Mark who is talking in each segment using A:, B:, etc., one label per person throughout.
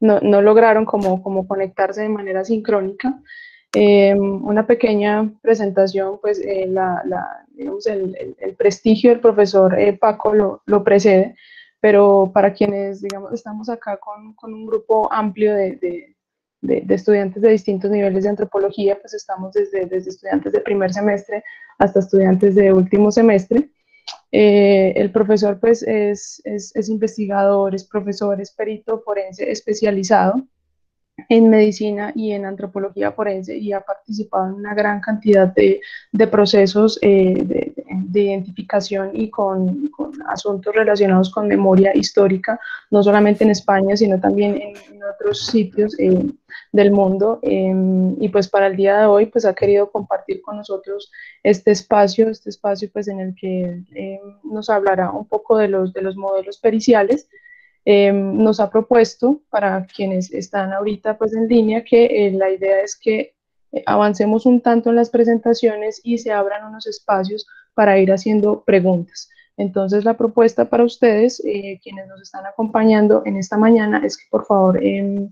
A: no, lograron como, como conectarse de manera sincrónica. Eh, una pequeña presentación, pues eh, el, prestigio del profesor eh, Paco lo, precede, pero para quienes, digamos, estamos acá con, un grupo amplio de, de, estudiantes de distintos niveles de antropología, pues estamos desde, desde estudiantes de primer semestre hasta estudiantes de último semestre. Eh, el profesor pues, es, es, es investigador, es profesor, es perito forense especializado en medicina y en antropología forense y ha participado en una gran cantidad de, de procesos eh, de, identificación y con, con, asuntos relacionados con memoria histórica, no solamente en España, sino también en, otros sitios eh, del mundo. Em, y pues para el día de hoy, pues ha querido compartir con nosotros este espacio, este espacio pues en el que em, nos hablará un poco de los, de los modelos periciales. Em, nos ha propuesto para quienes están ahorita pues en línea que eh, la idea es que eh, avancemos un tanto en las presentaciones y se abran unos espacios para ir haciendo preguntas. Entonces la propuesta para ustedes, eh, quienes nos están acompañando en esta mañana, es que por favor, em,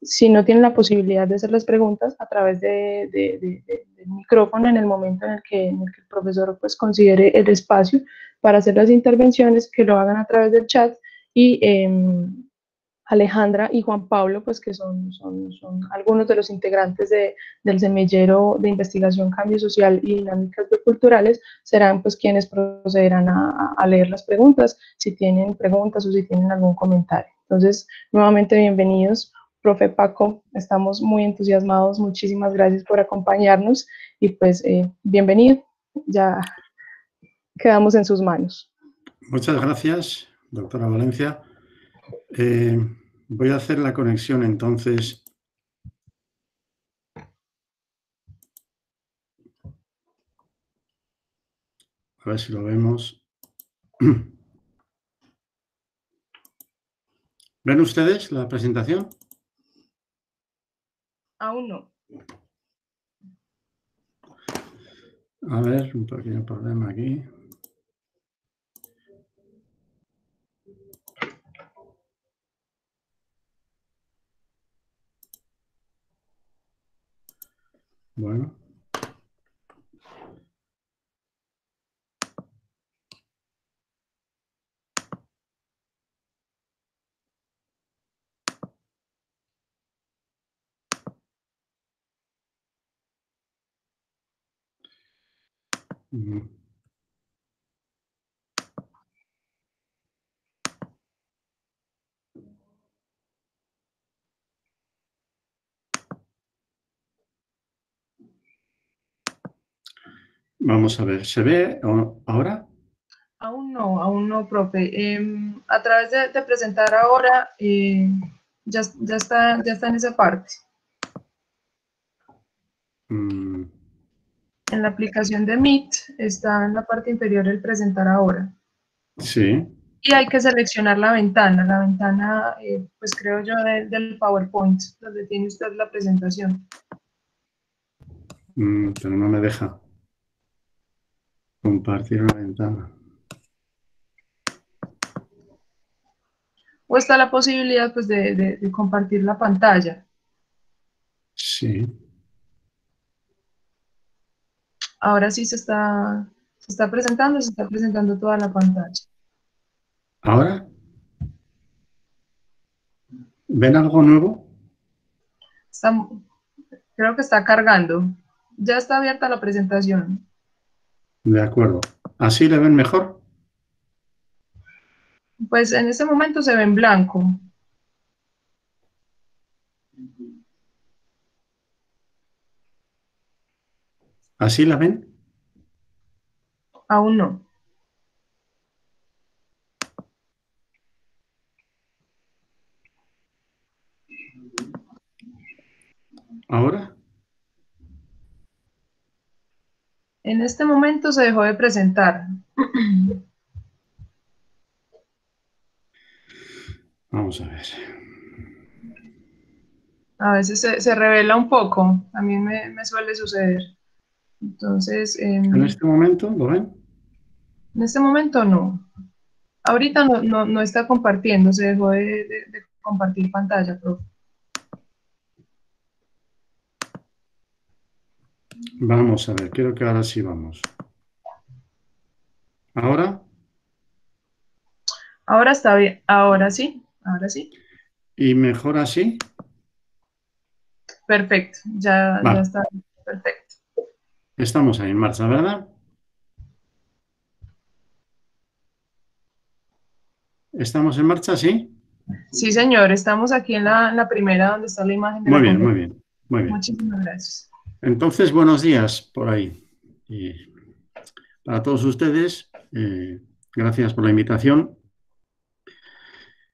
A: si no tienen la posibilidad de hacer las preguntas a través del micrófono en el momento en el, que, en el que, el profesor pues, considere el espacio para hacer las intervenciones, que lo hagan a través del chat y em, Alejandra y Juan Pablo, pues que son, son, son algunos de los integrantes de, del semillero de investigación, cambio social y dinámicas culturales, serán pues quienes procederán a, a, leer las preguntas, si tienen preguntas o si tienen algún comentario. Entonces, nuevamente bienvenidos. Profe Paco, estamos muy entusiasmados, muchísimas gracias por acompañarnos y pues eh, bienvenido, ya quedamos en sus manos.
B: Muchas gracias doctora Valencia. Eh, voy a hacer la conexión entonces. A ver si lo vemos. ¿Ven ustedes la presentación? Aún no. A ver, un pequeño problema aquí. Voilà. Mm-hmm. Vamos a ver, ¿se ve ahora?
A: Aún no, aún no, profe. Em, a través de, presentar ahora, eh, ya, está, ya está en esa parte. Mm. En la aplicación de Meet está en la parte inferior el presentar ahora. Sí. Y hay que seleccionar la ventana, la ventana, eh, pues creo yo, del PowerPoint, donde tiene usted la presentación.
B: Mm, pero no me deja. Compartir la ventana.
A: O está la posibilidad pues, de, compartir la pantalla. Sí. Ahora sí se está, está presentando, se está presentando toda la pantalla.
B: ¿Ahora? ¿Ven algo nuevo?
A: creo que está cargando. Ya está abierta la presentación.
B: De acuerdo. ¿Así la ven mejor?
A: Pues en ese momento se ve en blanco.
B: ¿Así la ven? Aún no. ¿Ahora?
A: En este momento se dejó de presentar. Vamos a ver. A veces se, revela un poco, a mí me, suele suceder. Entonces... Em, ¿En este
B: momento lo ven?
A: En este momento no. Ahorita no, está compartiendo, se dejó de, de compartir pantalla, profe.
B: Vamos a ver, Quiero que ahora sí vamos. ¿Ahora?
A: Ahora está bien, ahora sí, ahora sí.
B: ¿Y mejor así?
A: Perfecto, ya, está perfecto.
B: Estamos ahí en marcha, ¿verdad? ¿Estamos en marcha, sí? Sí, señor, estamos aquí
A: en la, primera donde está la imagen. muy bien, muy bien, muy bien. Muchísimas gracias.
B: Entonces, buenos días por ahí. para todos ustedes, eh, gracias por la invitación.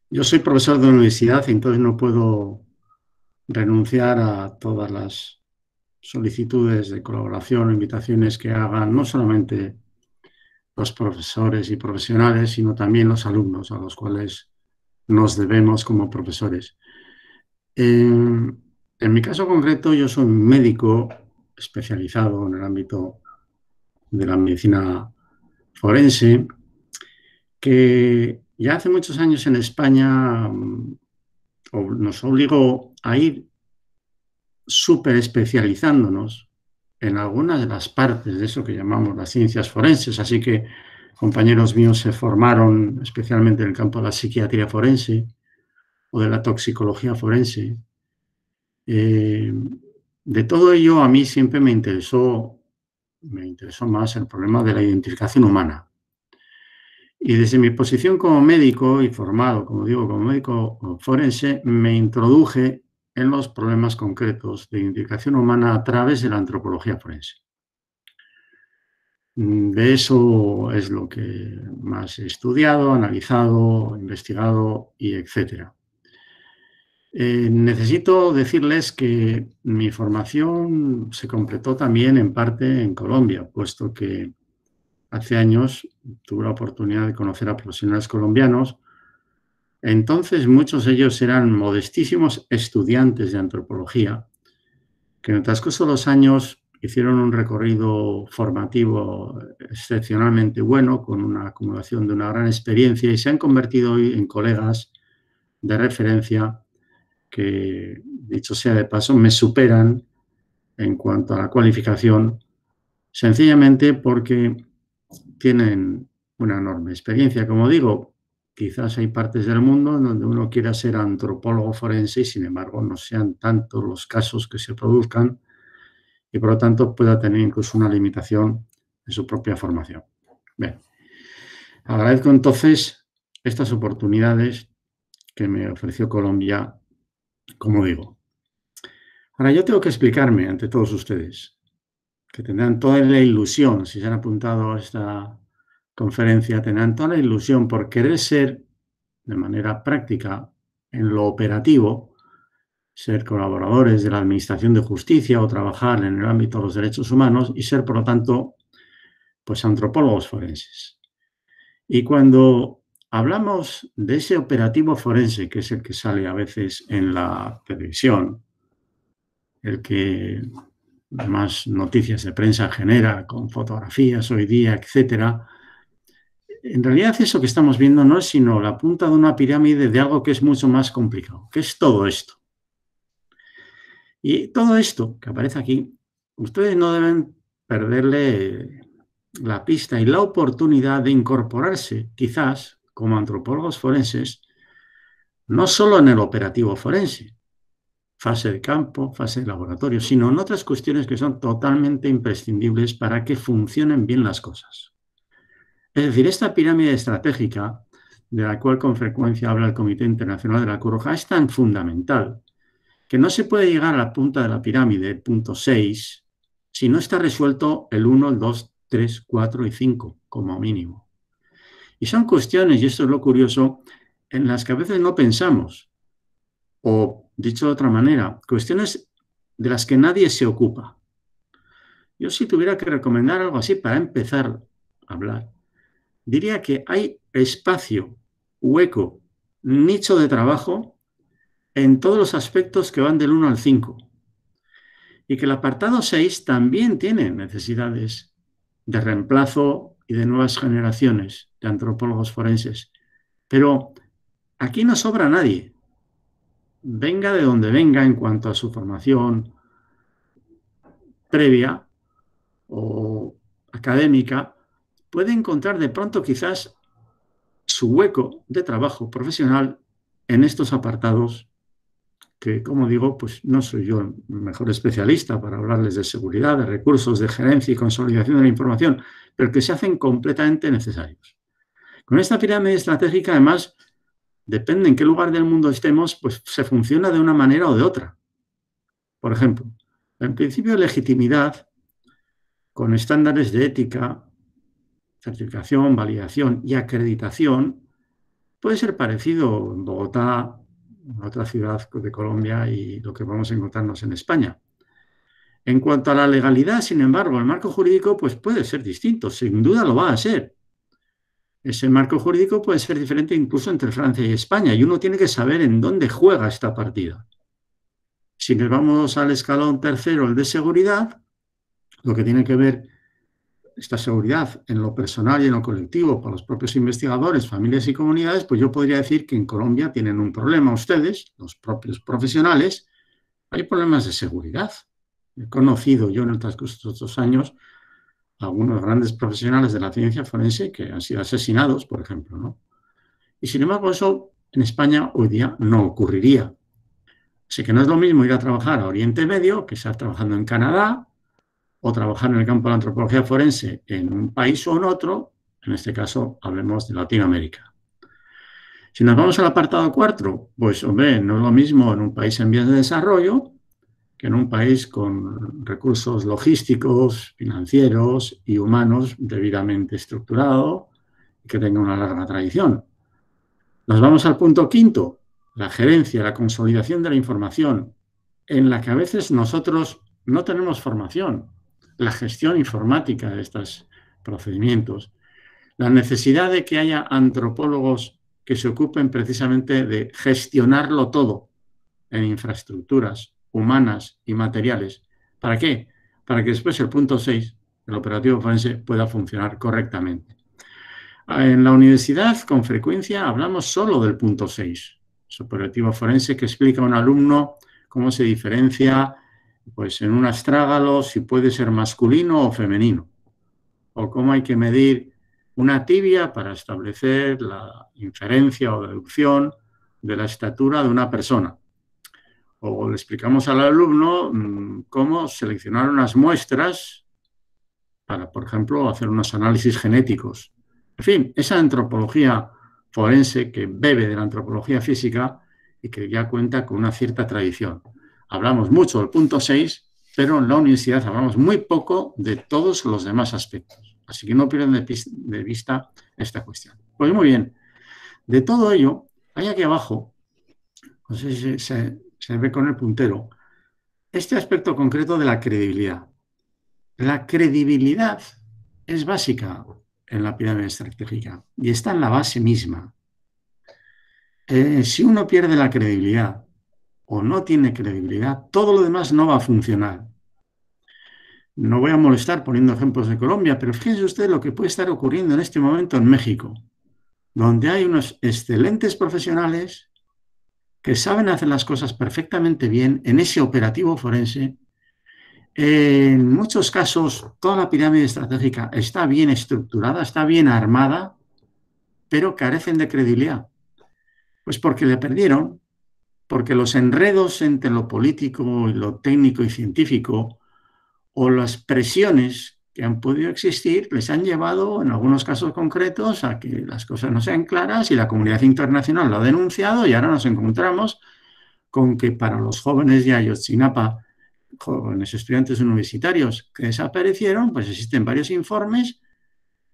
B: Yo soy profesor de universidad, entonces no puedo renunciar a todas las solicitudes de colaboración o invitaciones que hagan no solamente los profesores y profesionales, sino también los alumnos a los cuales nos debemos como profesores. En mi caso concreto, yo soy médico especializado en el ámbito de la medicina forense, que ya hace muchos años en España mm, nos obligó a ir súper especializándonos en algunas de las partes de eso que llamamos las ciencias forenses. Así que compañeros míos se formaron especialmente en el campo de la psiquiatría forense o de la toxicología forense, eh, de todo ello, a mí siempre me interesó, me interesó más el problema de la identificación humana. Y desde mi posición como médico y formado, como digo, como médico forense, me introduje en los problemas concretos de identificación humana a través de la antropología forense. Mm, de eso es lo que más he estudiado, analizado, investigado y etcétera. Eh, necesito decirles que mi formación se completó también en parte en Colombia, puesto que hace años tuve la oportunidad de conocer a profesionales colombianos. Entonces muchos de ellos eran modestísimos estudiantes de antropología, que en el transcurso de los años hicieron un recorrido formativo excepcionalmente bueno, con una acumulación de una gran experiencia y se han convertido hoy en colegas de referencia que, dicho sea de paso, me superan en cuanto a la cualificación, sencillamente porque tienen una enorme experiencia. Como digo, quizás hay partes del mundo en donde uno quiera ser antropólogo forense y sin embargo no sean tantos los casos que se produzcan y por lo tanto pueda tener incluso una limitación en su propia formación. Bien, agradezco entonces estas oportunidades que me ofreció Colombia como digo. Ahora yo tengo que explicarme ante todos ustedes, que tendrán toda la ilusión, si se han apuntado a esta conferencia, tendrán toda la ilusión por querer ser, de manera práctica, en lo operativo, ser colaboradores de la Administración de Justicia o trabajar en el ámbito de los derechos humanos y ser, por lo tanto, pues antropólogos forenses. Y cuando hablamos de ese operativo forense, que es el que sale a veces en la televisión, el que más noticias de prensa genera con fotografías hoy día, etcétera. En realidad eso que estamos viendo no es sino la punta de una pirámide de algo que es mucho más complicado, que es todo esto. Y todo esto que aparece aquí, ustedes no deben perderle la pista y la oportunidad de incorporarse, quizás, como antropólogos forenses, no solo en el operativo forense, fase de campo, fase de laboratorio, sino en otras cuestiones que son totalmente imprescindibles para que funcionen bien las cosas. Es decir, esta pirámide estratégica, de la cual con frecuencia habla el Comité Internacional de la Cruz es tan fundamental que no se puede llegar a la punta de la pirámide, punto 6, si no está resuelto el 1, el 2, 3, 4 y 5 como mínimo. Y son cuestiones, y esto es lo curioso, en las que a veces no pensamos, o dicho de otra manera, cuestiones de las que nadie se ocupa. Yo si tuviera que recomendar algo así para empezar a hablar, diría que hay espacio, hueco, nicho de trabajo en todos los aspectos que van del 1 al 5. Y que el apartado 6 también tiene necesidades de reemplazo y de nuevas generaciones antropólogos forenses. Pero aquí no sobra nadie, venga de donde venga en cuanto a su formación previa o académica, puede encontrar de pronto quizás su hueco de trabajo profesional en estos apartados que, como digo, pues no soy yo el mejor especialista para hablarles de seguridad, de recursos, de gerencia y consolidación de la información, pero que se hacen completamente necesarios. Con esta pirámide estratégica, además, depende en qué lugar del mundo estemos, pues se funciona de una manera o de otra. Por ejemplo, el principio de legitimidad, con estándares de ética, certificación, validación y acreditación, puede ser parecido en Bogotá, en otra ciudad de Colombia y lo que vamos a encontrarnos en España. En cuanto a la legalidad, sin embargo, el marco jurídico pues puede ser distinto, sin duda lo va a ser. Ese marco jurídico puede ser diferente incluso entre Francia y España y uno tiene que saber en dónde juega esta partida. Si nos vamos al escalón tercero, el de seguridad, lo que tiene que ver esta seguridad en lo personal y en lo colectivo para los propios investigadores, familias y comunidades, pues yo podría decir que en Colombia tienen un problema ustedes, los propios profesionales, hay problemas de seguridad. He conocido yo en otros, estos años algunos grandes profesionales de la ciencia forense que han sido asesinados, por ejemplo. ¿no? Y sin embargo, eso en España hoy día no ocurriría. Así que no es lo mismo ir a trabajar a Oriente Medio que estar trabajando en Canadá o trabajar en el campo de la antropología forense en un país o en otro, en este caso hablemos de Latinoamérica. Si nos vamos al apartado 4, pues hombre, no es lo mismo en un país en vías de desarrollo que en un país con recursos logísticos, financieros y humanos debidamente estructurado que tenga una larga tradición. Nos vamos al punto quinto, la gerencia, la consolidación de la información, en la que a veces nosotros no tenemos formación, la gestión informática de estos procedimientos, la necesidad de que haya antropólogos que se ocupen precisamente de gestionarlo todo en infraestructuras, humanas y materiales. ¿Para qué? Para que después el punto 6, el operativo forense, pueda funcionar correctamente. En la universidad, con frecuencia, hablamos solo del punto 6, su operativo forense que explica a un alumno cómo se diferencia pues, en un astrágalo si puede ser masculino o femenino, o cómo hay que medir una tibia para establecer la inferencia o deducción de la estatura de una persona o le explicamos al alumno mm, cómo seleccionar unas muestras para, por ejemplo, hacer unos análisis genéticos. En fin, esa antropología forense que bebe de la antropología física y que ya cuenta con una cierta tradición. Hablamos mucho del punto 6, pero en la universidad hablamos muy poco de todos los demás aspectos. Así que no pierden de, vista esta cuestión. Pues muy bien, de todo ello, hay aquí abajo, no sé si se, se ve con el puntero, este aspecto concreto de la credibilidad. La credibilidad es básica en la pirámide estratégica y está en la base misma. Eh, si uno pierde la credibilidad o no tiene credibilidad, todo lo demás no va a funcionar. No voy a molestar poniendo ejemplos de Colombia, pero fíjense usted lo que puede estar ocurriendo en este momento en México, donde hay unos excelentes profesionales que saben hacer las cosas perfectamente bien en ese operativo forense. En muchos casos, toda la pirámide estratégica está bien estructurada, está bien armada, pero carecen de credibilidad. Pues porque le perdieron, porque los enredos entre lo político y lo técnico y científico, o las presiones que han podido existir les han llevado, en algunos casos concretos, a que las cosas no sean claras y la comunidad internacional lo ha denunciado y ahora nos encontramos con que para los jóvenes de Ayotzinapa, jóvenes estudiantes universitarios que desaparecieron, pues existen varios informes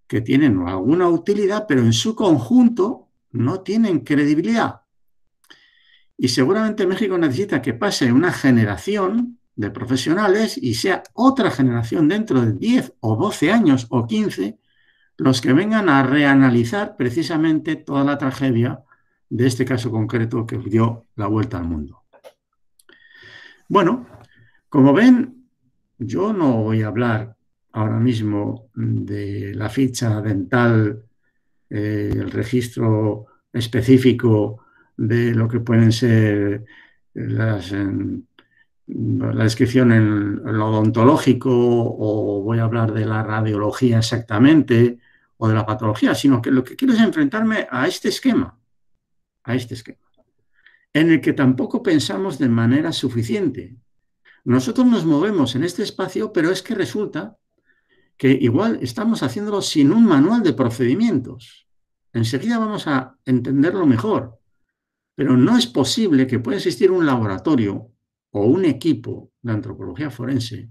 B: que tienen alguna utilidad, pero en su conjunto no tienen credibilidad. Y seguramente México necesita que pase una generación de profesionales y sea otra generación dentro de 10 o 12 años o 15 los que vengan a reanalizar precisamente toda la tragedia de este caso concreto que dio la vuelta al mundo. Bueno, como ven, yo no voy a hablar ahora mismo de la ficha dental, eh, el registro específico de lo que pueden ser las... Em, la descripción en, lo odontológico o voy a hablar de la radiología exactamente o de la patología, sino que lo que quiero es enfrentarme a este esquema, a este esquema, en el que tampoco pensamos de manera suficiente. Nosotros nos movemos en este espacio, pero es que resulta que igual estamos haciéndolo sin un manual de procedimientos. Enseguida vamos a entenderlo mejor, pero no es posible que pueda existir un laboratorio o un equipo de antropología forense,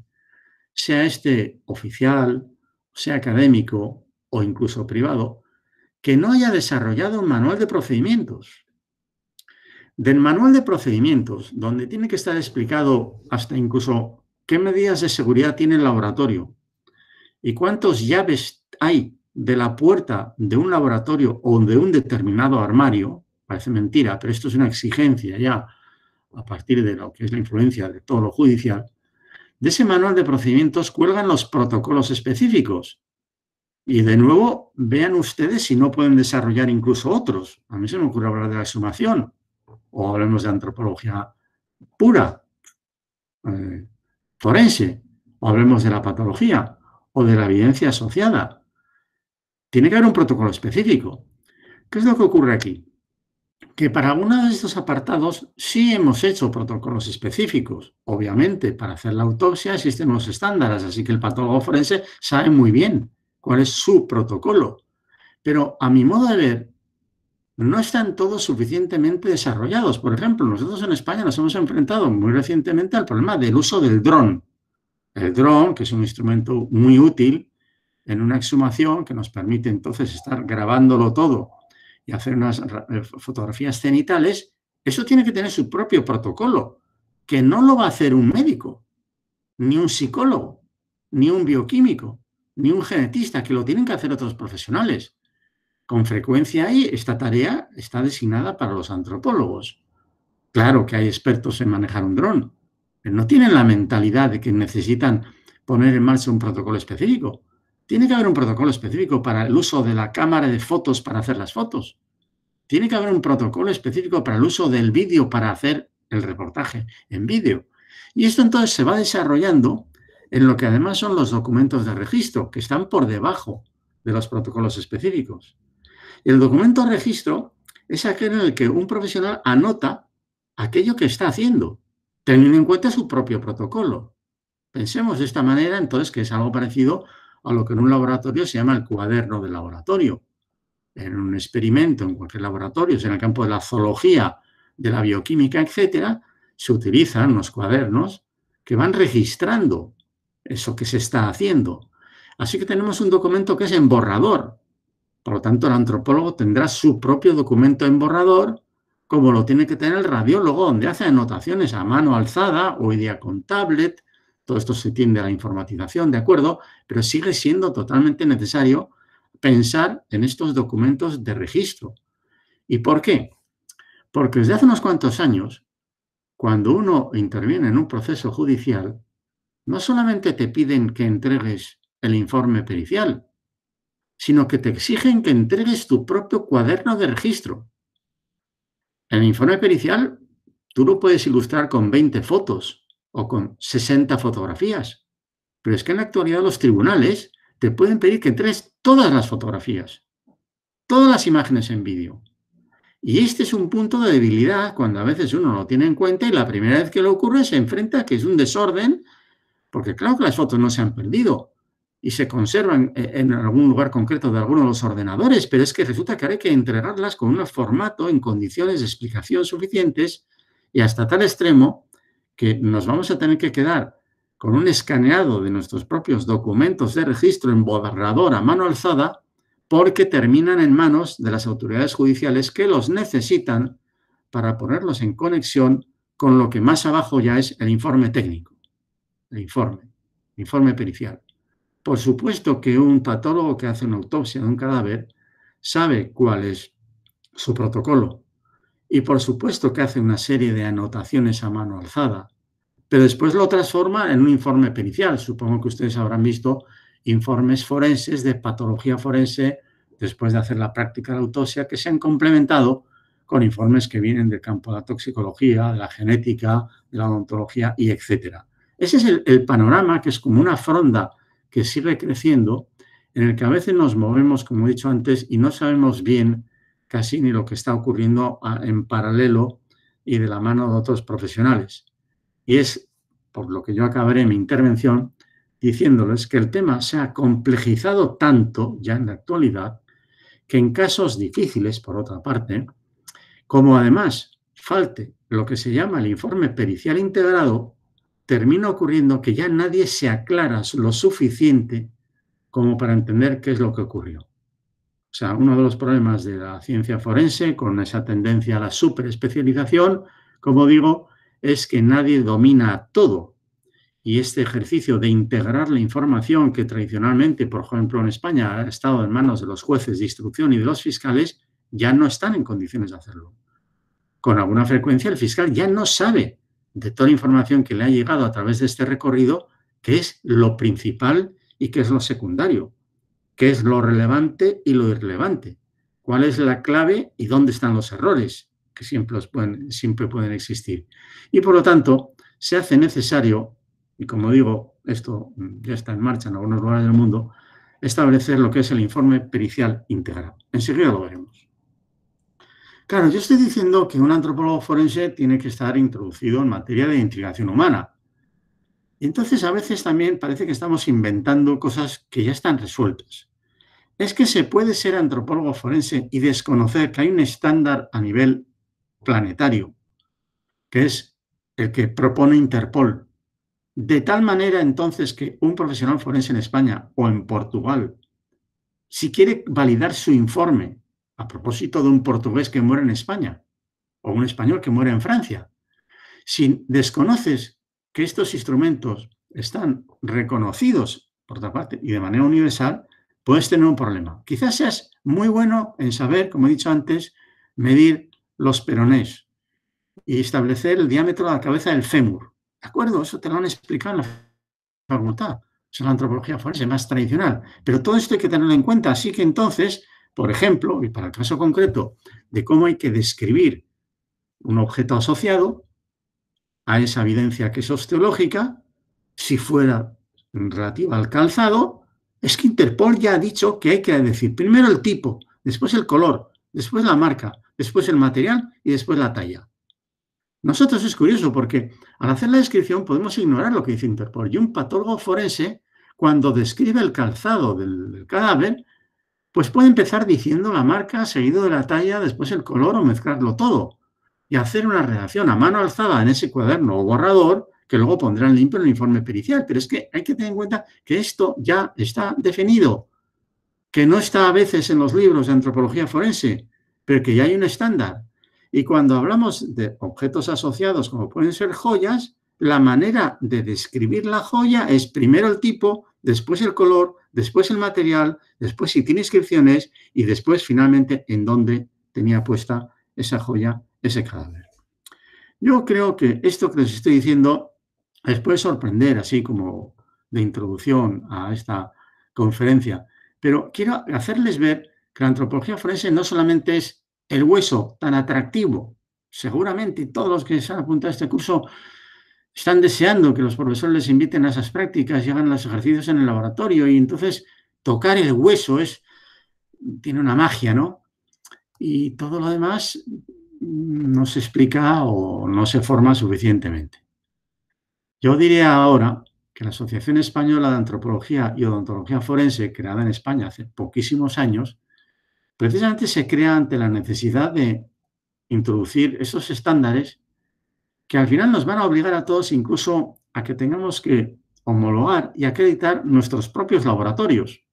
B: sea este oficial, sea académico o incluso privado, que no haya desarrollado un manual de procedimientos. Del manual de procedimientos, donde tiene que estar explicado hasta incluso qué medidas de seguridad tiene el laboratorio y cuántas llaves hay de la puerta de un laboratorio o de un determinado armario, parece mentira, pero esto es una exigencia ya a partir de lo que es la influencia de todo lo judicial, de ese manual de procedimientos cuelgan los protocolos específicos. Y de nuevo, vean ustedes si no pueden desarrollar incluso otros. A mí se me ocurre hablar de la exhumación o hablemos de antropología pura, eh, forense, o hablemos de la patología o de la evidencia asociada. Tiene que haber un protocolo específico. ¿Qué es lo que ocurre aquí? que para uno de estos apartados sí hemos hecho protocolos específicos. Obviamente, para hacer la autopsia existen los estándares, así que el patólogo forense sabe muy bien cuál es su protocolo. Pero a mi modo de ver, no están todos suficientemente desarrollados. Por ejemplo, nosotros en España nos hemos enfrentado muy recientemente al problema del uso del dron. El dron, que es un instrumento muy útil en una exhumación que nos permite entonces estar grabándolo todo hacer unas eh, fotografías cenitales, eso tiene que tener su propio protocolo, que no lo va a hacer un médico, ni un psicólogo, ni un bioquímico, ni un genetista, que lo tienen que hacer otros profesionales. Con frecuencia ahí esta tarea está designada para los antropólogos. Claro que hay expertos en manejar un dron, pero no tienen la mentalidad de que necesitan poner en marcha un protocolo específico. Tiene que haber un protocolo específico para el uso de la cámara de fotos para hacer las fotos. Tiene que haber un protocolo específico para el uso del vídeo para hacer el reportaje en vídeo. Y esto entonces se va desarrollando en lo que además son los documentos de registro, que están por debajo de los protocolos específicos. El documento de registro es aquel en el que un profesional anota aquello que está haciendo, teniendo en cuenta su propio protocolo. Pensemos de esta manera, entonces, que es algo parecido a lo que en un laboratorio se llama el cuaderno de laboratorio en un experimento, en cualquier laboratorio, en el campo de la zoología, de la bioquímica, etcétera, se utilizan los cuadernos que van registrando eso que se está haciendo. Así que tenemos un documento que es en borrador. Por lo tanto, el antropólogo tendrá su propio documento en borrador, como lo tiene que tener el radiólogo, donde hace anotaciones a mano alzada, hoy día con tablet. Todo esto se tiende a la informatización, ¿de acuerdo? Pero sigue siendo totalmente necesario pensar en estos documentos de registro. ¿Y por qué? Porque desde hace unos cuantos años, cuando uno interviene en un proceso judicial, no solamente te piden que entregues el informe pericial, sino que te exigen que entregues tu propio cuaderno de registro. El informe pericial tú lo puedes ilustrar con 20 fotos o con 60 fotografías, pero es que en la actualidad los tribunales te pueden pedir que entregues todas las fotografías, todas las imágenes en vídeo. Y este es un punto de debilidad cuando a veces uno lo tiene en cuenta y la primera vez que lo ocurre se enfrenta a que es un desorden, porque claro que las fotos no se han perdido y se conservan eh, en algún lugar concreto de alguno de los ordenadores, pero es que resulta que hay que entregarlas con un formato, en condiciones de explicación suficientes y hasta tal extremo que nos vamos a tener que quedar con un escaneado de nuestros propios documentos de registro en a mano alzada, porque terminan en manos de las autoridades judiciales que los necesitan para ponerlos en conexión con lo que más abajo ya es el informe técnico, el informe, el informe pericial. Por supuesto que un patólogo que hace una autopsia de un cadáver sabe cuál es su protocolo y por supuesto que hace una serie de anotaciones a mano alzada pero después lo transforma en un informe pericial. Supongo que ustedes habrán visto informes forenses de patología forense después de hacer la práctica de autopsia que se han complementado con informes que vienen del campo de la toxicología, de la genética, de la odontología y etcétera. Ese es el panorama que es como una fronda que sigue creciendo, en el que a veces nos movemos, como he dicho antes, y no sabemos bien casi ni lo que está ocurriendo ah, en paralelo y de la mano de otros profesionales. Y es por lo que yo acabaré mi intervención diciéndoles que el tema se ha complejizado tanto ya en la actualidad que en casos difíciles, por otra parte, como además falte lo que se llama el informe pericial integrado, termina ocurriendo que ya nadie se aclara lo suficiente como para entender qué es lo que ocurrió. O sea, uno de los problemas de la ciencia forense, con esa tendencia a la superespecialización, como digo, es que nadie domina todo. Y este ejercicio de integrar la información que tradicionalmente, por ejemplo, en España ha estado en manos de los jueces de instrucción y de los fiscales, ya no están en condiciones de hacerlo. Con alguna frecuencia el fiscal ya no sabe de toda la información que le ha llegado a través de este recorrido, qué es lo principal y qué es lo secundario, qué es lo relevante y lo irrelevante, cuál es la clave y dónde están los errores, que siempre, pueden, siempre pueden existir. Y por lo tanto, se hace necesario, y como digo, esto ya está en marcha en algunos lugares del mundo, establecer lo que es el informe pericial integral. Enseguida lo veremos. Claro, yo estoy diciendo que un antropólogo forense tiene que estar introducido en materia de integración humana. entonces a veces también parece que estamos inventando cosas que ya están resueltas. Es que se puede ser antropólogo forense y desconocer que hay un estándar a nivel planetario, que es el que propone Interpol. De tal manera entonces que un profesional forense en España o en Portugal, si quiere validar su informe a propósito de un portugués que muere en España o un español que muere en Francia, si desconoces que estos instrumentos están reconocidos, por otra parte, y de manera universal, puedes tener un problema. Quizás seas muy bueno en saber, como he dicho antes, medir los peronés y establecer el diámetro de la cabeza del fémur. ¿De acuerdo? Eso te lo han explicado en la facultad. Es la antropología forense más tradicional. Pero todo esto hay que tenerlo en cuenta. Así que entonces, por ejemplo, y para el caso concreto de cómo hay que describir un objeto asociado a esa evidencia que es osteológica, si fuera relativa al calzado, es que Interpol ya ha dicho que hay que decir primero el tipo, después el color, después la marca, después el material y después la talla. Nosotros es curioso porque al hacer la descripción podemos ignorar lo que dice Interpol. Y un patólogo forense, cuando describe el calzado del, cadáver, pues puede empezar diciendo la marca, seguido de la talla, después el color o mezclarlo todo. Y hacer una redacción a mano alzada en ese cuaderno o borrador que luego pondrán limpio en el informe pericial. Pero es que hay que tener en cuenta que esto ya está definido, que no está a veces en los libros de antropología forense, pero que ya hay un estándar. Y cuando hablamos de objetos asociados, como pueden ser joyas, la manera de describir la joya es primero el tipo, después el color, después el material, después si tiene inscripciones y después finalmente en dónde tenía puesta esa joya, ese cadáver. Yo creo que esto que les estoy diciendo les puede sorprender así como de introducción a esta conferencia, pero quiero hacerles ver que la antropología forense no solamente es el hueso tan atractivo, seguramente todos los que se han apuntado a este curso están deseando que los profesores les inviten a esas prácticas y hagan los ejercicios en el laboratorio y entonces tocar el hueso tiene una magia, ¿no? Y todo lo demás no se explica o no se forma suficientemente. Yo diría ahora que la Asociación Española de Antropología y Odontología Forense, creada en España hace poquísimos años, precisamente se crea ante la necesidad de introducir esos estándares que al final nos van a obligar a todos incluso a que tengamos que homologar y acreditar nuestros propios laboratorios.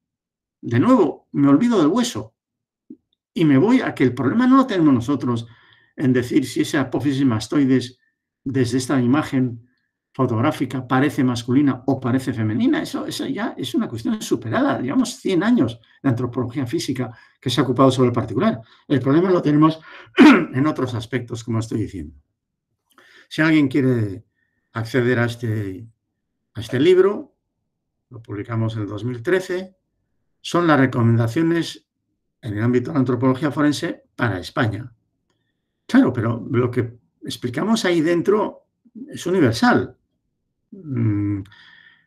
B: De nuevo, me olvido del hueso y me voy a que el problema no lo tenemos nosotros en decir si ese apófisis mastoides desde esta imagen fotográfica parece masculina o parece femenina. Eso, eso ya es una cuestión superada. Llevamos 100 años de antropología física que se ha ocupado sobre el particular. El problema lo tenemos en otros aspectos, como estoy diciendo. Si alguien quiere acceder a este, a este libro, lo publicamos en 2013, son las recomendaciones en el ámbito de la antropología forense para España. Claro, pero lo que explicamos ahí dentro es universal. Mm,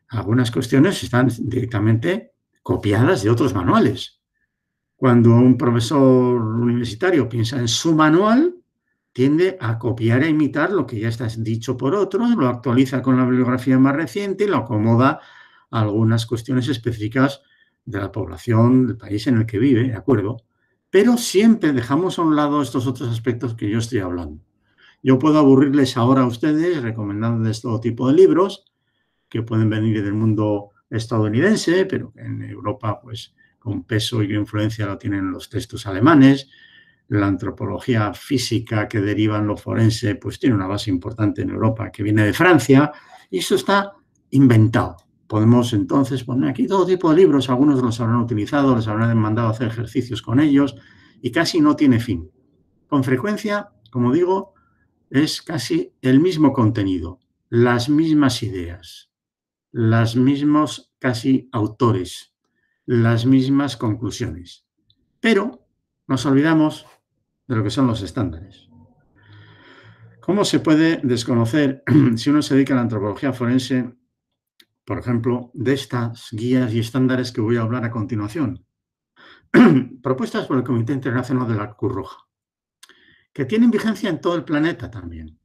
B: algunas cuestiones están directamente copiadas de otros manuales. Cuando un profesor universitario piensa en su manual, tiende a copiar e imitar lo que ya está dicho por otros, lo actualiza con la bibliografía más reciente y lo acomoda a algunas cuestiones específicas de la población, del país en el que vive, ¿de acuerdo? Pero siempre dejamos a un lado estos otros aspectos que yo estoy hablando. Yo puedo aburrirles ahora a ustedes recomendándoles este todo tipo de libros que pueden venir del mundo estadounidense, pero en Europa, pues con peso y influencia lo tienen los textos alemanes. La antropología física que deriva en lo forense, pues tiene una base importante en Europa que viene de Francia, y eso está inventado. Podemos entonces poner aquí todo tipo de libros, algunos los habrán utilizado, les habrán mandado a hacer ejercicios con ellos, y casi no tiene fin. Con frecuencia, como digo, es casi el mismo contenido, las mismas ideas, los mismos casi autores, las mismas conclusiones. Pero nos olvidamos de lo que son los estándares. ¿Cómo se puede desconocer, si uno se dedica a la antropología forense, por ejemplo, de estas guías y estándares que voy a hablar a continuación? Propuestas por el Comité Internacional de la Cruz Roja que tienen vigencia en todo el planeta también.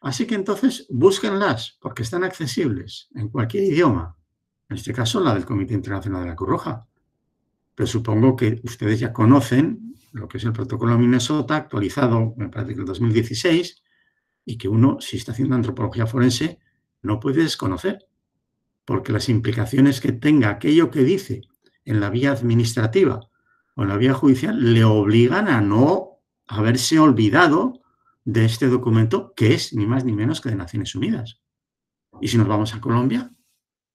B: Así que entonces búsquenlas, porque están accesibles en cualquier idioma. En este caso, la del Comité Internacional de la Cruz Roja. Pero supongo que ustedes ya conocen lo que es el protocolo Minnesota, actualizado, me parece que el 2016, y que uno, si está haciendo antropología forense, no puede desconocer, porque las implicaciones que tenga aquello que dice en la vía administrativa o en la vía judicial le obligan a no haberse olvidado de este documento que es ni más ni menos que de Naciones Unidas. Y si nos vamos a Colombia,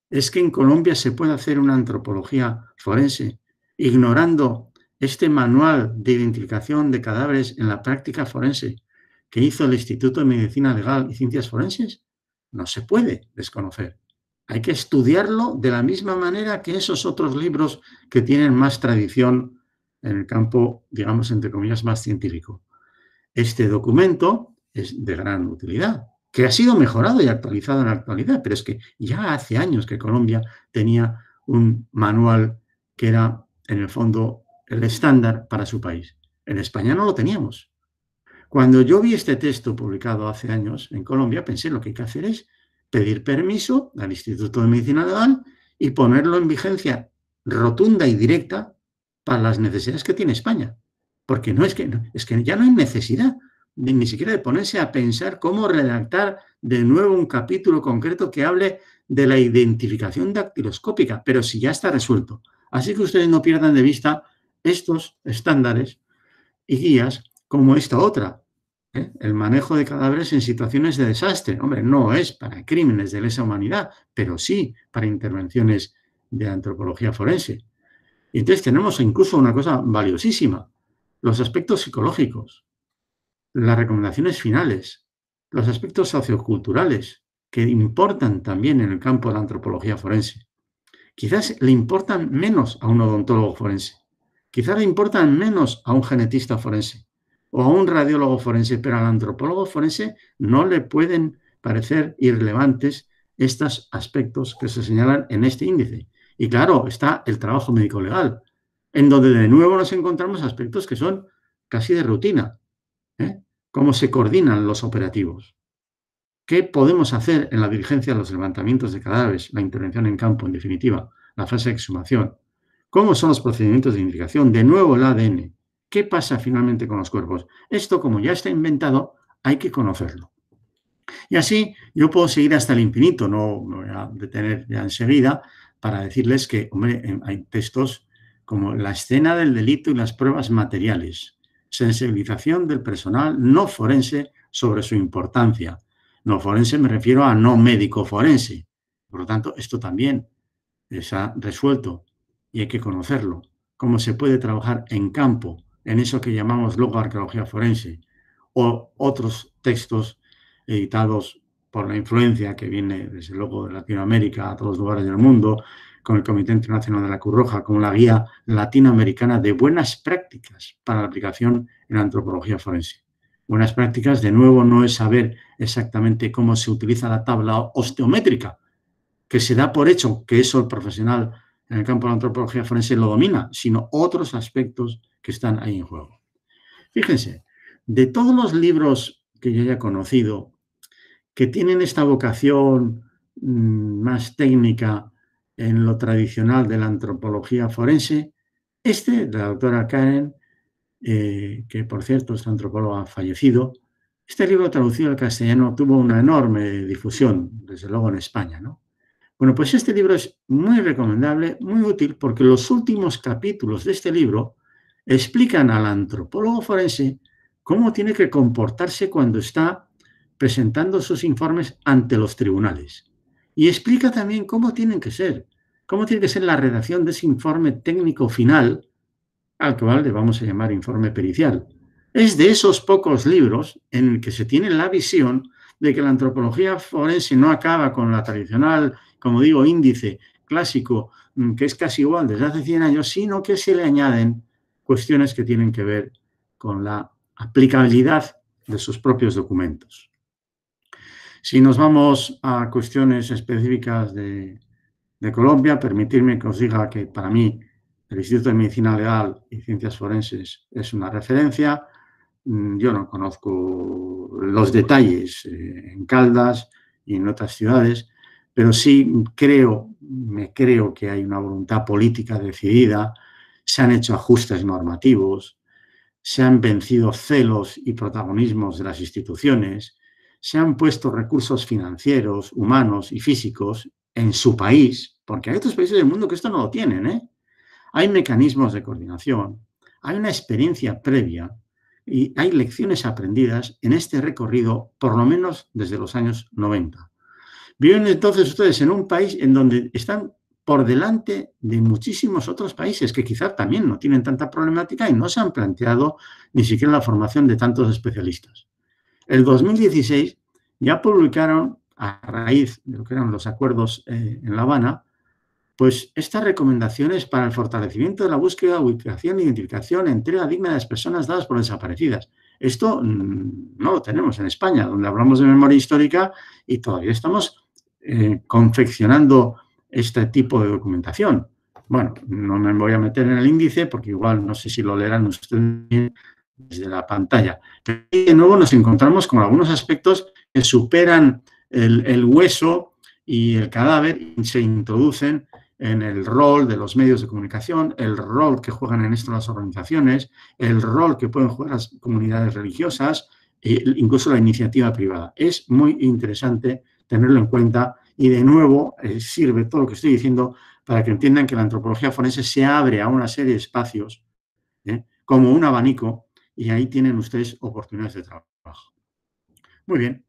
B: es que en Colombia se puede hacer una antropología forense ignorando este manual de identificación de cadáveres en la práctica forense que hizo el Instituto de Medicina Legal y Ciencias Forenses. No se puede desconocer. Hay que estudiarlo de la misma manera que esos otros libros que tienen más tradición en el campo, digamos, entre comillas, más científico. Este documento es de gran utilidad, que ha sido mejorado y actualizado en la actualidad, pero es que ya hace años que Colombia tenía un manual que era, en el fondo, el estándar para su país. En España no lo teníamos. Cuando yo vi este texto publicado hace años en Colombia, pensé lo que hay que hacer es pedir permiso al Instituto de Medicina Legal y ponerlo en vigencia rotunda y directa para las necesidades que tiene España. Porque no es que, es que ya no hay necesidad ni siquiera de ponerse a pensar cómo redactar de nuevo un capítulo concreto que hable de la identificación dactiloscópica, pero si ya está resuelto. Así que ustedes no pierdan de vista estos estándares y guías como esta otra, ¿eh? el manejo de cadáveres en situaciones de desastre. Hombre, no es para crímenes de lesa humanidad, pero sí para intervenciones de antropología forense entonces tenemos incluso una cosa valiosísima, los aspectos psicológicos, las recomendaciones finales, los aspectos socioculturales que importan también en el campo de la antropología forense. Quizás le importan menos a un odontólogo forense, quizás le importan menos a un genetista forense o a un radiólogo forense, pero al antropólogo forense no le pueden parecer irrelevantes estos aspectos que se señalan en este índice. Y claro, está el trabajo médico legal, en donde de nuevo nos encontramos aspectos que son casi de rutina. ¿eh? ¿Cómo se coordinan los operativos? ¿Qué podemos hacer en la diligencia de los levantamientos de cadáveres, la intervención en campo, en definitiva, la fase de exhumación? ¿Cómo son los procedimientos de indicación? De nuevo el ADN. ¿Qué pasa finalmente con los cuerpos? Esto, como ya está inventado, hay que conocerlo. Y así yo puedo seguir hasta el infinito, no me voy a detener ya enseguida, para decirles que, hay textos como la escena del delito y las pruebas materiales, sensibilización del personal no forense sobre su importancia. No forense me refiero a no médico forense. Por lo tanto, esto también se ha resuelto y hay que conocerlo. Cómo se puede trabajar en campo, en eso que llamamos luego arqueología forense, o otros textos editados por la influencia que viene desde luego de Latinoamérica a todos los lugares del mundo, con el Comité Internacional de la Cruz Roja, con la guía latinoamericana de buenas prácticas para la aplicación en antropología forense. Buenas prácticas, de nuevo, no es saber exactamente cómo se utiliza la tabla osteométrica, que se da por hecho que eso el profesional en el campo de la antropología forense lo domina, sino otros aspectos que están ahí en juego. Fíjense, de todos los libros que yo haya conocido que tienen esta vocación mm, más técnica en lo tradicional de la antropología forense, este, de la doctora Karen, eh, que por cierto es antropóloga fallecido, este libro traducido al castellano tuvo una enorme difusión, desde luego en España. Bueno, pues este libro es muy recomendable, muy útil, porque los últimos capítulos de este libro explican al antropólogo forense cómo tiene que comportarse cuando está presentando sus informes ante los tribunales. Y explica también cómo tienen que ser, cómo tiene que ser la redacción de ese informe técnico final, al cual le vamos a llamar informe pericial. Es de esos pocos libros en el que se tiene la visión de que la antropología forense no acaba con la tradicional, como digo, índice clásico, mm, que es casi igual desde hace 100 años, sino que se le añaden cuestiones que tienen que ver con la aplicabilidad de sus propios documentos. Si nos vamos a cuestiones específicas de, Colombia, permitirme que os diga que para mí el Instituto de Medicina Legal y Ciencias Forenses es una referencia. Mm, yo no conozco los detalles eh, en Caldas y en otras ciudades, pero sí creo, me creo que hay una voluntad política decidida, se han hecho ajustes normativos, se han vencido celos y protagonismos de las instituciones, se han puesto recursos financieros, humanos y físicos en su país, porque hay otros países del mundo que esto no lo tienen, ¿eh? Hay mecanismos de coordinación, hay una experiencia previa y hay lecciones aprendidas en este recorrido, por lo menos desde los años 90. Viven entonces ustedes en un país en donde están por delante de muchísimos otros países que quizás también no tienen tanta problemática y no se han planteado ni siquiera la formación de tantos especialistas. El 2016 ya publicaron, a raíz de lo que eran los acuerdos eh, en La Habana, pues estas recomendaciones para el fortalecimiento de la búsqueda, ubicación, e identificación, entrega digna de las personas dadas por desaparecidas. Esto mm, no lo tenemos en España, donde hablamos de memoria histórica y todavía estamos eh, confeccionando este tipo de documentación. Bueno, no me voy a meter en el índice porque igual no sé si lo leerán ustedes desde la pantalla. Y de nuevo nos encontramos con algunos aspectos que superan el, hueso y el cadáver y se introducen en el rol de los medios de comunicación, el rol que juegan en esto las organizaciones, el rol que pueden jugar las comunidades religiosas e incluso la iniciativa privada. Es muy interesante tenerlo en cuenta y de nuevo eh, sirve todo lo que estoy diciendo para que entiendan que la antropología forense se abre a una serie de espacios ¿eh? como un abanico y ahí tienen ustedes oportunidades de trabajo. Muy bien,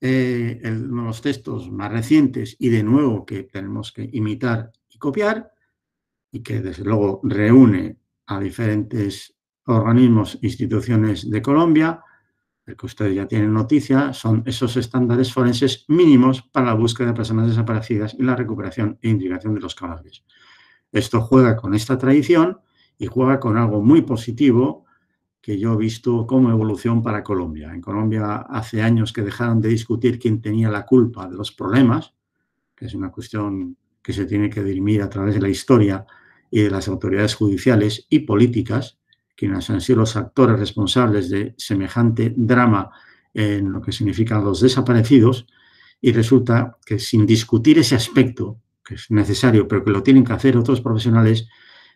B: Uno eh, de los textos más recientes y de nuevo que tenemos que imitar y copiar y que desde luego reúne a diferentes organismos, instituciones de Colombia, del que ustedes ya tienen noticia, son esos estándares forenses mínimos para la búsqueda de personas desaparecidas y la recuperación e indicación de los cadáveres. Esto juega con esta tradición y juega con algo muy positivo que yo he visto como evolución para Colombia. En Colombia hace años que dejaron de discutir quién tenía la culpa de los problemas, que es una cuestión que se tiene que dirimir a través de la historia y de las autoridades judiciales y políticas, quienes han sido los actores responsables de semejante drama en lo que significan los desaparecidos, y resulta que sin discutir ese aspecto, que es necesario, pero que lo tienen que hacer otros profesionales,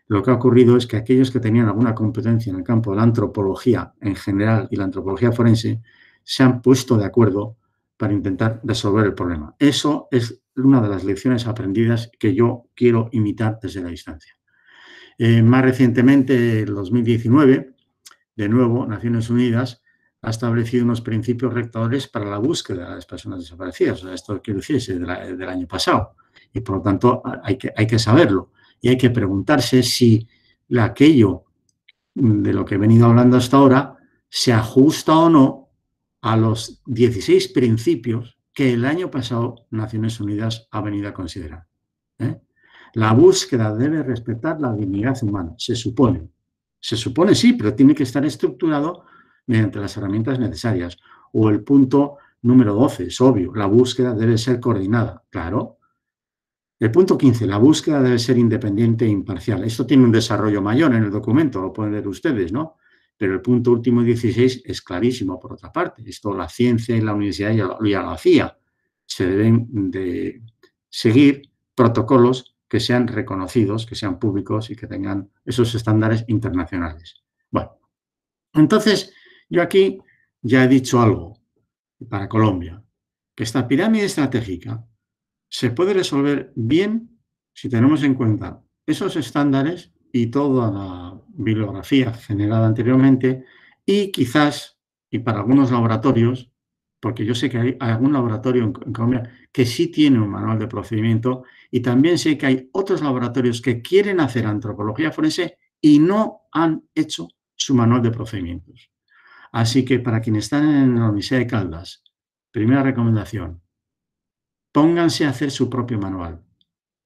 B: lo que ha ocurrido es que aquellos que tenían alguna competencia en el campo de la antropología en general y la antropología forense se han puesto de acuerdo para intentar resolver el problema. Eso es una de las lecciones aprendidas que yo quiero imitar desde la distancia. Eh, más recientemente, en 2019, de nuevo, Naciones Unidas ha establecido unos principios rectores para la búsqueda de las personas desaparecidas. esto quiero decir, es del, año pasado. Y por lo tanto, hay que saberlo y hay que preguntarse si aquello de lo que he venido hablando hasta ahora se ajusta o no a los 16 principios que el año pasado Naciones Unidas ha venido a considerar. ¿eh? La búsqueda debe respetar la dignidad humana, se supone. Se supone sí, pero tiene que estar estructurado mediante las herramientas necesarias. O el punto número 12, es obvio, la búsqueda debe ser coordinada, claro, el punto 15, la búsqueda debe ser independiente e imparcial. Esto tiene un desarrollo mayor en el documento, lo pueden ver ustedes, ¿no? Pero el punto último 16 es clarísimo, por otra parte. Esto la ciencia y la universidad y lo, ya lo hacía. Se deben de seguir protocolos que sean reconocidos, que sean públicos y que tengan esos estándares internacionales. Bueno, entonces yo aquí ya he dicho algo para Colombia, que esta pirámide estratégica se puede resolver bien si tenemos en cuenta esos estándares y toda la bibliografía generada anteriormente y quizás, y para algunos laboratorios, porque yo sé que hay algún laboratorio en Colombia que sí tiene un manual de procedimiento y también sé que hay otros laboratorios que quieren hacer antropología forense y no han hecho su manual de procedimientos. Así que para quienes están en la Universidad de Caldas, primera recomendación, Pónganse a hacer su propio manual,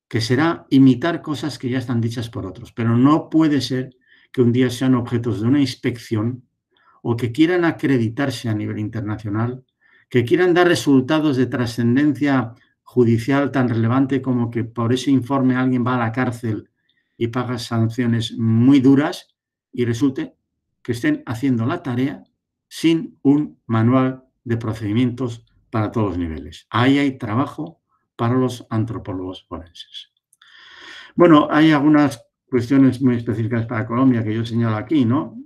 B: que será imitar cosas que ya están dichas por otros, pero no puede ser que un día sean objetos de una inspección o que quieran acreditarse a nivel internacional, que quieran dar resultados de trascendencia judicial tan relevante como que por ese informe alguien va a la cárcel y paga sanciones muy duras y resulte que estén haciendo la tarea sin un manual de procedimientos para todos los niveles. Ahí hay trabajo para los antropólogos forenses. Bueno, hay algunas cuestiones muy específicas para Colombia que yo señalo aquí, ¿no?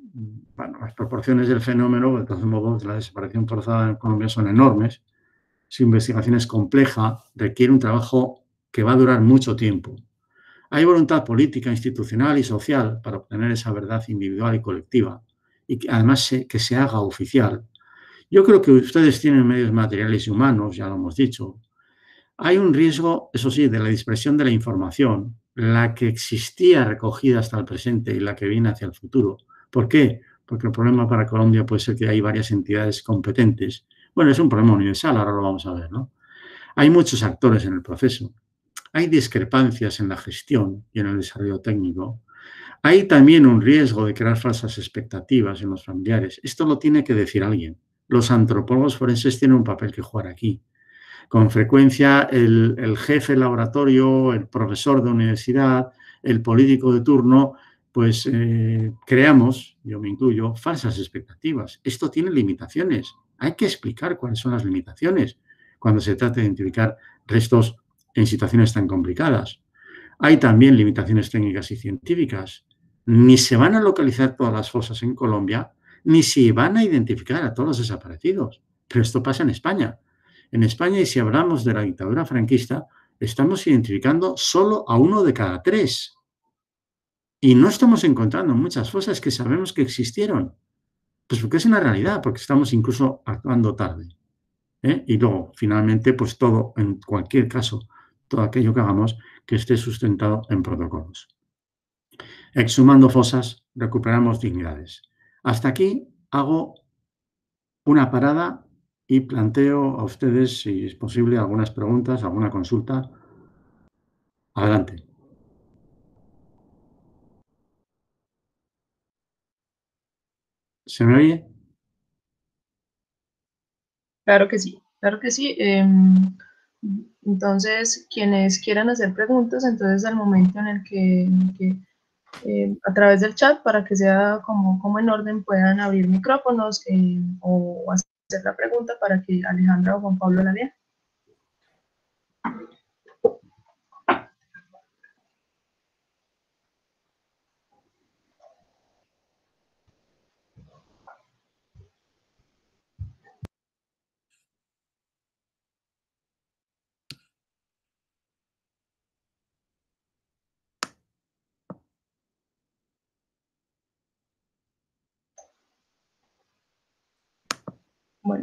B: Bueno, las proporciones del fenómeno, de todos modos, de la desaparición forzada en Colombia son enormes. Su investigación es compleja, requiere un trabajo que va a durar mucho tiempo. Hay voluntad política, institucional y social para obtener esa verdad individual y colectiva y que además que se haga oficial yo creo que ustedes tienen medios materiales y humanos, ya lo hemos dicho. Hay un riesgo, eso sí, de la dispersión de la información, la que existía recogida hasta el presente y la que viene hacia el futuro. ¿Por qué? Porque el problema para Colombia puede ser que hay varias entidades competentes. Bueno, es un problema universal, ahora lo vamos a ver, ¿no? Hay muchos actores en el proceso. Hay discrepancias en la gestión y en el desarrollo técnico. Hay también un riesgo de crear falsas expectativas en los familiares. Esto lo tiene que decir alguien los antropólogos forenses tienen un papel que jugar aquí. Con frecuencia el, jefe de laboratorio, el profesor de universidad, el político de turno, pues eh, creamos, yo me incluyo, falsas expectativas. Esto tiene limitaciones. Hay que explicar cuáles son las limitaciones cuando se trata de identificar restos en situaciones tan complicadas. Hay también limitaciones técnicas y científicas. Ni se van a localizar todas las fosas en Colombia, ni si van a identificar a todos los desaparecidos. Pero esto pasa en España. En España, y si hablamos de la dictadura franquista, estamos identificando solo a uno de cada tres. Y no estamos encontrando muchas fosas que sabemos que existieron. Pues porque es una realidad, porque estamos incluso actuando tarde. ¿eh? Y luego, finalmente, pues todo, en cualquier caso, todo aquello que hagamos que esté sustentado en protocolos. Exhumando fosas, recuperamos dignidades. Hasta aquí hago una parada y planteo a ustedes, si es posible, algunas preguntas, alguna consulta. Adelante. ¿Se me oye?
A: Claro que sí, claro que sí. Em, entonces, quienes quieran hacer preguntas, entonces al momento en el que eh, a través del chat para que sea como, como en orden puedan abrir micrófonos eh, o hacer la pregunta para que Alejandra o Juan Pablo la vean.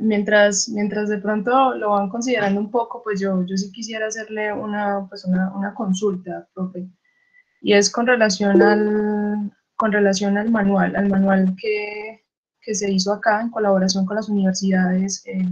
A: mientras, mientras de pronto lo van considerando un poco, pues yo, yo sí quisiera hacerle una, pues una, una consulta, profe, y es con relación al, con relación al manual, al manual que, que se hizo acá en colaboración con las universidades eh,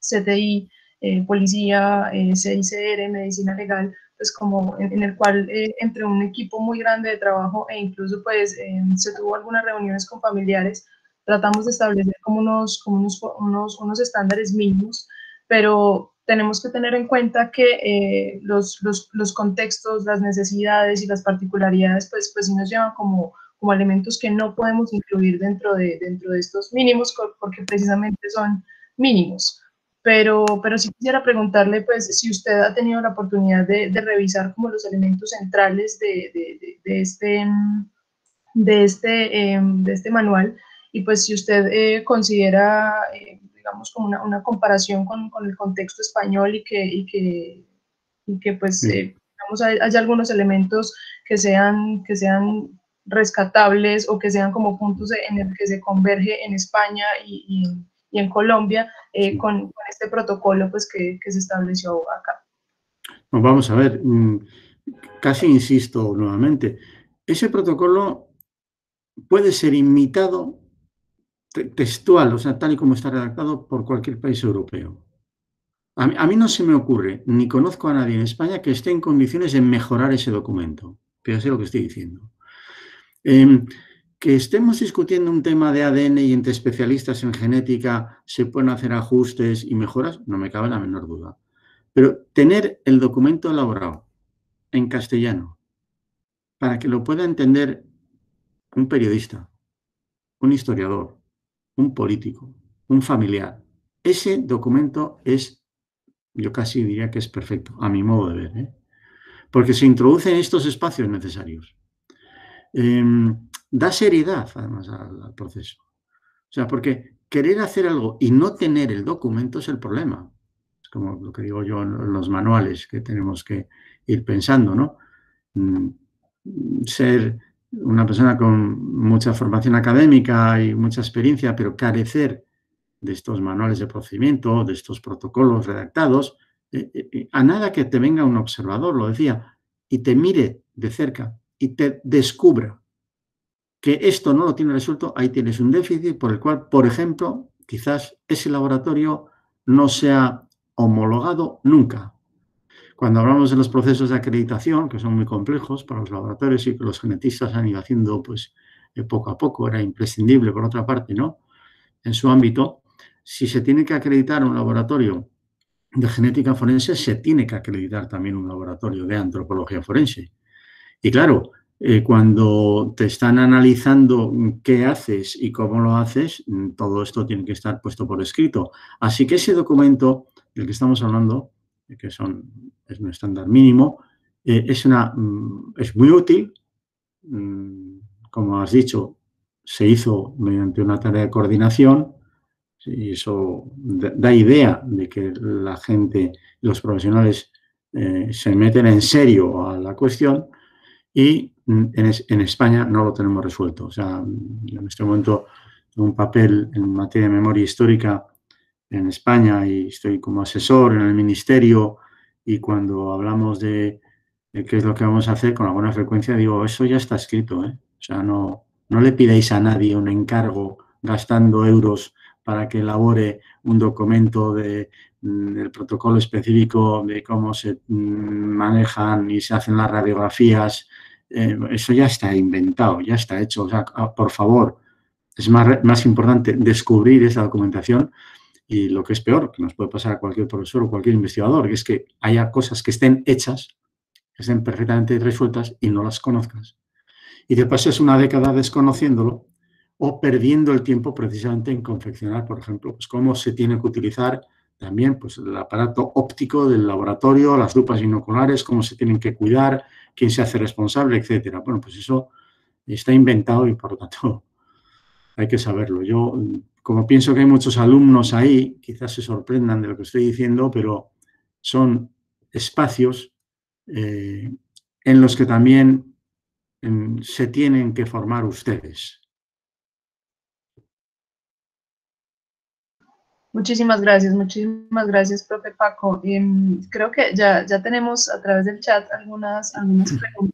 A: CTI, eh, Policía, eh, CICR, Medicina Legal, pues como en, en el cual eh, entre un equipo muy grande de trabajo e incluso pues eh, se tuvo algunas reuniones con familiares tratamos de establecer como unos, como unos, unos, unos, estándares mínimos, pero tenemos que tener en cuenta que eh, los, los, los, contextos, las necesidades y las particularidades, pues, pues sí nos llevan como, como elementos que no podemos incluir dentro de, dentro de estos mínimos, porque precisamente son mínimos. Pero, pero sí quisiera preguntarle, pues, si usted ha tenido la oportunidad de, revisar como los elementos centrales de, de, de este, de este, de este, em, este manual, y pues si usted eh, considera, eh, digamos, como una, una comparación con, con, el contexto español y que, y que, y que pues, eh, digamos, hay, algunos elementos que sean, que sean rescatables o que sean como puntos en el que se converge en España y, y, en Colombia con, este protocolo pues, que, que se
B: estableció acá. Pues vamos a ver, mm, casi insisto nuevamente, ese protocolo puede ser imitado textual, o sea, tal y como está redactado por cualquier país europeo. A mí, no se me ocurre, ni conozco a nadie en España que esté en condiciones de mejorar ese documento. sé lo que estoy diciendo. Em, que estemos discutiendo un tema de ADN y entre especialistas en genética se pueden hacer ajustes y mejoras, no me cabe la menor duda. Pero tener el documento elaborado en castellano para que lo pueda entender un periodista, un historiador, un político, un familiar. Ese documento es, yo casi diría que es perfecto, a mi modo de ver, ¿eh? porque se introducen estos espacios necesarios. Em, da seriedad, además, al, proceso. O sea, porque querer hacer algo y no tener el documento es el problema Es como lo que digo yo en los manuales que tenemos que ir pensando, ¿no? Mm, ser una persona con mucha formación académica y mucha experiencia, pero carecer de estos manuales de procedimiento, de estos protocolos redactados, eh, eh, eh, a nada que te venga un observador, lo decía, y te mire de cerca y te descubra que esto no lo tiene resuelto, ahí tienes un déficit por el cual, por ejemplo, quizás ese laboratorio no sea homologado nunca cuando hablamos de los procesos de acreditación, que son muy complejos para los laboratorios y que los genetistas han ido haciendo pues, eh, poco a poco, era imprescindible por otra parte, ¿no? En su ámbito, si se tiene que acreditar un laboratorio de genética forense, se tiene que acreditar también un laboratorio de antropología forense. Y claro, eh, cuando te están analizando qué haces y cómo lo haces, mm, todo esto tiene que estar puesto por escrito. Así que ese documento del que estamos hablando que son, es un estándar mínimo, eh, es, una, mm, es muy útil. Mm, como has dicho, se hizo mediante una tarea de coordinación y eso da idea de que la gente, los profesionales, eh, se meten en serio a la cuestión y mm, en, en, España no lo tenemos resuelto. O sea, en este momento un papel en materia de memoria histórica en España y estoy como asesor en el ministerio y cuando hablamos de, qué es lo que vamos a hacer con alguna frecuencia, digo, eso ya está escrito. ¿eh? O sea, no, no le pidáis a nadie un encargo gastando euros para que elabore un documento de, mm, del protocolo específico de cómo se mm, manejan y se hacen las radiografías. Eh, eso ya está inventado, ya está hecho. O sea, ah, por favor, es más, más importante descubrir esa documentación y lo que es peor, que nos puede pasar a cualquier profesor o cualquier investigador, es que haya cosas que estén hechas, que estén perfectamente resueltas y no las conozcas. Y te es una década desconociéndolo o perdiendo el tiempo precisamente en confeccionar, por ejemplo, pues, cómo se tiene que utilizar también pues, el aparato óptico del laboratorio, las lupas inoculares, cómo se tienen que cuidar, quién se hace responsable, etcétera. Bueno, pues eso está inventado y por lo tanto hay que saberlo. Yo, como pienso que hay muchos alumnos ahí, quizás se sorprendan de lo que estoy diciendo, pero son espacios eh, en los que también mm, se tienen que formar ustedes.
A: Muchísimas gracias, muchísimas gracias, profe Paco. Em, creo que ya, ya tenemos a través del chat algunas, algunas preguntas.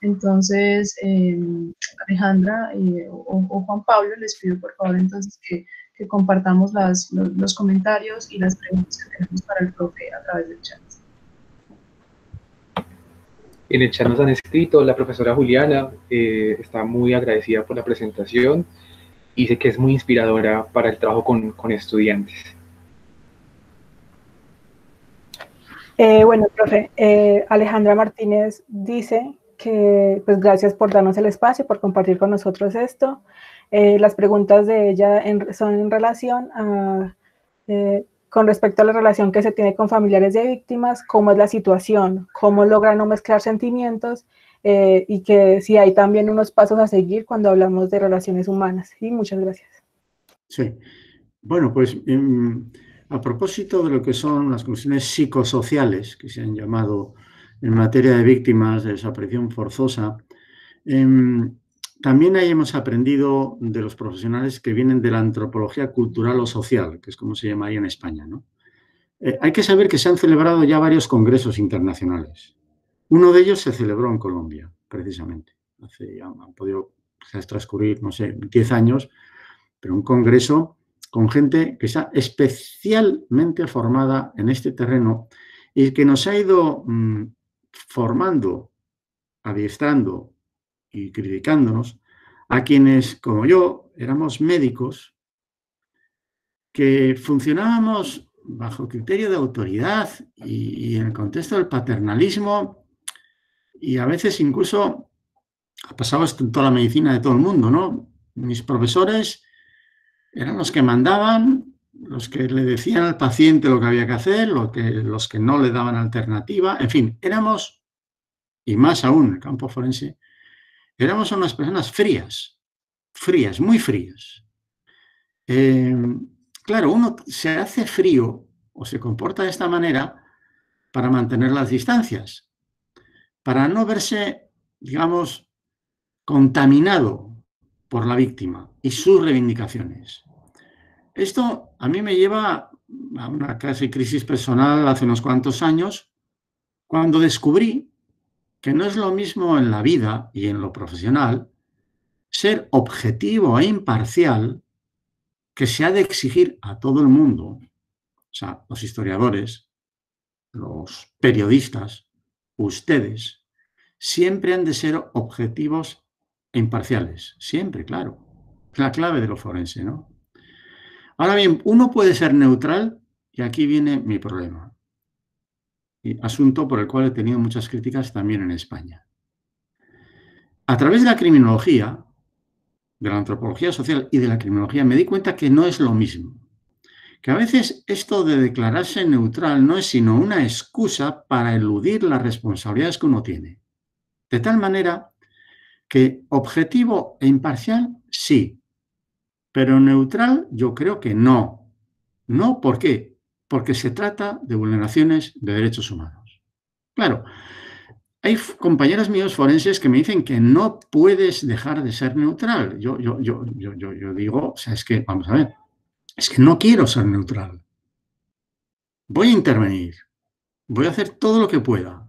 A: Entonces, em, Alejandra eh, o, Juan Pablo, les pido por favor entonces que, compartamos los, comentarios y las preguntas que tenemos para el profe a través del chat.
C: En el chat nos han escrito, la profesora Juliana eh, está muy agradecida por la presentación y dice que es muy inspiradora para el trabajo con, con estudiantes.
D: Eh, bueno, profe, Alejandra Martínez dice pues gracias por darnos el espacio, por compartir con nosotros esto. Eh, las preguntas de ella son en relación eh, con respecto a la relación que se tiene con familiares de víctimas, cómo es la situación, cómo logra no mezclar sentimientos eh, y que si hay también unos pasos a seguir cuando hablamos de relaciones humanas. Y muchas gracias.
B: Sí. Bueno, pues em, a propósito de lo que son las cuestiones psicosociales que se han llamado en materia de víctimas de desaparición forzosa. Em, también ahí hemos aprendido de los profesionales que vienen de la antropología cultural o social, que es como se llama ahí en España. ¿no? Eh, hay que saber que se han celebrado ya varios congresos internacionales. Uno de ellos se celebró en Colombia, precisamente. Hace, ya han podido transcurrir, no sé, 10 años, pero un congreso con gente que está especialmente formada en este terreno y que nos ha ido mm, formando, adiestrando y criticándonos a quienes, como yo, éramos médicos que funcionábamos bajo criterio de autoridad y, en el contexto del paternalismo y a veces incluso ha pasado esto en toda la medicina de todo el mundo, ¿no? Mis profesores eran los que mandaban los que le decían al paciente lo que había que hacer, que, los que no le daban alternativa, en fin, éramos, y más aún en el campo forense, éramos unas personas frías, frías, muy frías. Em, claro, uno se hace frío o se comporta de esta manera para mantener las distancias, para no verse, digamos, contaminado por la víctima y sus reivindicaciones. Esto a mí me lleva a una casi crisis personal hace unos cuantos años, cuando descubrí que no es lo mismo en la vida y en lo profesional ser objetivo e imparcial que se ha de exigir a todo el mundo, o sea, los historiadores, los periodistas, ustedes, siempre han de ser objetivos e imparciales, siempre, claro. Es la clave de lo forense, ¿no? Ahora bien, uno puede ser neutral y aquí viene mi problema. asunto por el cual he tenido muchas críticas también en España. A través de la criminología, de la antropología social y de la criminología, me di cuenta que no es lo mismo. Que a veces esto de declararse neutral no es sino una excusa para eludir las responsabilidades que uno tiene. De tal manera que objetivo e imparcial, sí, pero neutral yo creo que no. No, ¿por qué? Porque se trata de vulneraciones de derechos humanos. Claro, hay compañeras míos forenses que me dicen que no puedes dejar de ser neutral. Yo, yo, yo, yo, yo, digo, o sea, es que, vamos a ver, es que no quiero ser neutral. Voy a intervenir, voy a hacer todo lo que pueda.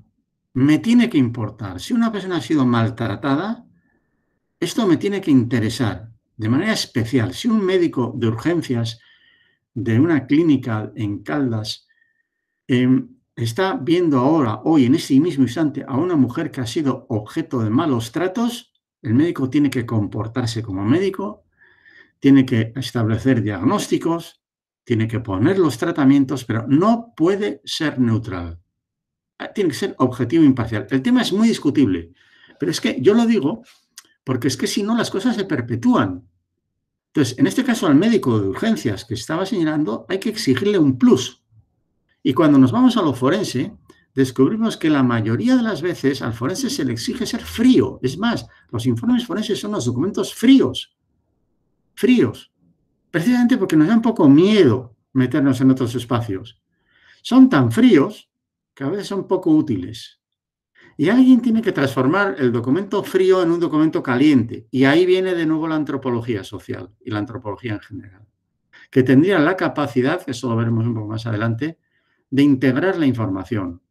B: Me tiene que importar. Si una persona ha sido maltratada, esto me tiene que interesar de manera especial. Si un médico de urgencias de una clínica en Caldas em, está viendo ahora, hoy, en ese mismo instante, a una mujer que ha sido objeto de malos tratos, el médico tiene que comportarse como médico, tiene que establecer diagnósticos, tiene que poner los tratamientos, pero no puede ser neutral. Ah, tiene que ser objetivo e imparcial. El tema es muy discutible, pero es que yo lo digo porque es que si no las cosas se perpetúan. Entonces, en este caso al médico de urgencias que estaba señalando, hay que exigirle un plus. Y cuando nos vamos a lo forense, descubrimos que la mayoría de las veces al forense se le exige ser frío. Es más, los informes forenses son los documentos fríos. Fríos. Precisamente porque nos da un poco miedo meternos en otros espacios. Son tan fríos que a veces son poco útiles. Y alguien tiene que transformar el documento frío en un documento caliente. Y ahí viene de nuevo la antropología social y la antropología en general, que tendría la capacidad, eso lo veremos un poco más adelante, de integrar la información.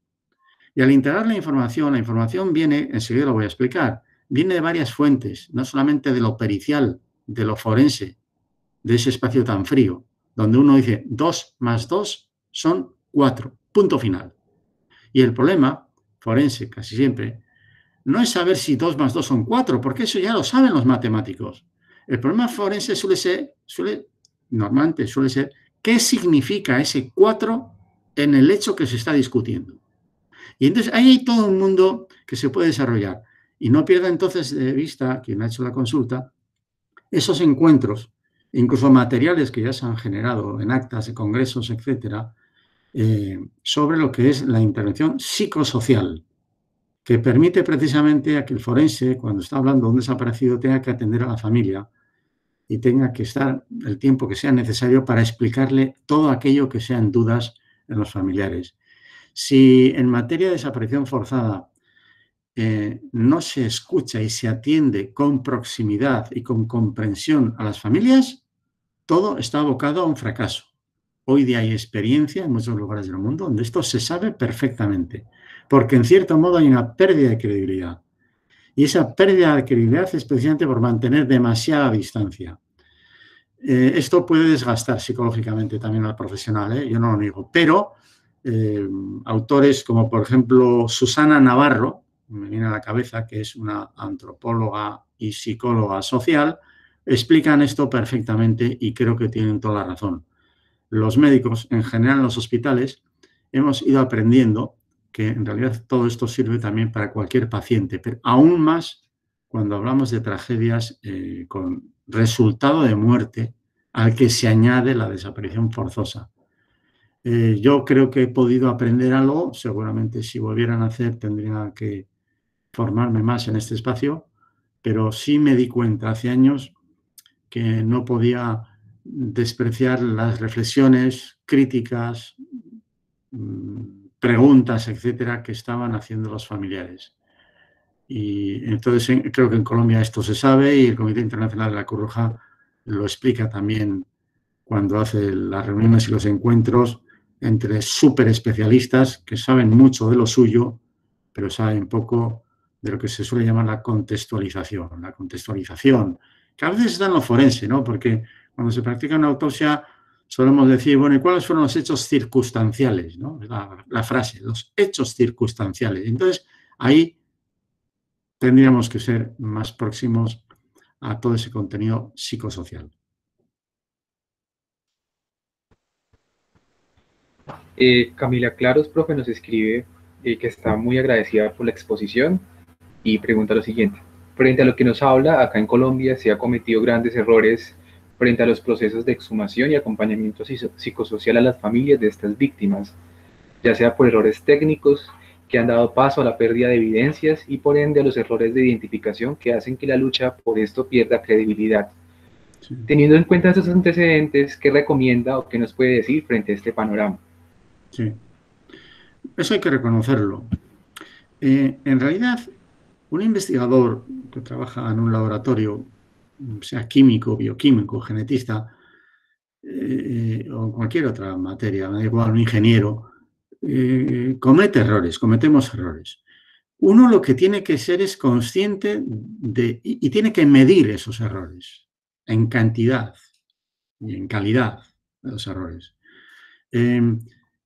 B: Y al integrar la información, la información viene, enseguida lo voy a explicar, viene de varias fuentes, no solamente de lo pericial, de lo forense, de ese espacio tan frío, donde uno dice dos más dos son cuatro. punto final. Y el problema forense casi siempre, no es saber si 2 más 2 son 4, porque eso ya lo saben los matemáticos. El problema forense suele ser, suele, normalmente suele ser, ¿qué significa ese 4 en el hecho que se está discutiendo? Y entonces ahí hay todo un mundo que se puede desarrollar. Y no pierda entonces de vista, quien ha hecho la consulta, esos encuentros, incluso materiales que ya se han generado en actas de congresos, etcétera, eh, sobre lo que es la intervención psicosocial, que permite precisamente a que el forense, cuando está hablando de un desaparecido, tenga que atender a la familia y tenga que estar el tiempo que sea necesario para explicarle todo aquello que sean dudas en los familiares. Si en materia de desaparición forzada eh, no se escucha y se atiende con proximidad y con comprensión a las familias, todo está abocado a un fracaso. Hoy día hay experiencia en muchos lugares del mundo donde esto se sabe perfectamente, porque en cierto modo hay una pérdida de credibilidad. Y esa pérdida de credibilidad es precisamente por mantener demasiada distancia. Eh, esto puede desgastar psicológicamente también al profesional, ¿eh? yo no lo digo, pero eh, autores como por ejemplo Susana Navarro, me viene a la cabeza, que es una antropóloga y psicóloga social, explican esto perfectamente y creo que tienen toda la razón los médicos, en general en los hospitales, hemos ido aprendiendo que en realidad todo esto sirve también para cualquier paciente, pero aún más cuando hablamos de tragedias eh, con resultado de muerte al que se añade la desaparición forzosa. Eh, yo creo que he podido aprender algo, seguramente si volvieran a hacer tendría que formarme más en este espacio, pero sí me di cuenta hace años que no podía despreciar las reflexiones, críticas, mm, preguntas, etcétera, que estaban haciendo los familiares. Y entonces creo que en Colombia esto se sabe y el Comité Internacional de la Curruja lo explica también cuando hace las reuniones y los encuentros entre súper especialistas que saben mucho de lo suyo, pero saben poco de lo que se suele llamar la contextualización. La contextualización, que a veces está en lo forense, ¿no? Porque cuando se practica una autopsia, solemos decir, bueno, ¿y cuáles fueron los hechos circunstanciales? ¿no? La, frase, los hechos circunstanciales. Entonces, ahí tendríamos que ser más próximos a todo ese contenido psicosocial.
C: Eh, Camila Claros, profe, nos escribe eh, que está muy agradecida por la exposición y pregunta lo siguiente. Frente a lo que nos habla, acá en Colombia se ha cometido grandes errores frente a los procesos de exhumación y acompañamiento psicosocial a las familias de estas víctimas, ya sea por errores técnicos que han dado paso a la pérdida de evidencias y por ende a los errores de identificación que hacen que la lucha por esto pierda credibilidad. Teniendo en cuenta esos antecedentes, ¿qué recomienda o qué nos puede decir frente a este panorama?
B: Sí, eso hay que reconocerlo. Eh, en realidad, un investigador que trabaja en un laboratorio sea químico, bioquímico, genetista eh, eh, o cualquier otra materia, igual, un ingeniero, eh, comete errores, cometemos errores. Uno lo que tiene que ser es consciente y, tiene que medir esos errores en cantidad y en calidad de los errores. Em,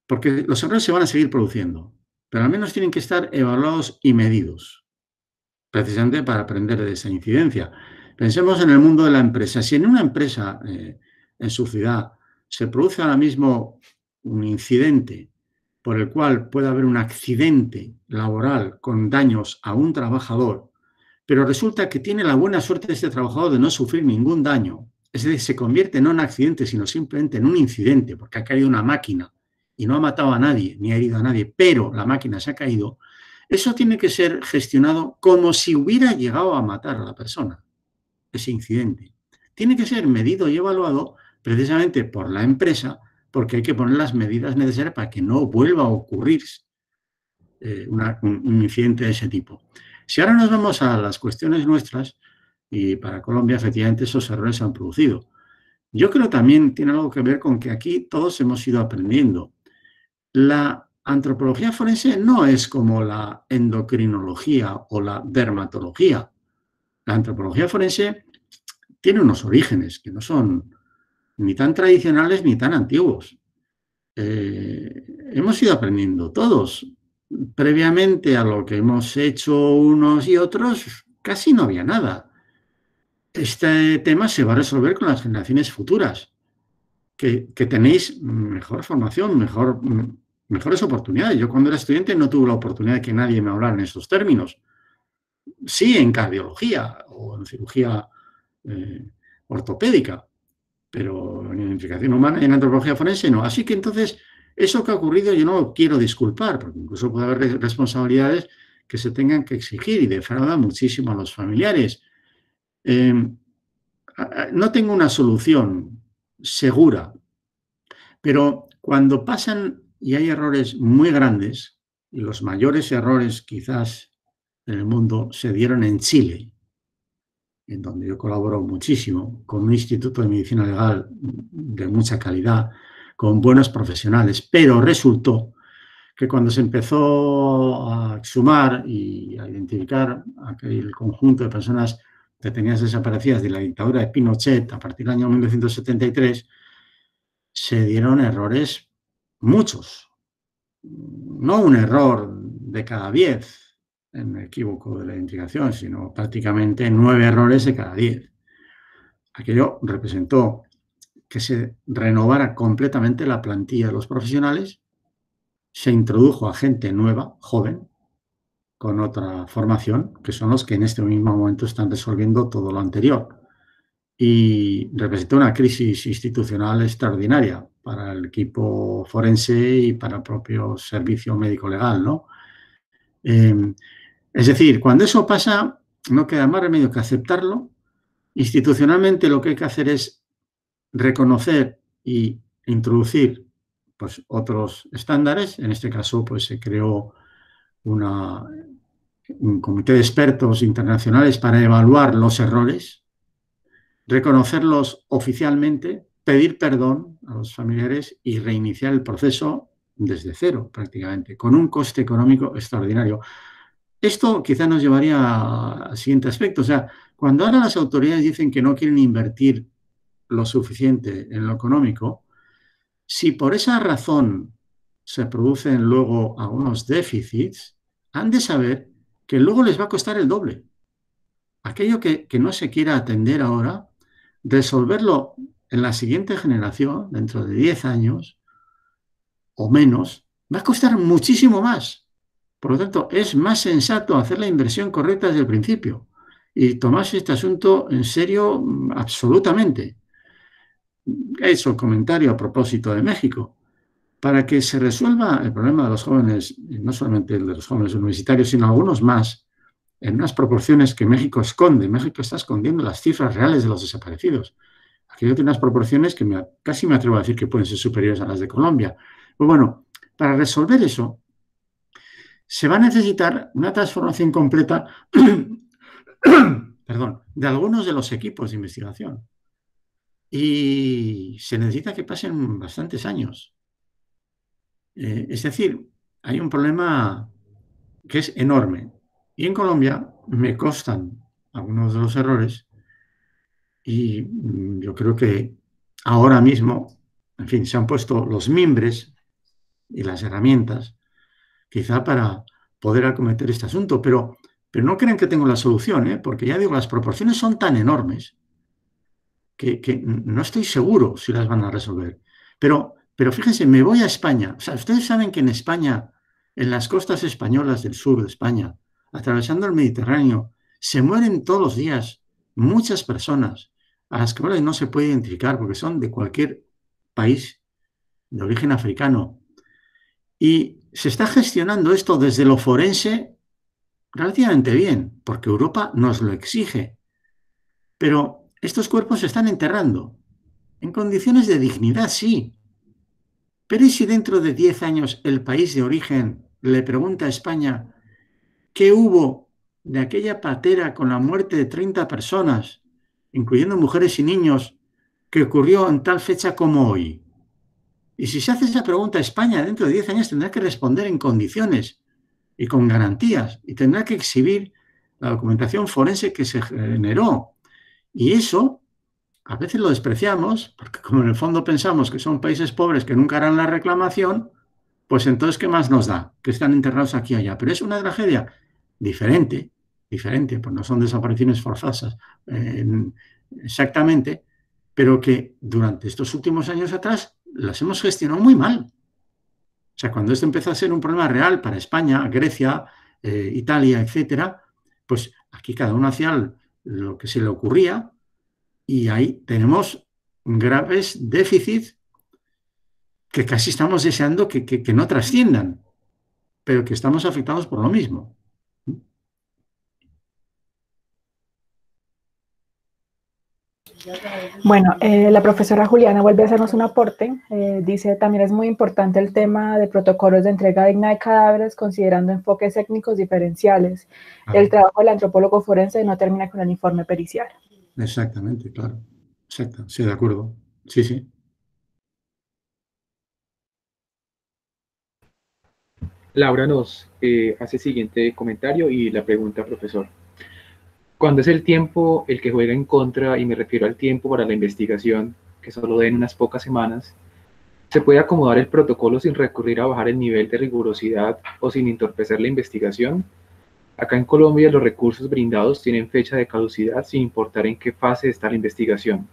B: porque los errores se van a seguir produciendo, pero al menos tienen que estar evaluados y medidos, precisamente para aprender de esa incidencia. Pensemos en el mundo de la empresa. Si en una empresa, eh, en su ciudad, se produce ahora mismo un incidente por el cual puede haber un accidente laboral con daños a un trabajador, pero resulta que tiene la buena suerte de este trabajador de no sufrir ningún daño, es decir, se convierte no en accidente, sino simplemente en un incidente, porque ha caído una máquina y no ha matado a nadie, ni ha herido a nadie, pero la máquina se ha caído, eso tiene que ser gestionado como si hubiera llegado a matar a la persona ese incidente. Tiene que ser medido y evaluado precisamente por la empresa, porque hay que poner las medidas necesarias para que no vuelva a ocurrir eh, un, un, incidente de ese tipo. Si ahora nos vamos a las cuestiones nuestras, y para Colombia efectivamente esos errores se han producido. Yo creo también tiene algo que ver con que aquí todos hemos ido aprendiendo. La antropología forense no es como la endocrinología o la dermatología, la antropología forense tiene unos orígenes que no son ni tan tradicionales ni tan antiguos. Eh, hemos ido aprendiendo todos. Previamente a lo que hemos hecho unos y otros, casi no había nada. Este tema se va a resolver con las generaciones futuras, que, tenéis mejor formación, mejor, mm, mejores oportunidades. Yo cuando era estudiante no tuve la oportunidad de que nadie me hablara en esos términos sí en cardiología o en cirugía eh, ortopédica, pero en identificación humana, y en antropología forense no. Así que entonces, eso que ha ocurrido yo no lo quiero disculpar, porque incluso puede haber responsabilidades que se tengan que exigir y defraudan muchísimo a los familiares. Em, no tengo una solución segura, pero cuando pasan y hay errores muy grandes, y los mayores errores quizás en el mundo se dieron en Chile, en donde yo colaboro muchísimo, con un instituto de medicina legal de mucha calidad, con buenos profesionales, pero resultó que cuando se empezó a sumar y a identificar aquel conjunto de personas detenidas desaparecidas de la dictadura de Pinochet a partir del año 1973, se dieron errores muchos, no un error de cada diez, el equivoco de la identificación, sino prácticamente nueve errores de cada diez. Aquello representó que se renovara completamente la plantilla de los profesionales, se introdujo a gente nueva, joven, con otra formación, que son los que en este mismo momento están resolviendo todo lo anterior. Y representó una crisis institucional extraordinaria para el equipo forense y para el propio servicio médico legal, ¿no? Eh, es decir, cuando eso pasa, no queda más remedio que aceptarlo. Institucionalmente lo que hay que hacer es reconocer e introducir pues, otros estándares. En este caso, pues se creó una, un comité de expertos internacionales para evaluar los errores, reconocerlos oficialmente, pedir perdón a los familiares y reiniciar el proceso desde cero prácticamente, con un coste económico extraordinario. Esto quizá nos llevaría al siguiente aspecto. O sea, cuando ahora las autoridades dicen que no quieren invertir lo suficiente en lo económico, si por esa razón se producen luego algunos déficits, han de saber que luego les va a costar el doble. Aquello que, que no se quiera atender ahora, resolverlo en la siguiente generación, dentro de 10 años o menos, va a costar muchísimo más. Por lo tanto, es más sensato hacer la inversión correcta desde el principio y tomarse este asunto en serio mm, absolutamente. He hecho comentario a propósito de México. Para que se resuelva el problema de los jóvenes, no solamente el de los jóvenes universitarios, sino algunos más, en unas proporciones que México esconde. México está escondiendo las cifras reales de los desaparecidos. Aquí tengo unas proporciones que casi me atrevo a decir que pueden ser superiores a las de Colombia. Pues bueno, para resolver eso, se va a necesitar una transformación completa perdón, de algunos de los equipos de investigación. Y se necesita que pasen bastantes años. Eh, es decir, hay un problema que es enorme. Y en Colombia me costan algunos de los errores y mm, yo creo que ahora mismo, en fin, se han puesto los mimbres y las herramientas quizá para poder acometer este asunto, pero, pero no creen que tengo la solución, ¿eh? porque ya digo, las proporciones son tan enormes que, no estoy seguro si las van a resolver. Pero, pero fíjense, me voy a España. sea, ustedes saben que en España, en las costas españolas del sur de España, atravesando el Mediterráneo, se mueren todos los días muchas personas a las que no se puede identificar porque son de cualquier país de origen africano. Y se está gestionando esto desde lo forense relativamente bien, porque Europa nos lo exige. Pero estos cuerpos se están enterrando. En condiciones de dignidad, sí. Pero ¿y si dentro de 10 años el país de origen le pregunta a España qué hubo de aquella patera con la muerte de 30 personas, incluyendo mujeres y niños, que ocurrió en tal fecha como hoy? Y si se hace esa pregunta, España dentro de 10 años tendrá que responder en condiciones y con garantías y tendrá que exhibir la documentación forense que se generó. Y eso a veces lo despreciamos porque como en el fondo pensamos que son países pobres que nunca harán la reclamación, pues entonces ¿qué más nos da? Que están enterrados aquí y allá. Pero es una tragedia diferente, diferente, pues no son desapariciones forzadas eh, exactamente, pero que durante estos últimos años atrás las hemos gestionado muy mal. O sea, cuando esto empezó a ser un problema real para España, Grecia, eh, Italia, etcétera, pues aquí cada uno hacía lo que se le ocurría y ahí tenemos graves déficits que casi estamos deseando que no trasciendan, pero que estamos afectados por lo mismo.
D: Bueno, eh, la profesora Juliana vuelve a hacernos un aporte. Eh, dice, también es muy importante el tema de protocolos de entrega digna de cadáveres, considerando enfoques técnicos diferenciales. El trabajo del antropólogo forense no termina con el informe pericial.
B: Exactamente, claro. Exacto, sí, de acuerdo. Sí, sí.
C: Laura nos eh, hace siguiente comentario y la pregunta, profesor. Cuando es el tiempo el que juega en contra, y me refiero al tiempo para la investigación, que solo den unas pocas semanas, se puede acomodar el protocolo sin recurrir a bajar el nivel de rigurosidad o sin entorpecer la investigación. Acá en Colombia los recursos brindados tienen fecha de caducidad sin importar en qué fase está la investigación,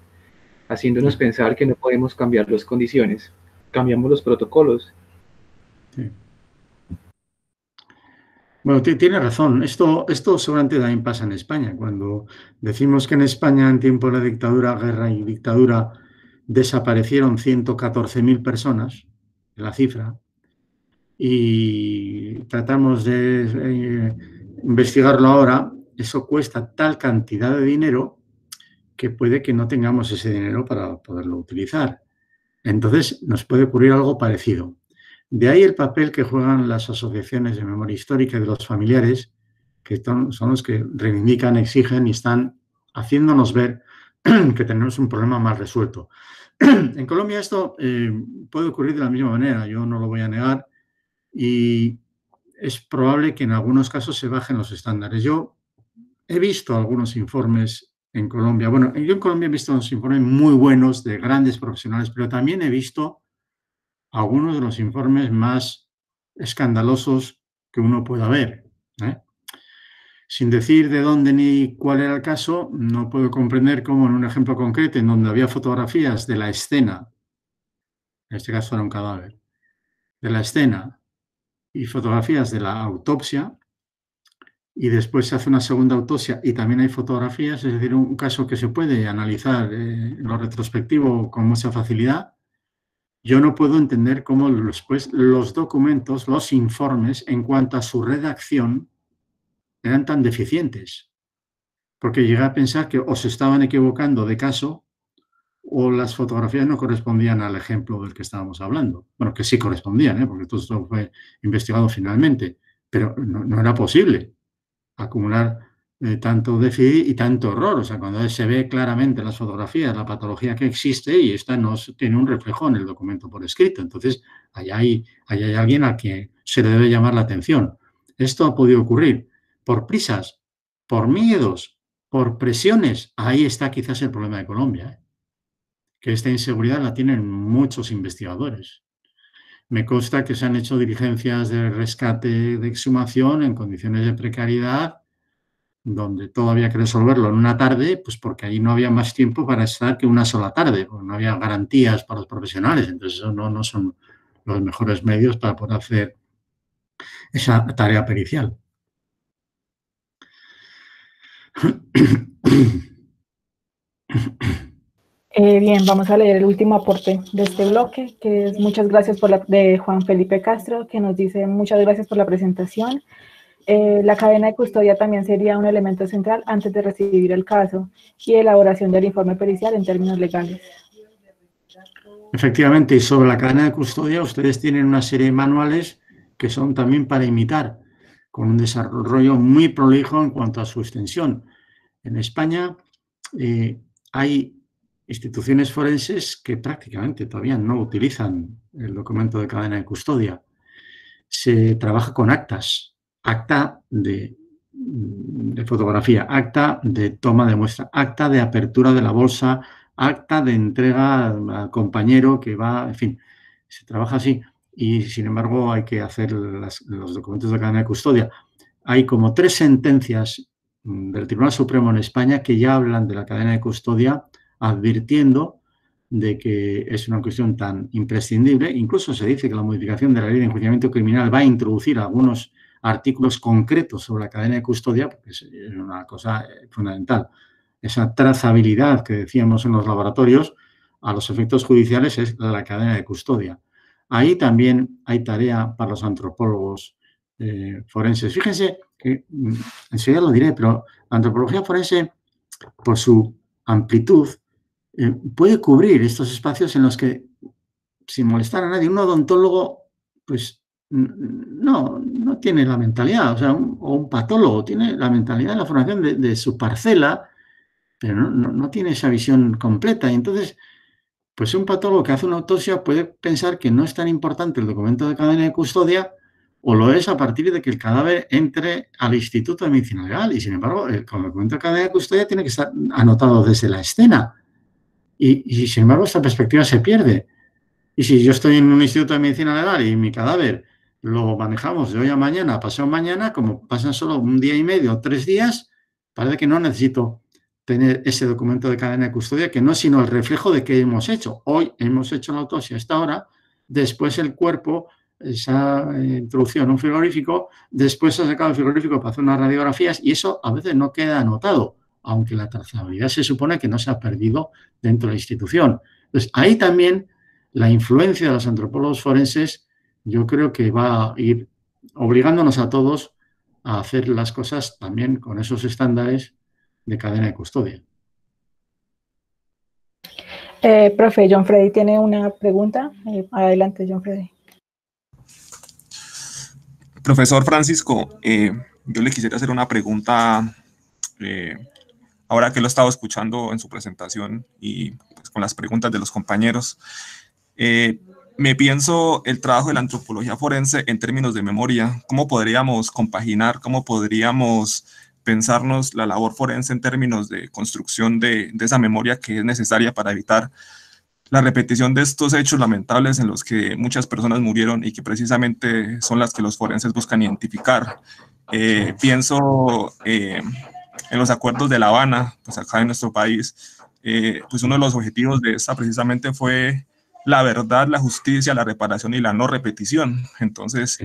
C: haciéndonos pensar que no podemos
B: cambiar las condiciones, cambiamos los protocolos. Sí. Bueno, tiene razón. Esto, esto seguramente también pasa en España. Cuando decimos que en España en tiempo de la dictadura, guerra y dictadura desaparecieron 114.000 personas, la cifra, y tratamos de eh, investigarlo ahora, eso cuesta tal cantidad de dinero que puede que no tengamos ese dinero para poderlo utilizar. Entonces nos puede ocurrir algo parecido. De ahí el papel que juegan las asociaciones de memoria histórica y de los familiares, que son los que reivindican, exigen y están haciéndonos ver que tenemos un problema mal resuelto. En Colombia esto eh, puede ocurrir de la misma manera, yo no lo voy a negar, y es probable que en algunos casos se bajen los estándares. Yo he visto algunos informes en Colombia, bueno, yo en Colombia he visto unos informes muy buenos de grandes profesionales, pero también he visto algunos de los informes más escandalosos que uno pueda ver. ¿eh? Sin decir de dónde ni cuál era el caso, no puedo comprender cómo en un ejemplo concreto, en donde había fotografías de la escena, en este caso era un cadáver, de la escena y fotografías de la autopsia, y después se hace una segunda autopsia y también hay fotografías, es decir, un caso que se puede analizar eh, en lo retrospectivo con mucha facilidad, yo no puedo entender cómo los, pues, los documentos, los informes, en cuanto a su redacción, eran tan deficientes. Porque llegué a pensar que o se estaban equivocando de caso o las fotografías no correspondían al ejemplo del que estábamos hablando. Bueno, que sí correspondían, ¿eh? porque todo esto fue investigado finalmente, pero no era posible acumular eh, tanto déficit y tanto horror. O sea, cuando se ve claramente las fotografías la patología que existe y esta no tiene un reflejo en el documento por escrito. Entonces, allá hay, allá hay alguien a quien se le debe llamar la atención. Esto ha podido ocurrir por prisas, por miedos, por presiones. Ahí está quizás el problema de Colombia. ¿eh? Que esta inseguridad la tienen muchos investigadores. Me consta que se han hecho diligencias de rescate, de exhumación en condiciones de precariedad, donde todavía había que resolverlo en una tarde, pues porque ahí no había más tiempo para estar que una sola tarde, no había garantías para los profesionales, entonces no, son los mejores medios para poder hacer esa tarea pericial.
D: Eh, bien, vamos a leer el último aporte de este bloque, que es muchas gracias por la, de Juan Felipe Castro, que nos dice muchas gracias por la presentación. Eh, la cadena de custodia también sería un elemento central antes de recibir el caso y elaboración del informe pericial en términos legales.
B: Efectivamente, y sobre la cadena de custodia ustedes tienen una serie de manuales que son también para imitar, con un desarrollo muy prolijo en cuanto a su extensión. En España eh, hay instituciones forenses que prácticamente todavía no utilizan el documento de cadena de custodia. Se trabaja con actas, acta de, fotografía, acta de toma de muestra, acta de apertura de la bolsa, acta de entrega al compañero que va, en fin, se trabaja así. Y sin embargo hay que hacer los documentos de cadena de custodia. Hay como tres sentencias mm, del Tribunal Supremo en España que ya hablan de la cadena de custodia advirtiendo de que es una cuestión tan imprescindible. Incluso se dice que la modificación de la ley de enjuiciamiento criminal va a introducir algunos artículos concretos sobre la cadena de custodia, porque es una cosa eh, fundamental. Esa trazabilidad que decíamos en los laboratorios a los efectos judiciales es la cadena de custodia. Ahí también hay tarea para los antropólogos eh, forenses. Fíjense que, mm, enseguida lo diré, pero la antropología forense, por su amplitud, eh, puede cubrir estos espacios en los que, sin molestar a nadie, un odontólogo pues no, no tiene la mentalidad, o sea, un, o un patólogo tiene la mentalidad de la formación de, su parcela, pero no, tiene esa visión completa. Y entonces, pues un patólogo que hace una autopsia puede pensar que no es tan importante el documento de cadena de custodia o lo es a partir de que el cadáver entre al Instituto de Medicina Legal. Y sin embargo, el, documento de cadena de custodia tiene que estar anotado desde la escena. Y, y sin embargo, esta perspectiva se pierde. Y si yo estoy en un instituto de medicina legal y mi cadáver lo manejamos de hoy a mañana, pasado mañana, como pasan solo un día y medio, tres días, parece que no necesito tener ese documento de cadena de custodia, que no es sino el reflejo de qué hemos hecho. Hoy hemos hecho la autopsia a esta hora, después el cuerpo eh, se ha eh, introducido en un frigorífico, después se ha sacado el frigorífico para hacer unas radiografías y eso a veces no queda anotado, aunque la trazabilidad se supone que no se ha perdido dentro de la institución. Entonces, ahí también la influencia de los antropólogos forenses yo creo que va a ir obligándonos a todos a hacer las cosas también con esos estándares de cadena de custodia.
D: Eh, profe, John Freddy tiene una pregunta. Eh, adelante, John Freddy.
E: Profesor Francisco, eh, yo le quisiera hacer una pregunta ahora que lo he estado escuchando en su presentación y pues, con las preguntas de los compañeros me pienso el trabajo de la antropología forense en términos de memoria. ¿Cómo podríamos compaginar, cómo podríamos pensarnos la labor forense en términos de construcción de, esa memoria que es necesaria para evitar la repetición de estos hechos lamentables en los que muchas personas murieron y que precisamente son las que los forenses buscan identificar. Eh, pienso eh, en los acuerdos de La Habana, pues acá en nuestro país, eh, pues uno de los objetivos de esa precisamente fue la verdad, la justicia, la reparación y la no repetición. Entonces,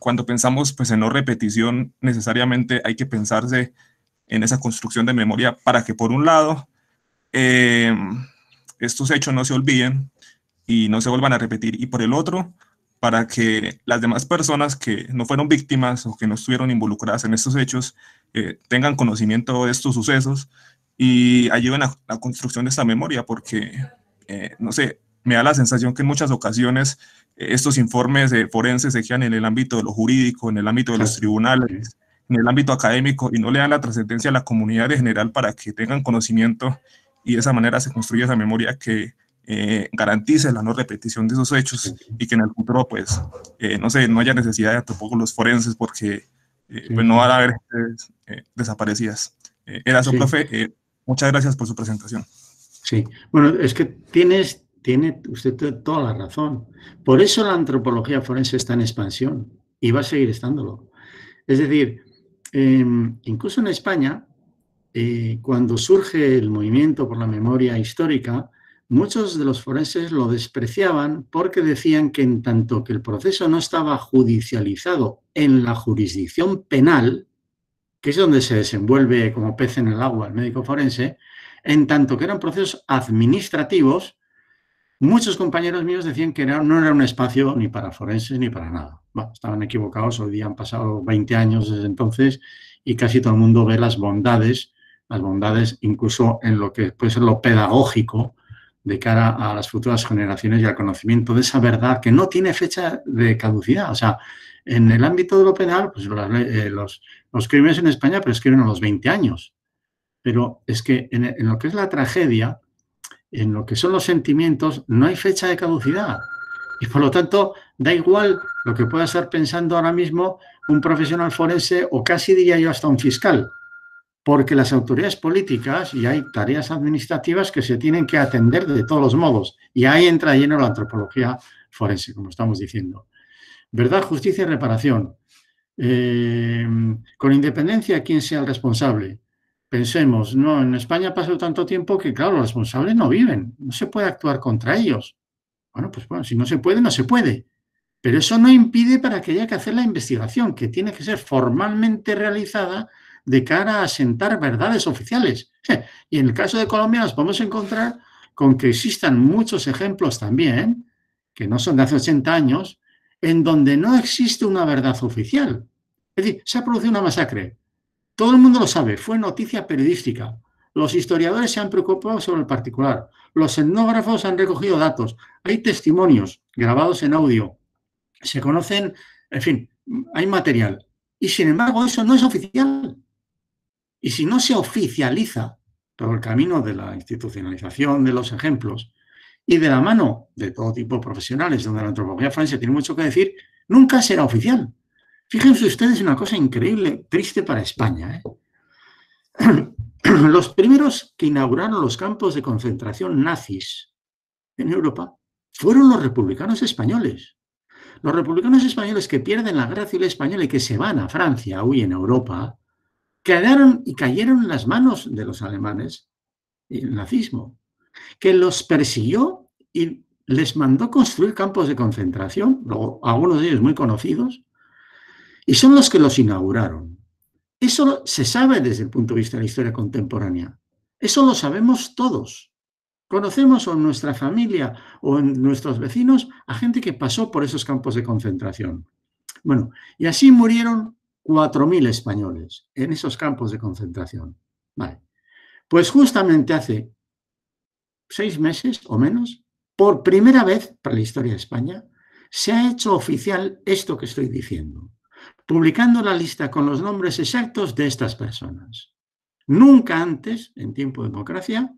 E: cuando pensamos pues, en no repetición, necesariamente hay que pensarse en esa construcción de memoria para que, por un lado, em, estos hechos no se olviden y no se vuelvan a repetir, y por el otro, para que las demás personas que no fueron víctimas o que no estuvieron involucradas en estos hechos eh, tengan conocimiento de estos sucesos y ayuden a la construcción de esta memoria, porque, eh, no sé, me da la sensación que en muchas ocasiones eh, estos informes forenses se quedan en el ámbito de lo jurídico, en el ámbito de los tribunales, en el ámbito académico y no le dan la trascendencia a la comunidad en general para que tengan conocimiento y de esa manera se construye esa memoria que eh, garantice la no repetición de esos hechos y que en el futuro pues eh, no sé, no haya necesidad de tampoco los forenses porque pues, no van a haber desaparecidas. era eso, profe. muchas gracias por su presentación. Sí,
B: bueno, es que tienes, tiene usted toda la razón. Por eso la antropología forense está en expansión y va a seguir estándolo. Es decir, em, incluso en España, eh, cuando surge el movimiento por la memoria histórica, muchos de los forenses lo despreciaban porque decían que en tanto que el proceso no estaba judicializado en la jurisdicción penal, que es donde se desenvuelve como pez en el agua el médico forense, en tanto que eran procesos administrativos, Muchos compañeros míos decían que no era un espacio ni para forenses ni para nada. estaban equivocados, hoy día han pasado 20 años desde entonces y casi todo el mundo ve las bondades, las bondades incluso en lo que puede ser lo pedagógico de cara a las futuras generaciones y al conocimiento de esa verdad que no tiene fecha de caducidad. O sea, en el ámbito de lo penal, pues eh, los, los, crímenes en España prescriben a los 20 años. Pero es que en lo que es la tragedia, en lo que son los sentimientos no hay fecha de caducidad. Y por lo tanto, da igual lo que pueda estar pensando ahora mismo un profesional forense o casi diría yo hasta un fiscal, porque las autoridades políticas y hay tareas administrativas que se tienen que atender de todos los modos. Y ahí entra lleno la antropología forense, como estamos diciendo. Verdad, justicia y reparación. Eh, con independencia quién sea el responsable, Pensemos, no, en España ha pasado tanto tiempo que, claro, los responsables no viven, no se puede actuar contra ellos. Bueno, pues bueno, si no se puede, no se puede. Pero eso no impide para que haya que hacer la investigación, que tiene que ser formalmente realizada de cara a asentar verdades oficiales. Y en el caso de Colombia nos podemos encontrar con que existan muchos ejemplos también, que no son de hace 80 años, en donde no existe una verdad oficial. Es decir, se ha producido una masacre. Todo el mundo lo sabe, fue noticia periodística. Los historiadores se han preocupado sobre el particular. Los etnógrafos han recogido datos. Hay testimonios grabados en audio. Se conocen, en fin, hay material. Y sin embargo, eso no es oficial. Y si no se oficializa todo el camino de la institucionalización de los ejemplos y de la mano de todo tipo de profesionales, donde la antropología francesa tiene mucho que decir, nunca será oficial. Fíjense ustedes una cosa increíble, triste para España. ¿eh? Los primeros que inauguraron los campos de concentración nazis en Europa fueron los republicanos españoles. Los republicanos españoles que pierden la gracia civil española y que se van a Francia, huyen en Europa, quedaron y cayeron en las manos de los alemanes el nazismo, que los persiguió y les mandó construir campos de concentración, luego, algunos de ellos muy conocidos, y son los que los inauguraron. Eso se sabe desde el punto de vista de la historia contemporánea. Eso lo sabemos todos. Conocemos en nuestra familia o en nuestros vecinos a gente que pasó por esos campos de concentración. Bueno, y así murieron 4.000 españoles en esos campos de concentración. Vale. Pues justamente hace seis meses o menos, por primera vez para la historia de España, se ha hecho oficial esto que estoy diciendo publicando la lista con los nombres exactos de estas personas. Nunca antes, en tiempo de democracia,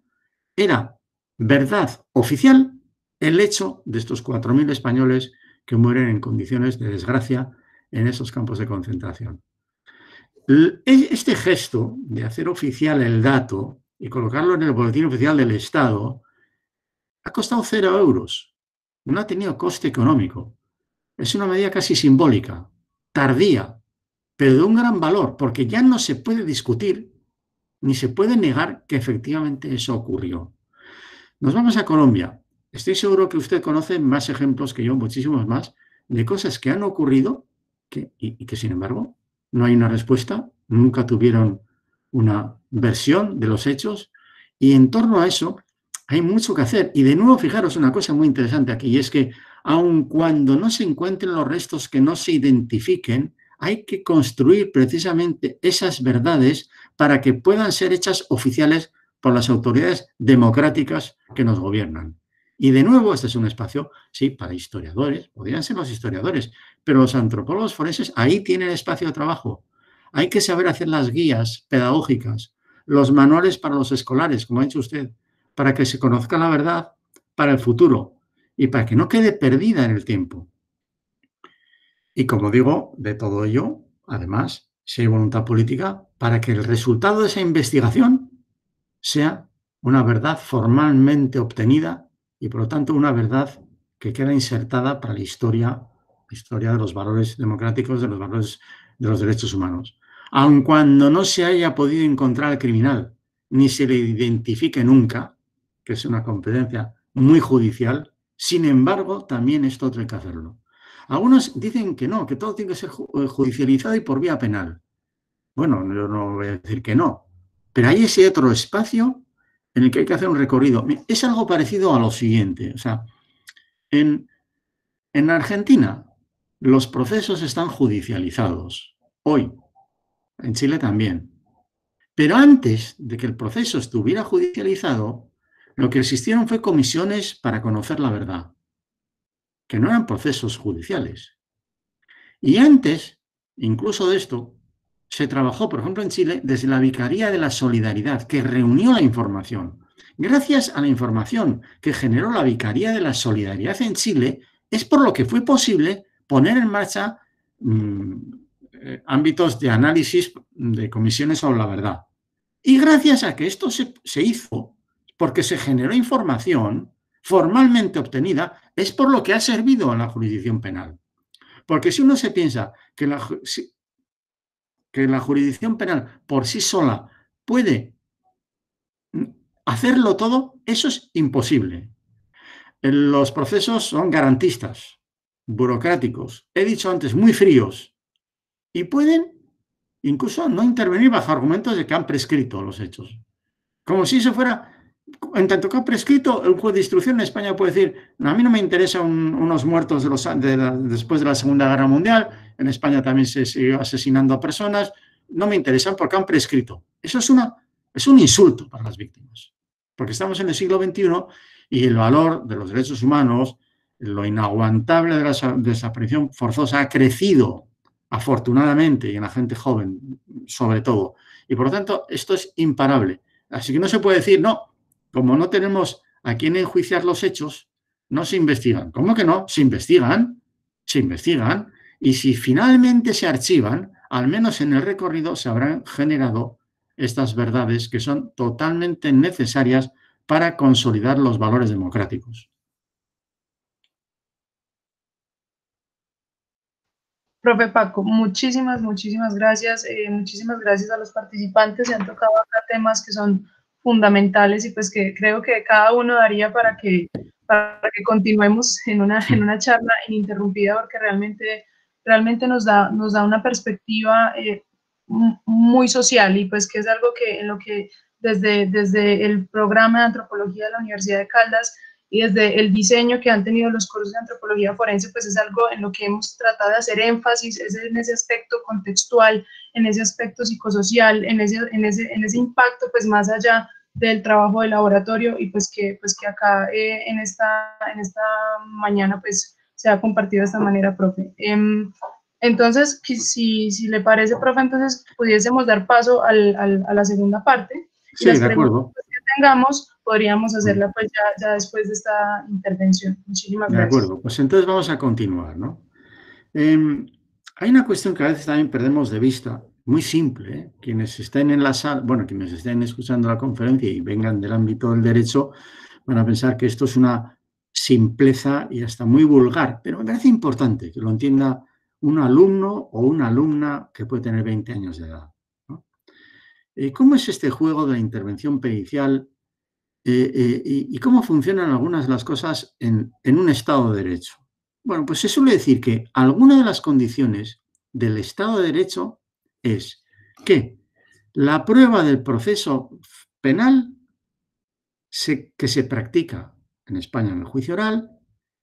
B: era verdad oficial el hecho de estos 4.000 españoles que mueren en condiciones de desgracia en esos campos de concentración. E, este gesto de hacer oficial el dato y colocarlo en el boletín oficial del Estado ha costado cero euros. No ha tenido coste económico. Es una medida casi simbólica tardía, pero de un gran valor, porque ya no se puede discutir ni se puede negar que efectivamente eso ocurrió. Nos vamos a Colombia. Estoy seguro que usted conoce más ejemplos que yo, muchísimos más, de cosas que han ocurrido y, y que sin embargo no hay una respuesta, nunca tuvieron una versión de los hechos y en torno a eso hay mucho que hacer. Y de nuevo, fijaros una cosa muy interesante aquí, y es que aun cuando no se encuentren los restos que no se identifiquen, hay que construir precisamente esas verdades para que puedan ser hechas oficiales por las autoridades democráticas que nos gobiernan. Y de nuevo, este es un espacio, sí, para historiadores, podrían ser los historiadores, pero los antropólogos forenses ahí tienen espacio de trabajo. Hay que saber hacer las guías pedagógicas, los manuales para los escolares, como ha dicho usted, para que se conozca la verdad para el futuro, y para que no quede perdida en el tiempo. Y como digo, de todo ello, además, si hay voluntad política, para que el resultado de esa investigación sea una verdad formalmente obtenida y, por lo tanto, una verdad que queda insertada para la historia, la historia de los valores democráticos, de los valores de los derechos humanos. Aun cuando no se haya podido encontrar al criminal, ni se le identifique nunca, que es una competencia muy judicial, sin embargo, también esto hay que hacerlo. Algunos dicen que no, que todo tiene que ser eh, judicializado y por vía penal. Bueno, yo no voy a decir que no, pero hay ese otro espacio en el que hay que hacer un recorrido. Es algo parecido a lo siguiente. O sea, en, en Argentina los procesos están judicializados, hoy, en Chile también. Pero antes de que el proceso estuviera judicializado, lo que existieron fue comisiones para conocer la verdad, que no eran procesos judiciales. Y antes, incluso de esto, se trabajó, por ejemplo, en Chile, desde la Vicaría de la Solidaridad, que reunió la información. Gracias a la información que generó la Vicaría de la Solidaridad en Chile, es por lo que fue posible poner en marcha mm, ámbitos de análisis de comisiones sobre la verdad. Y gracias a que esto se, se hizo, porque se generó información formalmente obtenida, es por lo que ha servido en la jurisdicción penal. Porque si uno se piensa que la, que la jurisdicción penal por sí sola puede hacerlo todo, eso es imposible. Los procesos son garantistas, burocráticos, he dicho antes, muy fríos, y pueden incluso no intervenir bajo argumentos de que han prescrito los hechos. Como si eso fuera en tanto que han prescrito, el juez de instrucción en España puede decir, a mí no me interesan unos muertos después de la Segunda Guerra Mundial, en España también se siguió asesinando a personas, no me interesan porque han prescrito. Eso es, una, es un insulto para las víctimas, porque estamos en el siglo XXI y el valor de los derechos humanos, lo inaguantable de la desaparición forzosa ha crecido, afortunadamente, y en la gente joven sobre todo. Y por lo tanto, esto es imparable. Así que no se puede decir, no, como no tenemos a quién enjuiciar los hechos, no se investigan. ¿Cómo que no? Se investigan, se investigan. Y si finalmente se archivan, al menos en el recorrido se habrán generado estas verdades que son totalmente necesarias para consolidar los valores democráticos.
A: Profe Paco, muchísimas, muchísimas gracias. Eh, muchísimas gracias a los participantes. Se han tocado acá temas que son fundamentales y pues que creo que cada uno daría para que, para que continuemos en una, en una charla ininterrumpida porque realmente, realmente nos, da, nos da una perspectiva eh, muy social y pues que es algo que en lo que desde, desde el programa de antropología de la Universidad de Caldas y desde el diseño que han tenido los cursos de antropología forense, pues es algo en lo que hemos tratado de hacer énfasis, es en ese aspecto contextual en ese aspecto psicosocial, en ese, en ese, en ese impacto, pues más allá del trabajo de laboratorio y pues que, pues que acá eh, en, esta, en esta mañana pues se ha compartido de esta manera, profe. Em, entonces, si, si le parece, profe, entonces pudiésemos dar paso al, al, a la segunda parte. Sí, de acuerdo. que tengamos podríamos hacerla pues ya, ya, después de esta intervención. Muchísimas gracias. De acuerdo,
B: pues entonces vamos a continuar, ¿no? Em, hay una cuestión que a veces también perdemos de vista, muy simple. ¿eh? Quienes estén en la sala, bueno, quienes estén escuchando la conferencia y vengan del ámbito del derecho, van a pensar que esto es una simpleza y hasta muy vulgar, pero me parece importante que lo entienda un alumno o una alumna que puede tener 20 años de edad. Eh, ¿Cómo es este juego de la intervención pericial eh, y, cómo funcionan algunas de las cosas en un Estado de Derecho? Bueno, pues se suele decir que alguna de las condiciones del Estado de Derecho es que la prueba del proceso penal que se practica en España en el juicio oral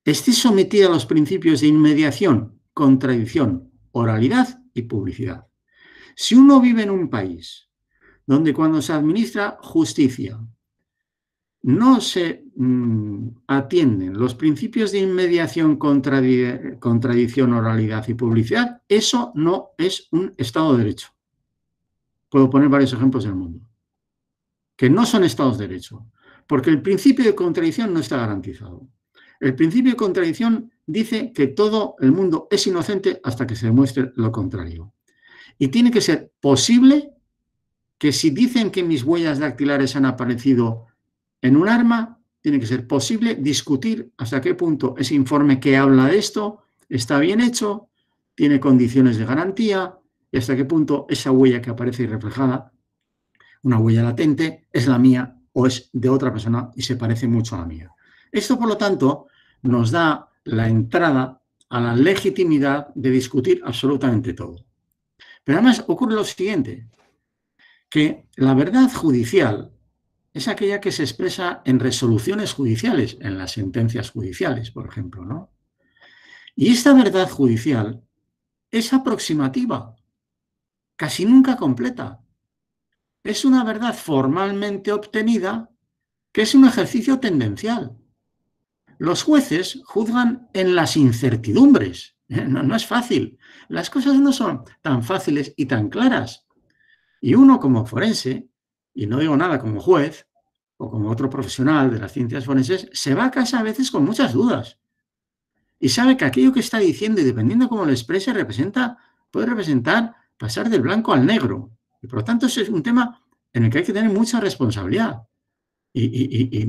B: esté sometida a los principios de inmediación, contradicción, oralidad y publicidad. Si uno vive en un país donde cuando se administra justicia no se mm, atienden los principios de inmediación, contradicción, oralidad y publicidad, eso no es un Estado de Derecho. Puedo poner varios ejemplos del mundo. Que no son Estados de Derecho, porque el principio de contradicción no está garantizado. El principio de contradicción dice que todo el mundo es inocente hasta que se demuestre lo contrario. Y tiene que ser posible que si dicen que mis huellas dactilares han aparecido en un arma tiene que ser posible discutir hasta qué punto ese informe que habla de esto está bien hecho, tiene condiciones de garantía y hasta qué punto esa huella que aparece reflejada, una huella latente, es la mía o es de otra persona y se parece mucho a la mía. Esto, por lo tanto, nos da la entrada a la legitimidad de discutir absolutamente todo. Pero además ocurre lo siguiente, que la verdad judicial es aquella que se expresa en resoluciones judiciales, en las sentencias judiciales, por ejemplo, ¿no? Y esta verdad judicial es aproximativa, casi nunca completa. Es una verdad formalmente obtenida que es un ejercicio tendencial. Los jueces juzgan en las incertidumbres. ¿eh? No, no es fácil. Las cosas no son tan fáciles y tan claras. Y uno como forense y no digo nada como juez o como otro profesional de las ciencias forenses, se va a casa a veces con muchas dudas. Y sabe que aquello que está diciendo, y dependiendo cómo lo exprese, representa, puede representar pasar del blanco al negro. Y por lo tanto, ese es un tema en el que hay que tener mucha responsabilidad y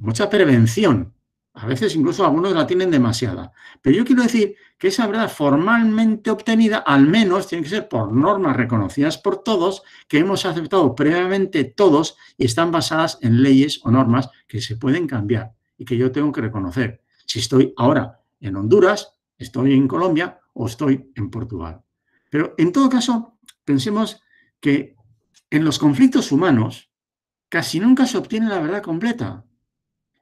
B: mucha prevención a veces incluso algunos la tienen demasiada. Pero yo quiero decir que esa verdad formalmente obtenida, al menos, tiene que ser por normas reconocidas por todos, que hemos aceptado previamente todos y están basadas en leyes o normas que se pueden cambiar y que yo tengo que reconocer. Si estoy ahora en Honduras, estoy en Colombia o estoy en Portugal. Pero en todo caso, pensemos que en los conflictos humanos casi nunca se obtiene la verdad completa.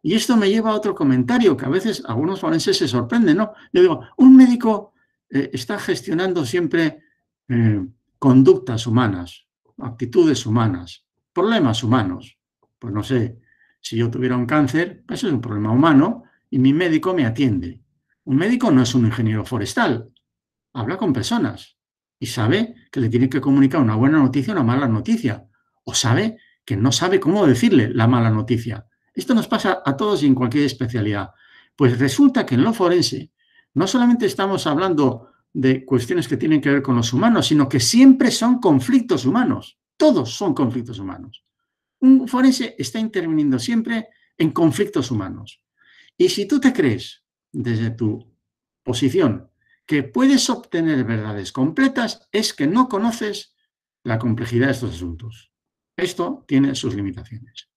B: Y esto me lleva a otro comentario que a veces algunos forenses se sorprenden, ¿no? Yo digo, un médico eh, está gestionando siempre eh, conductas humanas, actitudes humanas, problemas humanos. Pues no sé, si yo tuviera un cáncer, eso pues es un problema humano y mi médico me atiende. Un médico no es un ingeniero forestal, habla con personas y sabe que le tiene que comunicar una buena noticia o una mala noticia, o sabe que no sabe cómo decirle la mala noticia. Esto nos pasa a todos y en cualquier especialidad. Pues resulta que en lo forense no solamente estamos hablando de cuestiones que tienen que ver con los humanos, sino que siempre son conflictos humanos. Todos son conflictos humanos. Un forense está interviniendo siempre en conflictos humanos. Y si tú te crees, desde tu posición, que puedes obtener verdades completas, es que no conoces la complejidad de estos asuntos. Esto tiene sus limitaciones.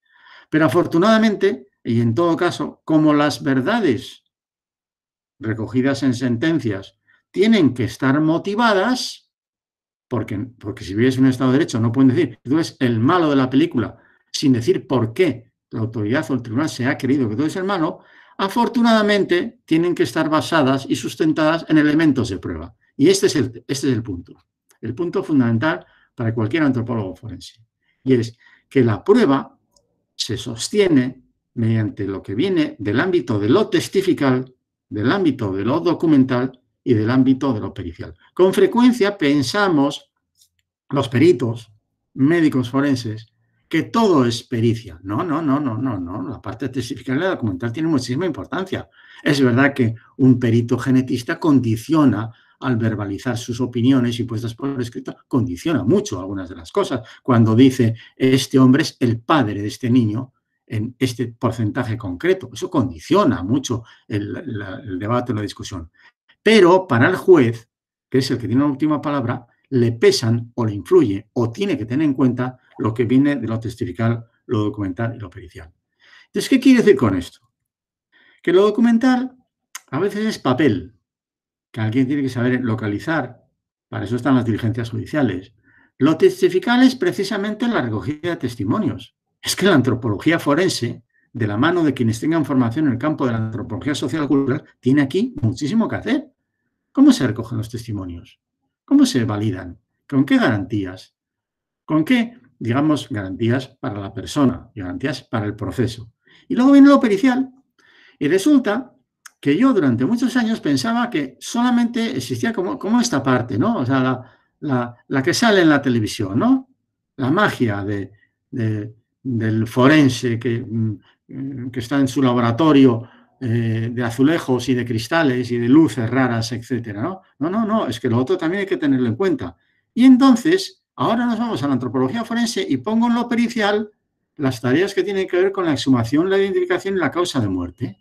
B: Pero afortunadamente, y en todo caso, como las verdades recogidas en sentencias tienen que estar motivadas, porque, porque si vives en un Estado de Derecho no pueden decir, tú eres el malo de la película, sin decir por qué la autoridad o el tribunal se ha querido que tú eres el malo, afortunadamente tienen que estar basadas y sustentadas en elementos de prueba. Y este es este es el punto, el punto fundamental para cualquier antropólogo forense. Y es que la prueba se sostiene mediante lo que viene del ámbito de lo testifical, del ámbito de lo documental y del ámbito de lo pericial. Con frecuencia pensamos, los peritos, médicos forenses, que todo es pericia. No, no, no, no, no, no. La parte testifical y la documental tiene muchísima importancia. Es verdad que un perito genetista condiciona al verbalizar sus opiniones y puestas por escrito, condiciona mucho algunas de las cosas. Cuando dice, este hombre es el padre de este niño, en este porcentaje concreto, eso condiciona mucho el, debate el debate, la discusión. Pero para el juez, que es el que tiene la última palabra, le pesan o le influye o tiene que tener en cuenta lo que viene de lo testifical, lo documental y lo pericial. Entonces, ¿qué quiere decir con esto? Que lo documental a veces es papel, alguien tiene que saber localizar. Para eso están las diligencias judiciales. Lo testifical es precisamente la recogida de testimonios. Es que la antropología forense, de la mano de quienes tengan formación en el campo de la antropología social cultural, tiene aquí muchísimo que hacer. ¿Cómo se recogen los testimonios? ¿Cómo se validan? ¿Con qué garantías? ¿Con qué, digamos, garantías para la persona y garantías para el proceso? Y luego viene lo pericial. Y resulta que yo durante muchos años pensaba que solamente existía como, como esta parte, ¿no? O sea, la, que sale en la televisión, ¿no? La magia del forense mm, que, está en su laboratorio eh, de azulejos y de cristales y de luces raras, etcétera, ¿no? No, no, no, es que lo otro también hay que tenerlo en cuenta. Y entonces, ahora nos vamos a la antropología forense y pongo en lo pericial las tareas que tienen que ver con la exhumación, la identificación y la causa de muerte.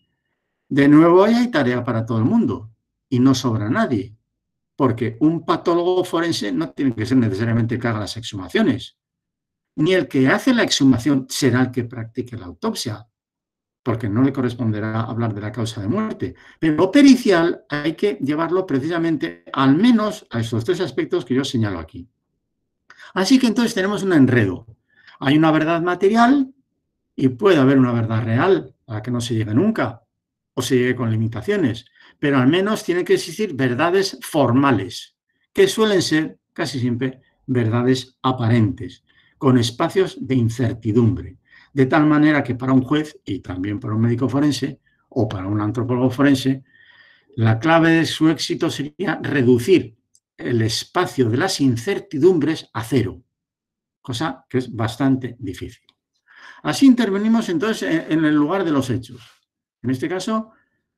B: De nuevo, hay tarea para todo el mundo y no sobra nadie, porque un patólogo forense no tiene que ser necesariamente el que haga las exhumaciones, ni el que hace la exhumación será el que practique la autopsia, porque no le corresponderá hablar de la causa de muerte. Pero pericial hay que llevarlo precisamente al menos a estos tres aspectos que yo señalo aquí. Así que entonces tenemos un enredo. Hay una verdad material y puede haber una verdad real a la que no se llegue nunca, o se llegue con limitaciones, pero al menos tienen que existir verdades formales, que suelen ser casi siempre verdades aparentes, con espacios de incertidumbre, de tal manera que para un juez y también para un médico forense o para un antropólogo forense, la clave de su éxito sería reducir el espacio de las incertidumbres a cero, cosa que es bastante difícil. Así intervenimos entonces en el lugar de los hechos. En este caso,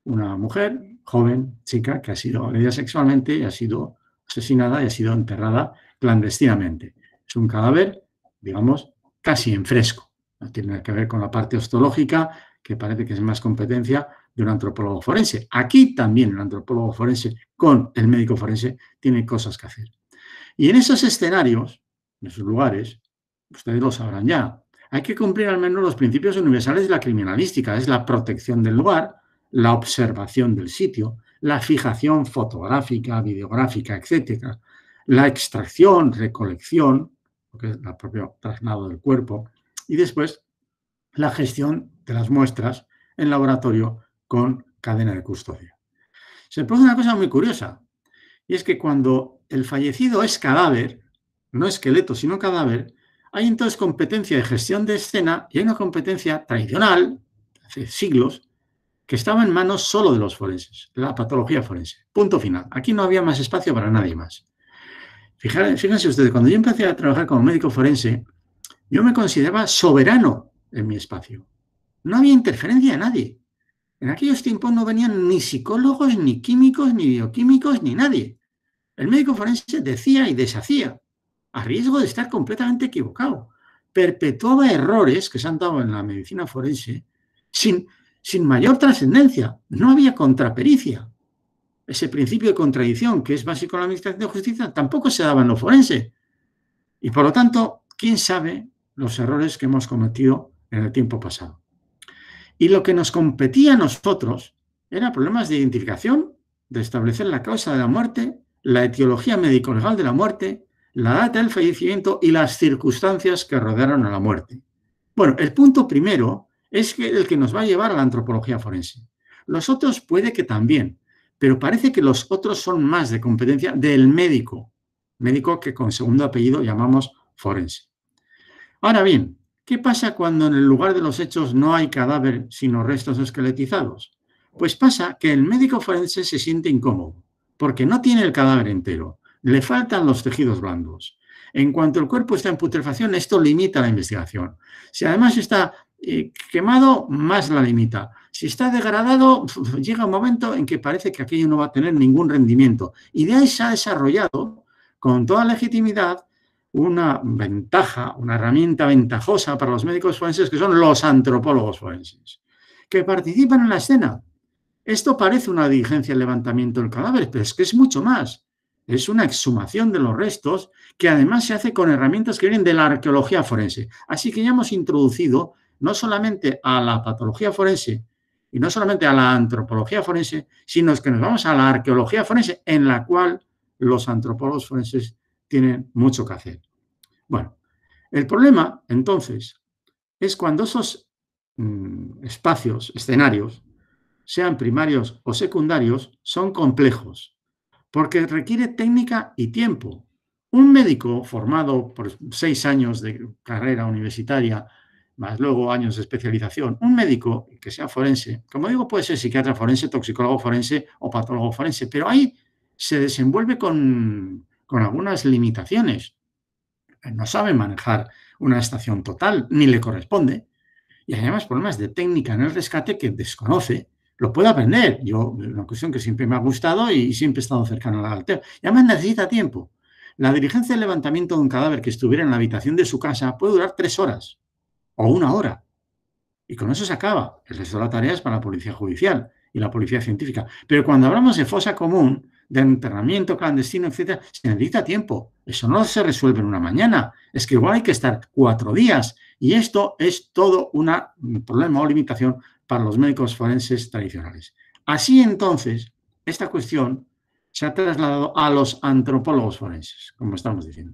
B: una mujer joven, chica, que ha sido agredida sexualmente y ha sido asesinada y ha sido enterrada clandestinamente. Es un cadáver, digamos, casi en fresco. No tiene nada que ver con la parte ostológica, que parece que es más competencia de un antropólogo forense. Aquí también el antropólogo forense con el médico forense tiene cosas que hacer. Y en esos escenarios, en esos lugares, ustedes lo sabrán ya, hay que cumplir al menos los principios universales de la criminalística. Es la protección del lugar, la observación del sitio, la fijación fotográfica, videográfica, etcétera, la extracción, recolección, que es el propio traslado del cuerpo, y después la gestión de las muestras en laboratorio con cadena de custodia. Se produce una cosa muy curiosa, y es que cuando el fallecido es cadáver, no esqueleto, sino cadáver, hay entonces competencia de gestión de escena y hay una competencia tradicional, hace siglos, que estaba en manos solo de los forenses, la patología forense. Punto final. Aquí no había más espacio para nadie más. Fíjense ustedes, cuando yo empecé a trabajar como médico forense, yo me consideraba soberano en mi espacio. No había interferencia de nadie. En aquellos tiempos no venían ni psicólogos, ni químicos, ni bioquímicos, ni nadie. El médico forense decía y deshacía a riesgo de estar completamente equivocado. Perpetuaba errores que se han dado en la medicina forense sin, sin mayor trascendencia. No había contrapericia. Ese principio de contradicción que es básico en la Administración de Justicia tampoco se daba en lo forense. Y por lo tanto, quién sabe los errores que hemos cometido en el tiempo pasado. Y lo que nos competía a nosotros eran problemas de identificación, de establecer la causa de la muerte, la etiología médico-legal de la muerte, la data del fallecimiento y las circunstancias que rodearon a la muerte. Bueno, el punto primero es el que nos va a llevar a la antropología forense. Los otros puede que también, pero parece que los otros son más de competencia del médico, médico que con segundo apellido llamamos forense. Ahora bien, ¿qué pasa cuando en el lugar de los hechos no hay cadáver sino restos esqueletizados? Pues pasa que el médico forense se siente incómodo, porque no tiene el cadáver entero, le faltan los tejidos blandos. En cuanto el cuerpo está en putrefacción, esto limita la investigación. Si además está eh, quemado, más la limita. Si está degradado, llega un momento en que parece que aquello no va a tener ningún rendimiento. Y de ahí se ha desarrollado con toda legitimidad una ventaja, una herramienta ventajosa para los médicos forenses, que son los antropólogos forenses, que participan en la escena. Esto parece una diligencia de levantamiento del cadáver, pero es que es mucho más. Es una exhumación de los restos que además se hace con herramientas que vienen de la arqueología forense. Así que ya hemos introducido no solamente a la patología forense y no solamente a la antropología forense, sino que nos vamos a la arqueología forense en la cual los antropólogos forenses tienen mucho que hacer. Bueno, el problema entonces es cuando esos mm, espacios, escenarios, sean primarios o secundarios, son complejos porque requiere técnica y tiempo. Un médico formado por seis años de carrera universitaria, más luego años de especialización, un médico que sea forense, como digo, puede ser psiquiatra forense, toxicólogo forense o patólogo forense, pero ahí se desenvuelve con, algunas limitaciones. No sabe manejar una estación total, ni le corresponde, y además problemas de técnica en el rescate que desconoce lo puedo aprender. Yo, una cuestión que siempre me ha gustado y siempre he estado cercano la alteo. Y además necesita tiempo. La diligencia del levantamiento de un cadáver que estuviera en la habitación de su casa puede durar tres horas o una hora. Y con eso se acaba. El resto de la tarea es para la policía judicial y la policía científica. Pero cuando hablamos de fosa común, de enterramiento clandestino, etc., se necesita tiempo. Eso no se resuelve en una mañana. Es que igual hay que estar cuatro días. Y esto es todo un problema o limitación para los médicos forenses tradicionales. Así entonces, esta cuestión se ha trasladado a los antropólogos forenses, como estamos diciendo.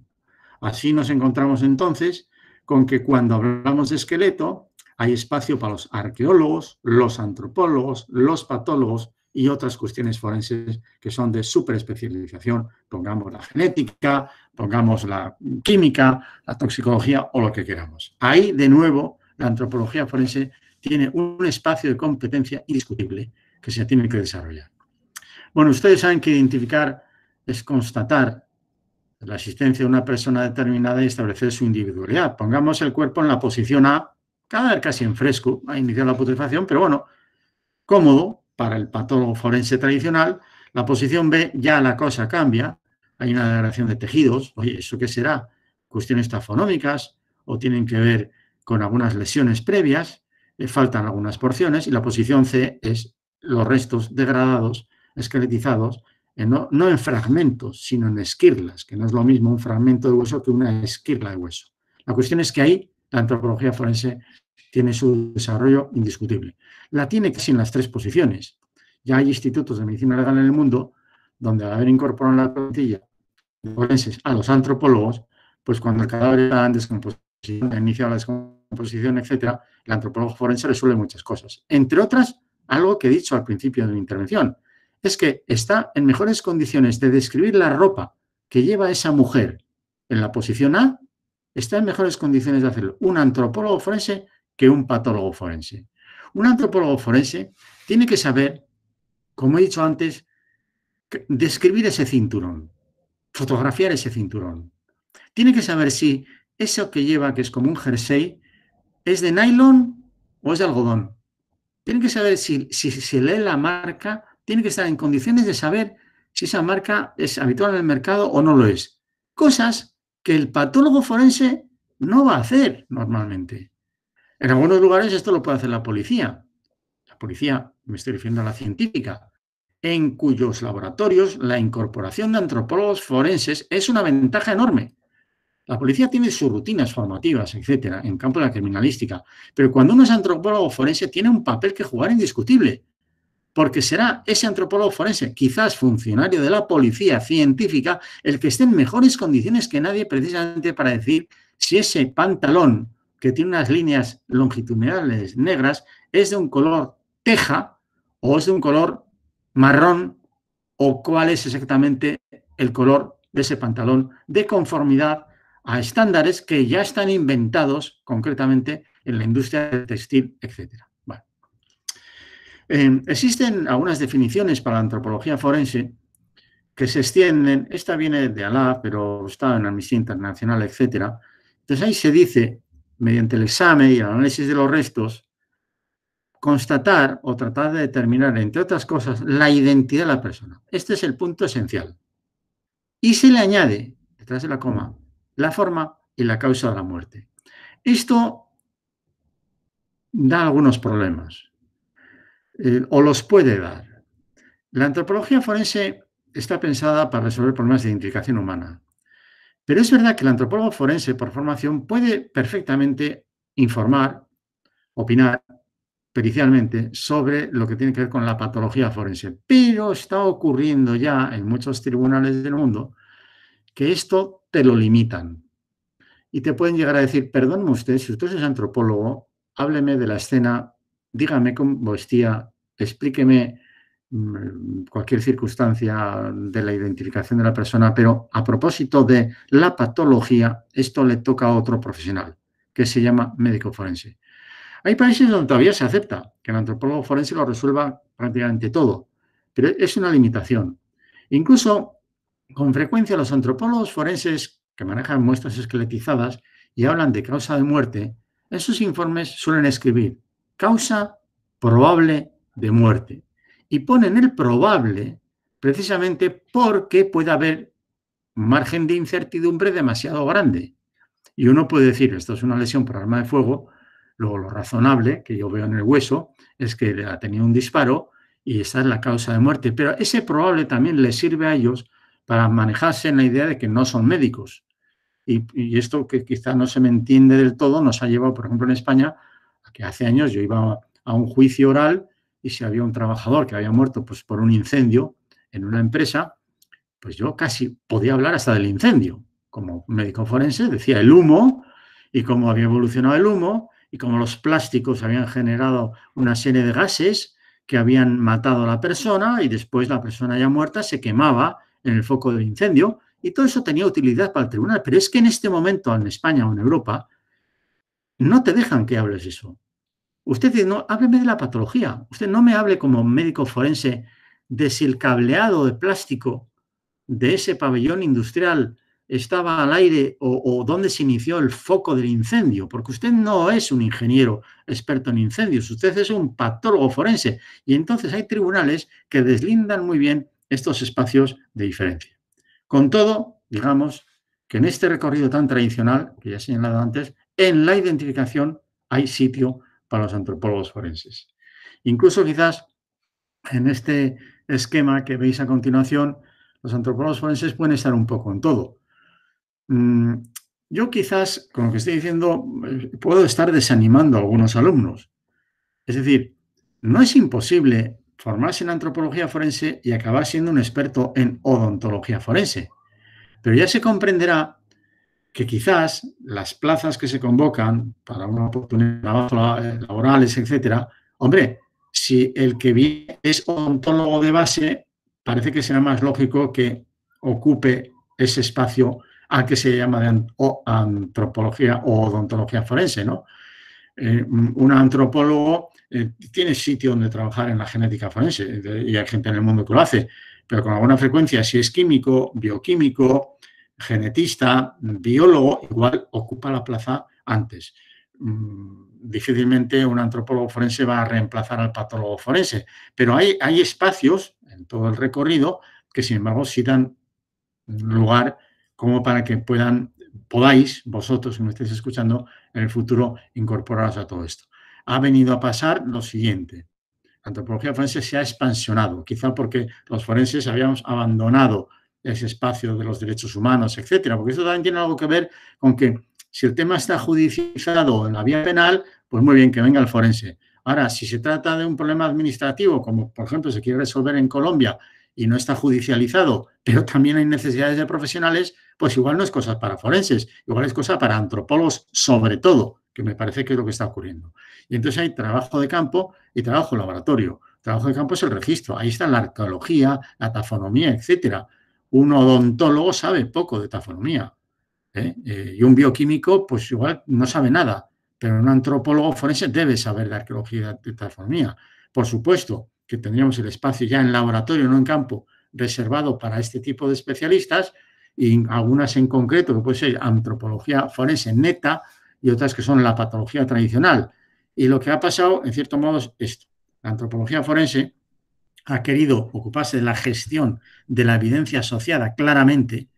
B: Así nos encontramos entonces con que cuando hablamos de esqueleto, hay espacio para los arqueólogos, los antropólogos, los patólogos y otras cuestiones forenses que son de superespecialización, pongamos la genética, pongamos la química, la toxicología o lo que queramos. Ahí, de nuevo, la antropología forense tiene un espacio de competencia indiscutible que se tiene que desarrollar. Bueno, ustedes saben que identificar es constatar la existencia de una persona determinada y establecer su individualidad. Pongamos el cuerpo en la posición A, cada vez casi en fresco, ha iniciado la putrefacción, pero bueno, cómodo para el patólogo forense tradicional. La posición B ya la cosa cambia, hay una degradación de tejidos, oye, ¿eso qué será? ¿Cuestiones tafonómicas o tienen que ver con algunas lesiones previas? Eh, faltan algunas porciones y la posición C es los restos degradados, esqueletizados, eh, no, en fragmentos, sino en esquirlas, que no es lo mismo un fragmento de hueso que una esquirla de hueso. La cuestión es que ahí la antropología forense tiene su desarrollo indiscutible. La tiene casi en las tres posiciones. Ya hay institutos de medicina legal en el mundo donde al haber incorporado la plantilla forenses a los antropólogos, pues cuando el cadáver está descomposición, ha iniciado la descomposición, posición, etcétera, el antropólogo forense resuelve muchas cosas. Entre otras, algo que he dicho al principio de mi intervención, es que está en mejores condiciones de describir la ropa que lleva esa mujer en la posición A, está en mejores condiciones de hacerlo un antropólogo forense que un patólogo forense. Un antropólogo forense tiene que saber, como he dicho antes, describir ese cinturón, fotografiar ese cinturón. Tiene que saber si eso que lleva, que es como un jersey, ¿Es de nylon o es de algodón? Tienen que saber si, si se lee la marca, tienen que estar en condiciones de saber si esa marca es habitual en el mercado o no lo es. Cosas que el patólogo forense no va a hacer normalmente. En algunos lugares esto lo puede hacer la policía. La policía, me estoy refiriendo a la científica, en cuyos laboratorios la incorporación de antropólogos forenses es una ventaja enorme. La policía tiene sus rutinas formativas, etcétera, en campo de la criminalística, pero cuando uno es antropólogo forense tiene un papel que jugar indiscutible, porque será ese antropólogo forense, quizás funcionario de la policía científica, el que esté en mejores condiciones que nadie precisamente para decir si ese pantalón que tiene unas líneas longitudinales negras es de un color teja o es de un color marrón o cuál es exactamente el color de ese pantalón de conformidad a estándares que ya están inventados concretamente en la industria textil, etc. Em, existen algunas definiciones para la antropología forense que se extienden, esta viene de Alá, pero está en Amnistía Internacional, etc. Entonces ahí se dice, mediante el examen y el análisis de los restos, constatar o tratar de determinar, entre otras cosas, la identidad de la persona. Este es el punto esencial. Y se le añade, detrás de la coma, la forma y la causa de la muerte. Esto da algunos problemas, eh, o los puede dar. La antropología forense está pensada para resolver problemas de identificación humana, pero es verdad que el antropólogo forense, por formación, puede perfectamente informar, opinar pericialmente sobre lo que tiene que ver con la patología forense. Pero está ocurriendo ya en muchos tribunales del mundo que esto te lo limitan. Y te pueden llegar a decir, perdónme usted, si usted es antropólogo, hábleme de la escena, dígame con vestía, explíqueme mm, cualquier circunstancia de la identificación de la persona, pero a propósito de la patología, esto le toca a otro profesional, que se llama médico forense. Hay países donde todavía se acepta que el antropólogo forense lo resuelva prácticamente todo, pero es una limitación. Incluso con frecuencia los antropólogos forenses que manejan muestras esqueletizadas y hablan de causa de muerte, en sus informes suelen escribir causa probable de muerte y ponen el probable precisamente porque puede haber margen de incertidumbre demasiado grande. Y uno puede decir, esto es una lesión por arma de fuego, luego lo razonable que yo veo en el hueso es que ha tenido un disparo y esa es la causa de muerte, pero ese probable también les sirve a ellos para manejarse en la idea de que no son médicos. Y, esto que quizá no se me entiende del todo nos ha llevado, por ejemplo, en España, a que hace años yo iba a un juicio oral y si había un trabajador que había muerto pues, por un incendio en una empresa, pues yo casi podía hablar hasta del incendio. Como médico forense decía el humo y cómo había evolucionado el humo y cómo los plásticos habían generado una serie de gases que habían matado a la persona y después la persona ya muerta se quemaba en el foco del incendio, y todo eso tenía utilidad para el tribunal. Pero es que en este momento, en España o en Europa, no te dejan que hables eso. Usted dice, no, hábleme de la patología. Usted no me hable como médico forense de si el cableado de plástico de ese pabellón industrial estaba al aire o, o, dónde se inició el foco del incendio, porque usted no es un ingeniero experto en incendios, usted es un patólogo forense. Y entonces hay tribunales que deslindan muy bien estos espacios de diferencia. Con todo, digamos que en este recorrido tan tradicional, que ya he señalado antes, en la identificación hay sitio para los antropólogos forenses. Incluso quizás en este esquema que veis a continuación, los antropólogos forenses pueden estar un poco en todo. Mm, yo quizás, con lo que estoy diciendo, eh, puedo estar desanimando a algunos alumnos. Es decir, no es imposible formarse en antropología forense y acabar siendo un experto en odontología forense. Pero ya se comprenderá que quizás las plazas que se convocan para una oportunidad laboral eh, laborales, etcétera, hombre, si el que viene es odontólogo de base, parece que será más lógico que ocupe ese espacio al que se llama de antropología o odontología forense, ¿no? Eh, un antropólogo eh, tiene sitio donde trabajar en la genética forense eh, y hay gente en el mundo que lo hace, pero con alguna frecuencia, si es químico, bioquímico, genetista, biólogo, igual ocupa la plaza antes. Mm, difícilmente un antropólogo forense va a reemplazar al patólogo forense, pero hay, hay espacios en todo el recorrido que sin embargo sí dan lugar como para que puedan, podáis vosotros que me estéis escuchando en el futuro incorporaros a todo esto ha venido a pasar lo siguiente. La antropología forense se ha expansionado, quizá porque los forenses habíamos abandonado ese espacio de los derechos humanos, etcétera, porque eso también tiene algo que ver con que si el tema está judicializado en la vía penal, pues muy bien que venga el forense. Ahora, si se trata de un problema administrativo, como por ejemplo se quiere resolver en Colombia y no está judicializado, pero también hay necesidades de profesionales, pues igual no es cosa para forenses, igual es cosa para antropólogos sobre todo, que me parece que es lo que está ocurriendo. Y entonces hay trabajo de campo y trabajo laboratorio. Trabajo de campo es el registro. Ahí está la arqueología, la tafonomía, etc. Un odontólogo sabe poco de tafonomía. ¿eh? Eh, y un bioquímico, pues igual no sabe nada. Pero un antropólogo forense debe saber la arqueología y de tafonomía. Por supuesto que tendríamos el espacio ya en laboratorio, no en campo, reservado para este tipo de especialistas y algunas en concreto, que puede ser antropología forense neta, y otras que son la patología tradicional. Y lo que ha pasado, en cierto modo, es esto. La antropología forense ha querido ocuparse de la gestión de la evidencia asociada claramente.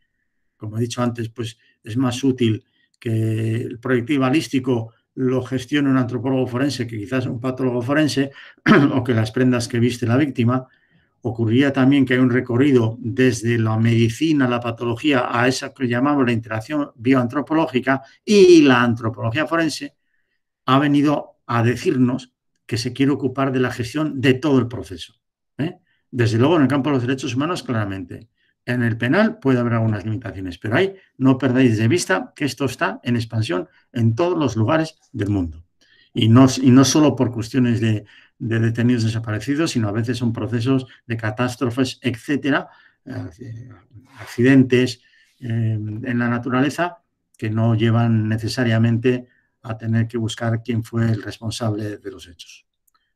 B: Como he dicho antes, pues es más útil que el proyectil balístico lo gestione un antropólogo forense que quizás un patólogo forense o que las prendas que viste la víctima ocurría también que hay un recorrido desde la medicina, la patología, a esa que llamamos la interacción bioantropológica y la antropología forense ha venido a decirnos que se quiere ocupar de la gestión de todo el proceso. ¿eh? Desde luego en el campo de los derechos humanos claramente. En el penal puede haber algunas limitaciones, pero ahí no perdáis de vista que esto está en expansión en todos los lugares del mundo. Y no, y no solo por cuestiones de, de detenidos desaparecidos, sino a veces son procesos de catástrofes, etcétera, eh, accidentes eh, en la naturaleza que no llevan necesariamente a tener que buscar quién fue el responsable de los hechos.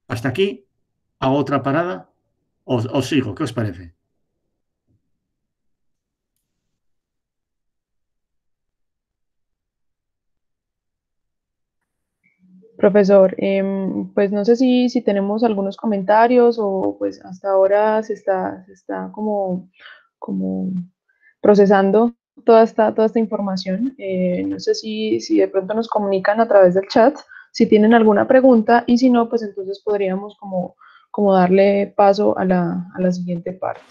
B: Hasta aquí, a otra parada, os, os sigo, ¿qué os parece?
A: Profesor, em, pues no sé si, si tenemos algunos comentarios o pues hasta ahora se está, está como, como procesando toda esta, toda esta información. Eh, no sé si, de pronto nos comunican a través del chat si tienen alguna pregunta y si no, pues entonces podríamos como, como darle paso a la, siguiente parte.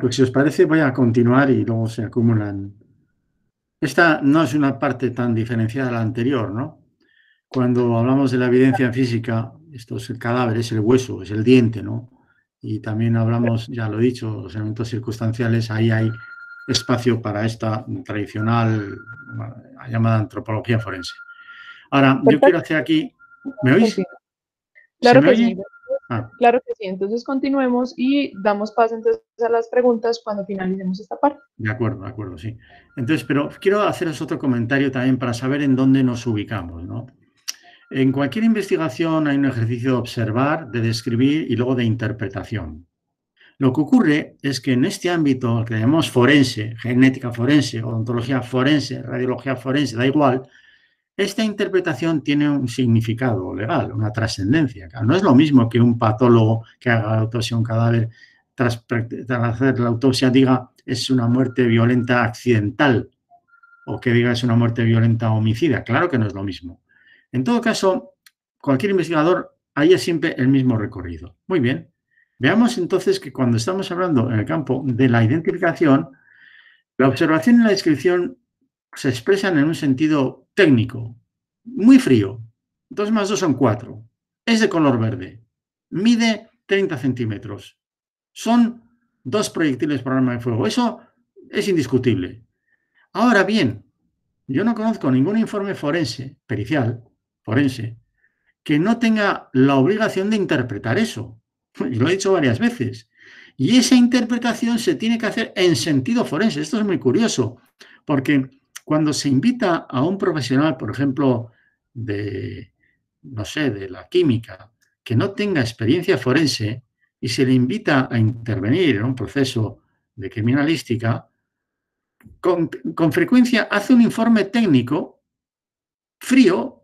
B: pues si os parece voy a continuar y luego se acumulan esta no es una parte tan diferenciada de la anterior, ¿no? Cuando hablamos de la evidencia física, esto es el cadáver, es el hueso, es el diente, ¿no? Y también hablamos, ya lo he dicho, los elementos circunstanciales, ahí hay espacio para esta tradicional llamada antropología forense. Ahora, yo quiero hacer aquí. ¿Me oís? Claro ¿Se Ah.
A: Claro que sí, entonces continuemos y damos paso entonces a las preguntas cuando finalicemos esta parte.
B: De acuerdo, de acuerdo, sí. Entonces, pero quiero haceros otro comentario también para saber en dónde nos ubicamos, ¿no? En cualquier investigación hay un ejercicio de observar, de describir y luego de interpretación. Lo que ocurre es que en este ámbito que llamamos forense, genética forense, odontología forense, radiología forense, da igual, esta interpretación tiene un significado legal, una trascendencia. No es lo mismo que un patólogo que haga autopsia a un cadáver tras, tras, hacer la autopsia diga es una muerte violenta accidental o que diga es una muerte violenta homicida. Claro que no es lo mismo. En todo caso, cualquier investigador haya siempre el mismo recorrido. Muy bien. Veamos entonces que cuando estamos hablando en el campo de la identificación, la observación y la descripción se expresan en un sentido técnico, muy frío. Dos más dos son cuatro. Es de color verde. Mide 30 centímetros. Son dos proyectiles por arma de fuego. Eso es indiscutible. Ahora bien, yo no conozco ningún informe forense, pericial, forense, que no tenga la obligación de interpretar eso. Y lo he dicho varias veces. Y esa interpretación se tiene que hacer en sentido forense. Esto es muy curioso, porque cuando se invita a un profesional, por ejemplo, de, no sé, de la química, que no tenga experiencia forense y se le invita a intervenir en un proceso de criminalística, con, con frecuencia hace un informe técnico frío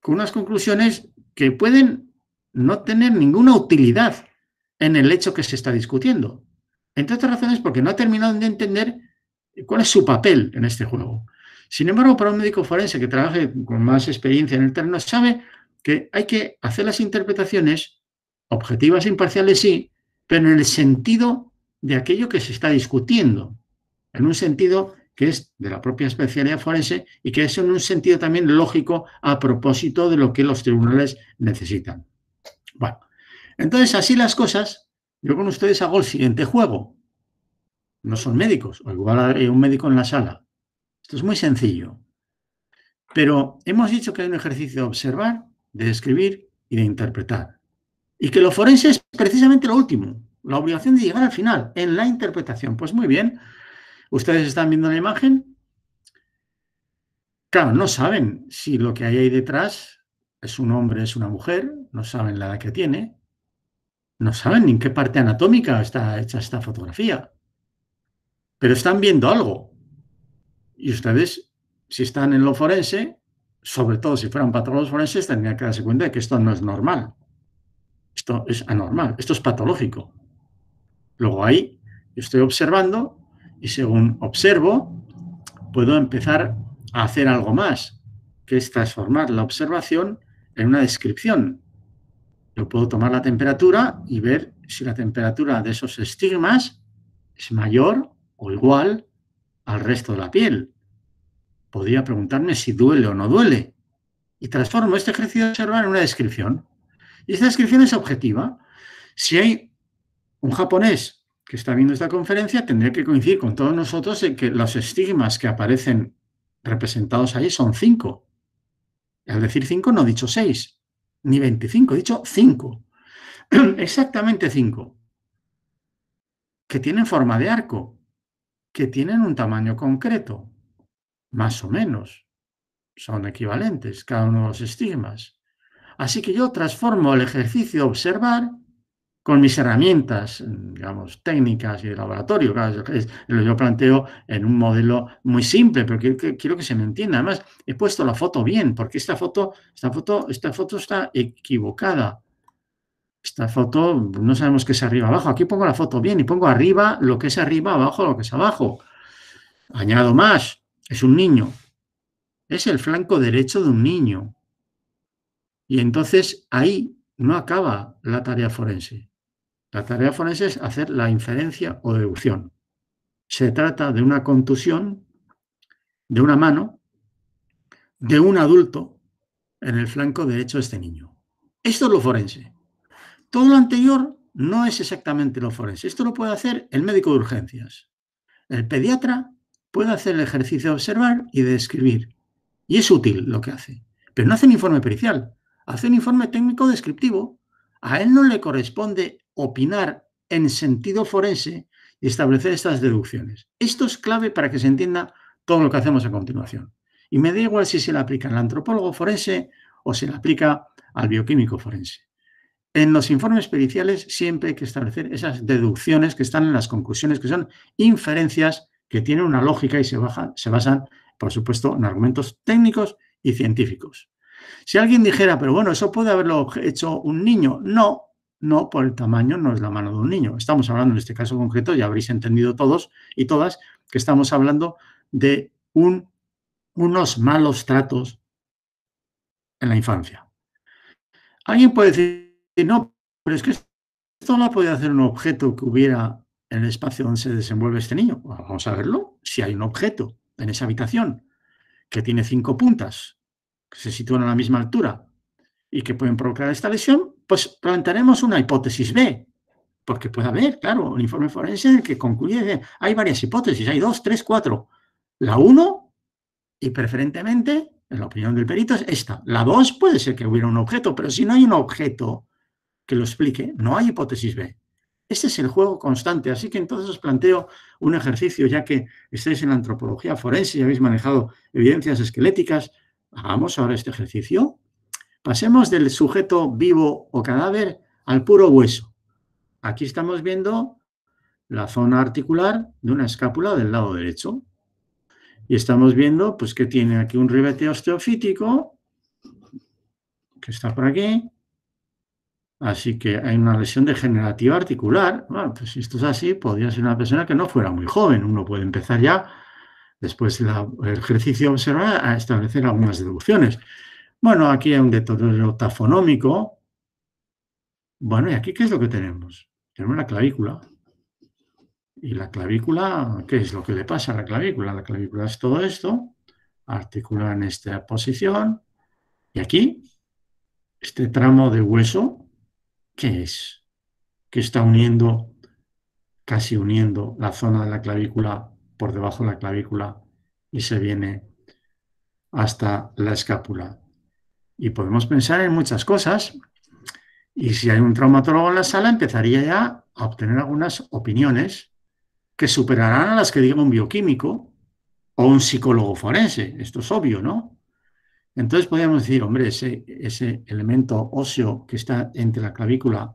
B: con unas conclusiones que pueden no tener ninguna utilidad en el hecho que se está discutiendo. Entre otras razones porque no ha terminado de entender cuál es su papel en este juego. Sin embargo, para un médico forense que trabaje con más experiencia en el terreno, sabe que hay que hacer las interpretaciones objetivas e imparciales, sí, pero en el sentido de aquello que se está discutiendo, en un sentido que es de la propia especialidad forense y que es en un sentido también lógico a propósito de lo que los tribunales necesitan. Bueno, entonces así las cosas, yo con ustedes hago el siguiente juego. No son médicos, o igual hay un médico en la sala. Esto es muy sencillo. Pero hemos dicho que hay un ejercicio de observar, de describir y de interpretar. Y que lo forense es precisamente lo último, la obligación de llegar al final, en la interpretación. Pues muy bien, ustedes están viendo la imagen. Claro, no saben si lo que hay ahí detrás es un hombre, es una mujer, no saben la edad que tiene, no saben ni en qué parte anatómica está hecha esta fotografía, pero están viendo algo, y ustedes, si están en lo forense, sobre todo si fueran patólogos forenses, tendrían que darse cuenta de que esto no es normal. Esto es anormal, esto es patológico. Luego ahí estoy observando y según observo, puedo empezar a hacer algo más, que es transformar la observación en una descripción. Yo puedo tomar la temperatura y ver si la temperatura de esos estigmas es mayor o igual al resto de la piel. Podría preguntarme si duele o no duele. Y transformo este ejercicio de observar en una descripción. Y esta descripción es objetiva. Si hay un japonés que está viendo esta conferencia, tendría que coincidir con todos nosotros en que los estigmas que aparecen representados ahí son cinco. Y al decir cinco no he dicho seis, ni 25, he dicho cinco. Exactamente cinco. Que tienen forma de arco que tienen un tamaño concreto, más o menos. Son equivalentes cada uno de los estigmas. Así que yo transformo el ejercicio observar con mis herramientas, digamos, técnicas y de laboratorio. lo yo planteo en un modelo muy simple, pero quiero que se me entienda. Además, he puesto la foto bien, porque esta foto, esta foto, esta foto está equivocada. Esta foto no sabemos qué es arriba abajo. Aquí pongo la foto bien y pongo arriba lo que es arriba, abajo lo que es abajo. Añado más. Es un niño. Es el flanco derecho de un niño. Y entonces ahí no acaba la tarea forense. La tarea forense es hacer la inferencia o deducción. Se trata de una contusión de una mano de un adulto en el flanco derecho de este niño. Esto es lo forense. Todo lo anterior no es exactamente lo forense. Esto lo puede hacer el médico de urgencias. El pediatra puede hacer el ejercicio de observar y de describir. Y es útil lo que hace. Pero no hace un informe pericial, hace un informe técnico descriptivo. A él no le corresponde opinar en sentido forense y establecer estas deducciones. Esto es clave para que se entienda todo lo que hacemos a continuación. Y me da igual si se le aplica al antropólogo forense o se le aplica al bioquímico forense. En los informes periciales siempre hay que establecer esas deducciones que están en las conclusiones, que son inferencias que tienen una lógica y se, basan, por supuesto, en argumentos técnicos y científicos. Si alguien dijera, pero bueno, eso puede haberlo hecho un niño, no, no por el tamaño, no es la mano de un niño. Estamos hablando en este caso concreto, ya habréis entendido todos y todas, que estamos hablando de unos malos tratos en la infancia. Alguien puede decir, no, pero es que esto no puede hacer un objeto que hubiera en el espacio donde se desenvuelve este niño. vamos a verlo. Si hay un objeto en esa habitación que tiene cinco puntas, que se sitúan a la misma altura y que pueden provocar esta lesión, pues plantearemos una hipótesis B, porque puede haber, claro, un informe forense en el que concluye que hay varias hipótesis, hay dos, tres, cuatro. La uno, y preferentemente, en la opinión del perito, es esta. La dos puede ser que hubiera un objeto, pero si no hay un objeto, que lo explique, no hay hipótesis B. Este es el juego constante, así que entonces os planteo un ejercicio, ya que estáis en la antropología forense y habéis manejado evidencias esqueléticas, hagamos ahora este ejercicio. Pasemos del sujeto vivo o cadáver al puro hueso. Aquí estamos viendo la zona articular de una escápula del lado derecho. Y estamos viendo pues, que tiene aquí un ribete osteofítico, que está por aquí, Así que hay una lesión degenerativa articular. Bueno, pues si esto es así, podría ser una persona que no fuera muy joven. Uno puede empezar ya, después del ejercicio observado, a establecer algunas deducciones. Bueno, aquí hay un deterioro tafonómico. Bueno, ¿y aquí qué es lo que tenemos? Tenemos una clavícula. ¿Y la clavícula qué es lo que le pasa a la clavícula? La clavícula es todo esto, articular en esta posición. Y aquí, este tramo de hueso ¿qué es? Que está uniendo, casi uniendo la zona de la clavícula por debajo de la clavícula y se viene hasta la escápula. Y podemos pensar en muchas cosas. Y si hay un traumatólogo en la sala, empezaría ya a obtener algunas opiniones que superarán a las que diga un bioquímico o un psicólogo forense. Esto es obvio, ¿no? Entonces podríamos decir, hombre, ese, elemento óseo que está entre la clavícula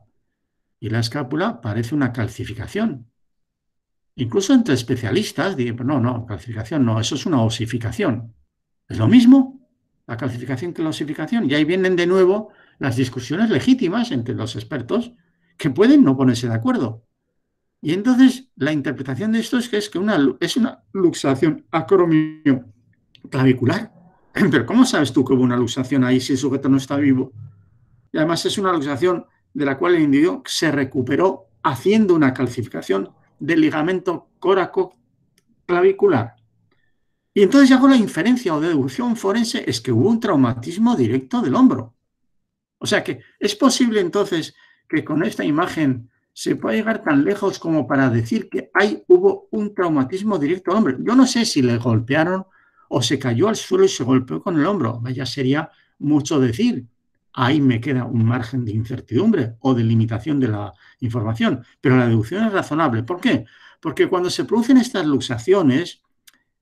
B: y la escápula parece una calcificación. Incluso entre especialistas dicen, pues no, no, calcificación no, eso es una osificación. Es lo mismo la calcificación que la osificación. Y ahí vienen de nuevo las discusiones legítimas entre los expertos que pueden no ponerse de acuerdo. Y entonces la interpretación de esto es que es, una, es una luxación acromioclavicular. Pero ¿cómo sabes tú que hubo una luxación ahí si el sujeto no está vivo? Y además es una luxación de la cual el individuo se recuperó haciendo una calcificación del ligamento clavicular. Y entonces ya la inferencia o deducción forense es que hubo un traumatismo directo del hombro. O sea que es posible entonces que con esta imagen se pueda llegar tan lejos como para decir que ahí hubo un traumatismo directo al hombre. Yo no sé si le golpearon o se cayó al suelo y se golpeó con el hombro. Vaya, sería mucho decir. Ahí me queda un margen de incertidumbre o de limitación de la información. Pero la deducción es razonable. ¿Por qué? Porque cuando se producen estas luxaciones,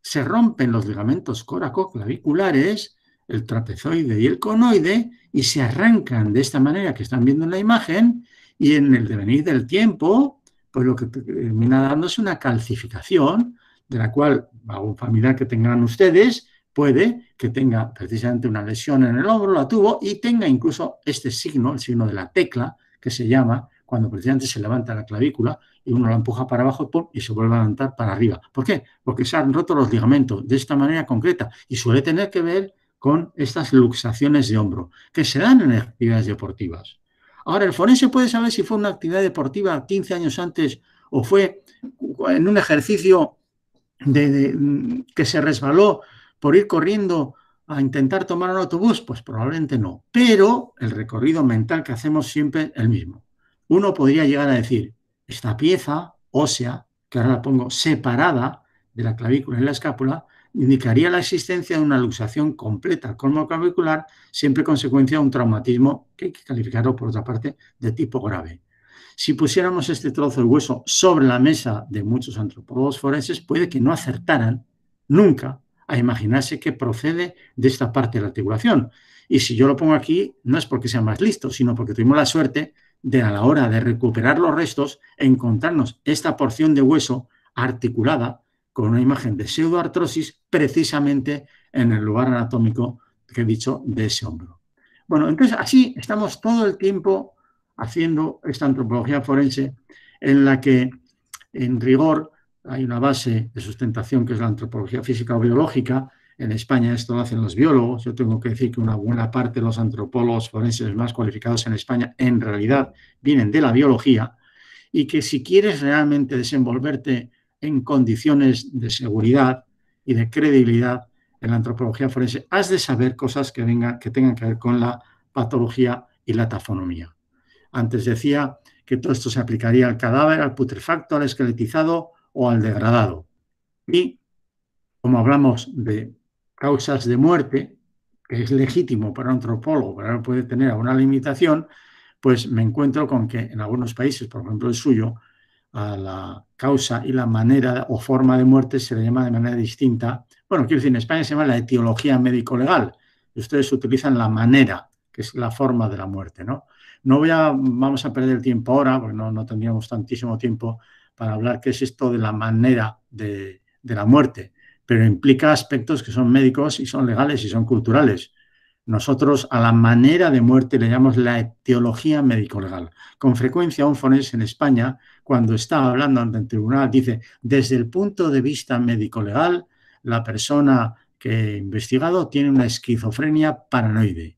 B: se rompen los ligamentos coracoclaviculares, el trapezoide y el conoide, y se arrancan de esta manera que están viendo en la imagen, y en el devenir del tiempo, pues lo que termina dando es una calcificación de la cual algún familiar que tengan ustedes puede que tenga precisamente una lesión en el hombro, la tuvo, y tenga incluso este signo, el signo de la tecla, que se llama cuando precisamente se levanta la clavícula y uno la empuja para abajo y se vuelve a levantar para arriba. ¿Por qué? Porque se han roto los ligamentos de esta manera concreta y suele tener que ver con estas luxaciones de hombro que se dan en actividades deportivas. Ahora, el forense puede saber si fue una actividad deportiva 15 años antes o fue en un ejercicio de, que se resbaló por ir corriendo a intentar tomar un autobús? Pues probablemente no. Pero el recorrido mental que hacemos siempre es el mismo. Uno podría llegar a decir, esta pieza ósea, que ahora la pongo separada de la clavícula y la escápula, indicaría la existencia de una luxación completa colmoclavicular, siempre consecuencia de un traumatismo que hay que calificarlo, por otra parte, de tipo grave. Si pusiéramos este trozo de hueso sobre la mesa de muchos antropólogos forenses, puede que no acertaran nunca a imaginarse que procede de esta parte de la articulación. Y si yo lo pongo aquí, no es porque sea más listo, sino porque tuvimos la suerte de a la hora de recuperar los restos, encontrarnos esta porción de hueso articulada con una imagen de pseudoartrosis precisamente en el lugar anatómico que he dicho de ese hombro. Bueno, entonces así estamos todo el tiempo haciendo esta antropología forense en la que, en rigor, hay una base de sustentación que es la antropología física o biológica. En España esto lo hacen los biólogos. Yo tengo que decir que una buena parte de los antropólogos forenses más cualificados en España en realidad vienen de la biología y que si quieres realmente desenvolverte en condiciones de seguridad y de credibilidad en la antropología forense, has de saber cosas que, vengan, que tengan que ver con la patología y la tafonomía. Antes decía que todo esto se aplicaría al cadáver, al putrefacto, al esqueletizado o al degradado. Y como hablamos de causas de muerte, que es legítimo para un antropólogo, pero puede tener alguna limitación, pues me encuentro con que en algunos países, por ejemplo el suyo, a la causa y la manera o forma de muerte se le llama de manera distinta. Bueno, quiero decir, en España se llama la etiología médico-legal. Ustedes utilizan la manera, que es la forma de la muerte, ¿no? No voy a, vamos a perder el tiempo ahora, porque no, no tendríamos tantísimo tiempo para hablar qué es esto de la manera de, la muerte, pero implica aspectos que son médicos y son legales y son culturales. Nosotros a la manera de muerte le llamamos la etiología médico-legal. Con frecuencia un forense en España, cuando está hablando ante el tribunal, dice, desde el punto de vista médico-legal, la persona que he investigado tiene una esquizofrenia paranoide.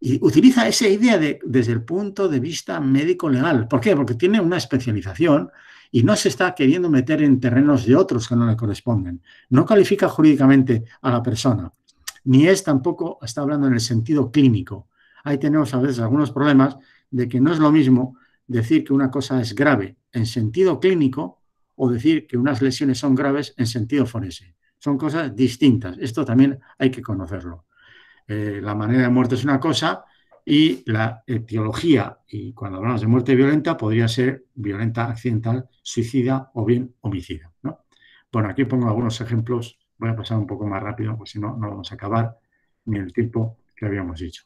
B: Y utiliza esa idea de, desde el punto de vista médico-legal. ¿Por qué? Porque tiene una especialización y no se está queriendo meter en terrenos de otros que no le corresponden. No califica jurídicamente a la persona, ni es tampoco, está hablando en el sentido clínico. Ahí tenemos a veces algunos problemas de que no es lo mismo decir que una cosa es grave en sentido clínico o decir que unas lesiones son graves en sentido forense. Son cosas distintas. Esto también hay que conocerlo. Eh, la manera de muerte es una cosa y la etiología, y cuando hablamos de muerte violenta, podría ser violenta, accidental, suicida o bien homicida. ¿no? Bueno, aquí pongo algunos ejemplos, voy a pasar un poco más rápido, porque si no, no vamos a acabar ni el tiempo que habíamos dicho.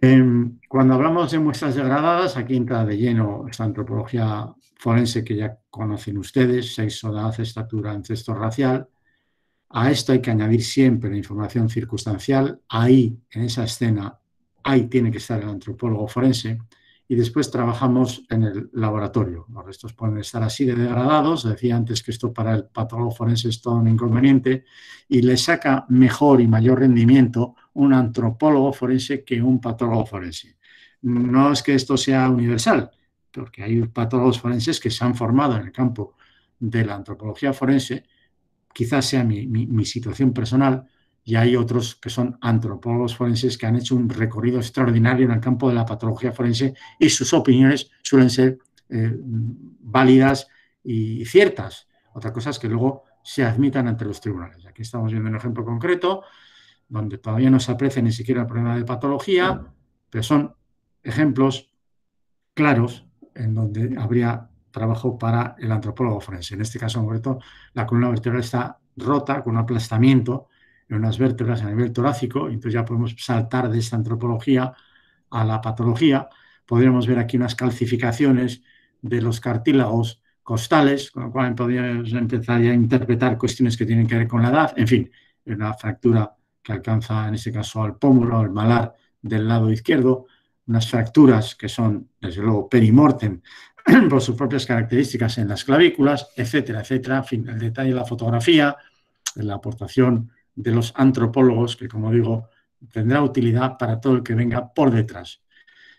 B: Em, cuando hablamos de muestras degradadas, aquí entra de lleno esta antropología forense que ya conocen ustedes, sexo, edad, estatura, ancestro racial, a esto hay que añadir siempre la información circunstancial. Ahí, en esa escena, ahí tiene que estar el antropólogo forense. Y después trabajamos en el laboratorio. Los restos pueden estar así de degradados. Decía antes que esto para el patólogo forense es todo un inconveniente. Y le saca mejor y mayor rendimiento un antropólogo forense que un patólogo forense. No es que esto sea universal, porque hay patólogos forenses que se han formado en el campo de la antropología forense quizás sea mi, situación personal, y hay otros que son antropólogos forenses que han hecho un recorrido extraordinario en el campo de la patología forense y sus opiniones suelen ser eh, válidas y ciertas. Otra cosa es que luego se admitan ante los tribunales. Aquí estamos viendo un ejemplo concreto donde todavía no se aprecia ni siquiera el problema de patología, pero son ejemplos claros en donde habría trabajo para el antropólogo forense. En este caso concreto, la columna vertebral está rota con un aplastamiento en unas vértebras a nivel torácico, entonces ya podemos saltar de esta antropología a la patología. Podríamos ver aquí unas calcificaciones de los cartílagos costales, con lo cual podríamos empezar ya a interpretar cuestiones que tienen que ver con la edad. En fin, una fractura que alcanza en este caso al pómulo, al malar del lado izquierdo, unas fracturas que son, desde luego, perimortem por sus propias características en las clavículas, etcétera, etcétera. Fin, el detalle de la fotografía, la aportación de los antropólogos, que como digo, tendrá utilidad para todo el que venga por detrás.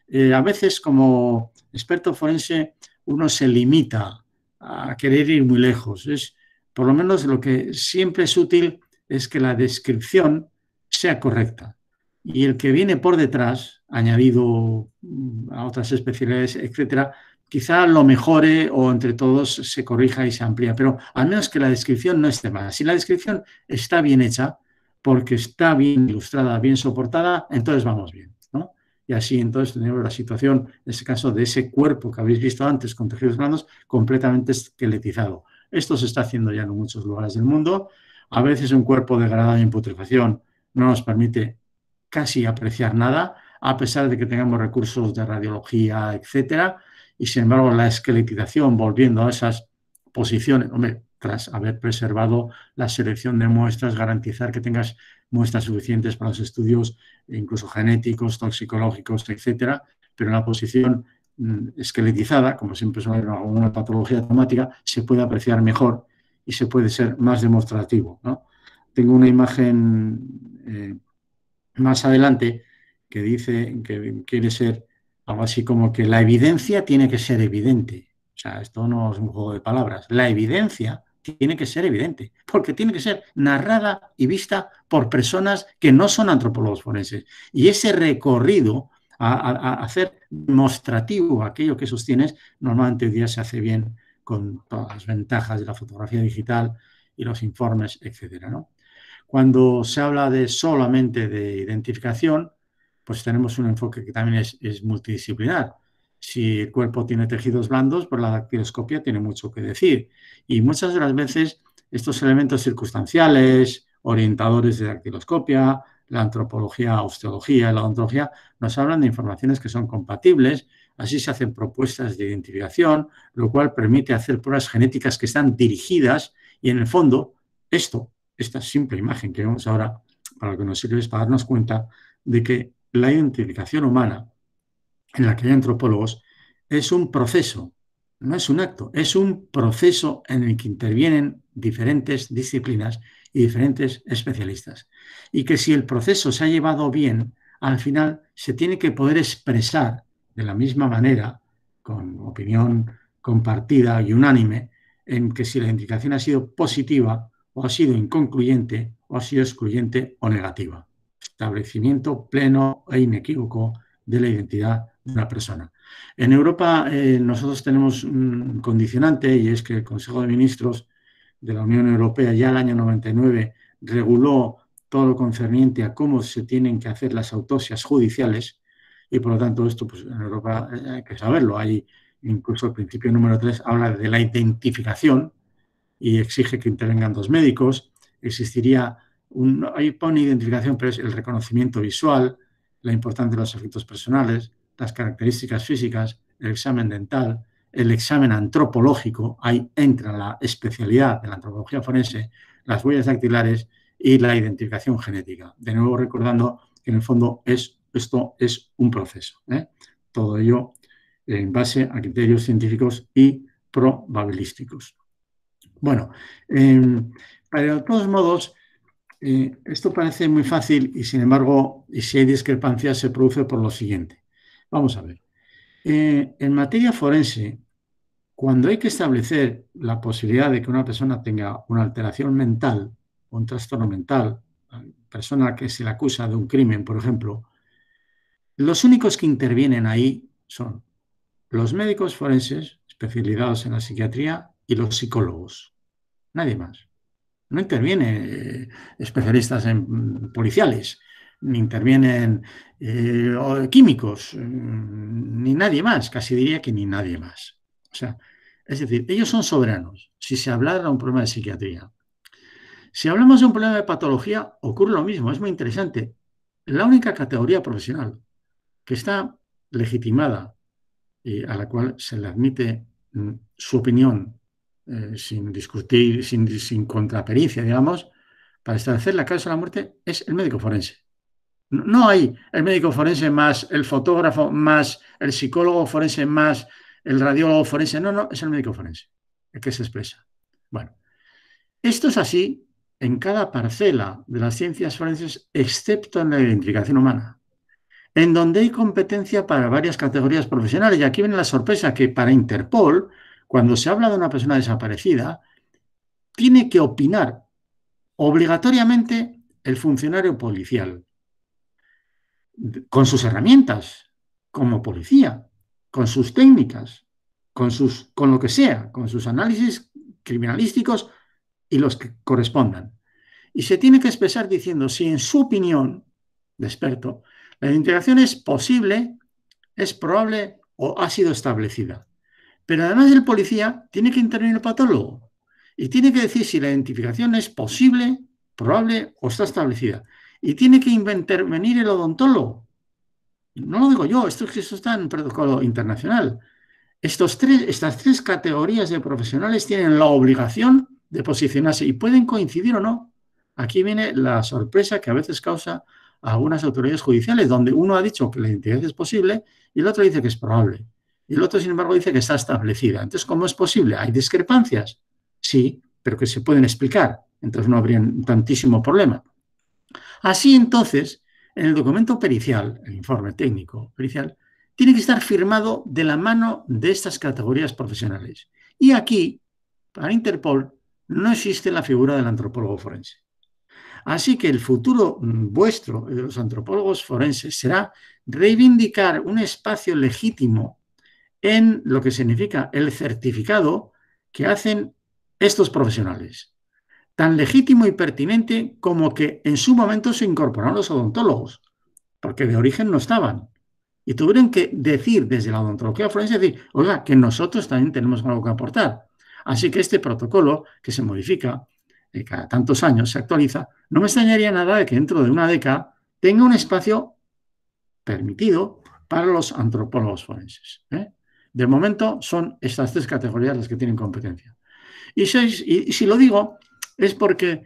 B: Eh, a veces, como experto forense, uno se limita a querer ir muy lejos. Es, por lo menos lo que siempre es útil es que la descripción sea correcta. Y el que viene por detrás, añadido mm, a otras especialidades, etcétera, quizá lo mejore o entre todos se corrija y se amplía, pero al menos que la descripción no esté mal. Si la descripción está bien hecha, porque está bien ilustrada, bien soportada, entonces vamos bien. Y así entonces tenemos la situación, en ese caso, de ese cuerpo que habéis visto antes con tejidos blandos completamente esqueletizado. Esto se está haciendo ya en muchos lugares del mundo. A veces un cuerpo degradado en putrefacción no nos permite casi apreciar nada, a pesar de que tengamos recursos de radiología, etcétera y sin embargo la esqueletización, volviendo a esas posiciones, hombre, tras haber preservado la selección de muestras, garantizar que tengas muestras suficientes para los estudios, e incluso genéticos, toxicológicos, etcétera, pero en la posición mm, esqueletizada, como siempre suele alguna patología automática, se puede apreciar mejor y se puede ser más demostrativo. Tengo una imagen eh, más adelante que dice que quiere ser algo así como que la evidencia tiene que ser evidente. O sea, esto no es un juego de palabras. La evidencia tiene que ser evidente, porque tiene que ser narrada y vista por personas que no son antropólogos forenses. Y ese recorrido a, hacer demostrativo aquello que sostienes, normalmente hoy día se hace bien con todas las ventajas de la fotografía digital y los informes, etc. Cuando se habla de solamente de identificación, pues tenemos un enfoque que también es, multidisciplinar. Si el cuerpo tiene tejidos blandos, pues la dactiloscopia tiene mucho que decir. Y muchas de las veces estos elementos circunstanciales, orientadores de dactiloscopia, la antropología, osteología, y la odontología, nos hablan de informaciones que son compatibles, así se hacen propuestas de identificación, lo cual permite hacer pruebas genéticas que están dirigidas y en el fondo, esto, esta simple imagen que vemos ahora, para lo que nos sirve es para darnos cuenta de que la identificación humana, en la que hay antropólogos, es un proceso, no es un acto, es un proceso en el que intervienen diferentes disciplinas y diferentes especialistas. Y que si el proceso se ha llevado bien, al final se tiene que poder expresar de la misma manera, con opinión compartida y unánime, en que si la identificación ha sido positiva o ha sido inconcluyente o ha sido excluyente o negativa establecimiento pleno e inequívoco de la identidad de una persona. En Europa eh, nosotros tenemos un condicionante y es que el Consejo de Ministros de la Unión Europea ya el año 99 reguló todo lo concerniente a cómo se tienen que hacer las autopsias judiciales y por lo tanto esto pues, en Europa eh, hay que saberlo. Hay incluso el principio número 3 habla de la identificación y exige que intervengan dos médicos. Existiría hay una identificación, pero es el reconocimiento visual, la importancia de los efectos personales, las características físicas, el examen dental, el examen antropológico, ahí entra la especialidad de la antropología forense, las huellas dactilares y la identificación genética. De nuevo recordando que en el fondo es, esto es un proceso. ¿eh? Todo ello en base a criterios científicos y probabilísticos. Bueno, em, pero de todos modos, eh, esto parece muy fácil y sin embargo, si hay discrepancias, se produce por lo siguiente. Vamos a ver. Eh, en materia forense, cuando hay que establecer la posibilidad de que una persona tenga una alteración mental, un trastorno mental, persona que se le acusa de un crimen, por ejemplo, los únicos que intervienen ahí son los médicos forenses especializados en la psiquiatría y los psicólogos. Nadie más. No intervienen eh, especialistas en mm, policiales, ni intervienen eh, químicos, mm, ni nadie más, casi diría que ni nadie más. O sea, es decir, ellos son soberanos si se hablara de un problema de psiquiatría. Si hablamos de un problema de patología, ocurre lo mismo, es muy interesante. La única categoría profesional que está legitimada, y eh, a la cual se le admite mm, su opinión eh, sin discutir, sin, sin contrapericia, digamos, para establecer la causa de la muerte es el médico forense. no hay el médico forense más el fotógrafo, más el psicólogo forense, más el radiólogo forense. No, no, es el médico forense el que se expresa. Bueno, esto es así en cada parcela de las ciencias forenses, excepto en la identificación humana, en donde hay competencia para varias categorías profesionales. Y aquí viene la sorpresa que para Interpol, cuando se habla de una persona desaparecida, tiene que opinar obligatoriamente el funcionario policial, con sus herramientas como policía, con sus técnicas, con, sus, con lo que sea, con sus análisis criminalísticos y los que correspondan. Y se tiene que expresar diciendo si en su opinión de experto la integración es posible, es probable o ha sido establecida. Pero además el policía tiene que intervenir el patólogo y tiene que decir si la identificación es posible, probable o está establecida. Y tiene que intervenir el odontólogo. No lo digo yo, esto, esto está en protocolo internacional. Estos tres, estas tres categorías de profesionales tienen la obligación de posicionarse y pueden coincidir o no. Aquí viene la sorpresa que a veces causa a algunas autoridades judiciales, donde uno ha dicho que la identidad es posible y el otro dice que es probable. Y el otro, sin embargo, dice que está establecida. Entonces, ¿cómo es posible? ¿Hay discrepancias? Sí, pero que se pueden explicar. Entonces no habría tantísimo problema. Así entonces, en el documento pericial, el informe técnico pericial, tiene que estar firmado de la mano de estas categorías profesionales. Y aquí, para Interpol, no existe la figura del antropólogo forense. Así que el futuro mm, vuestro de los antropólogos forenses será reivindicar un espacio legítimo en lo que significa el certificado que hacen estos profesionales, tan legítimo y pertinente como que en su momento se incorporaron los odontólogos, porque de origen no estaban. Y tuvieron que decir desde la odontología forense, decir, oiga, que nosotros también tenemos algo que aportar. Así que este protocolo, que se modifica eh, cada tantos años, se actualiza, no me extrañaría nada de que dentro de una década tenga un espacio permitido para los antropólogos forenses. ¿eh? De momento son estas tres categorías las que tienen competencia. Y, si lo digo es porque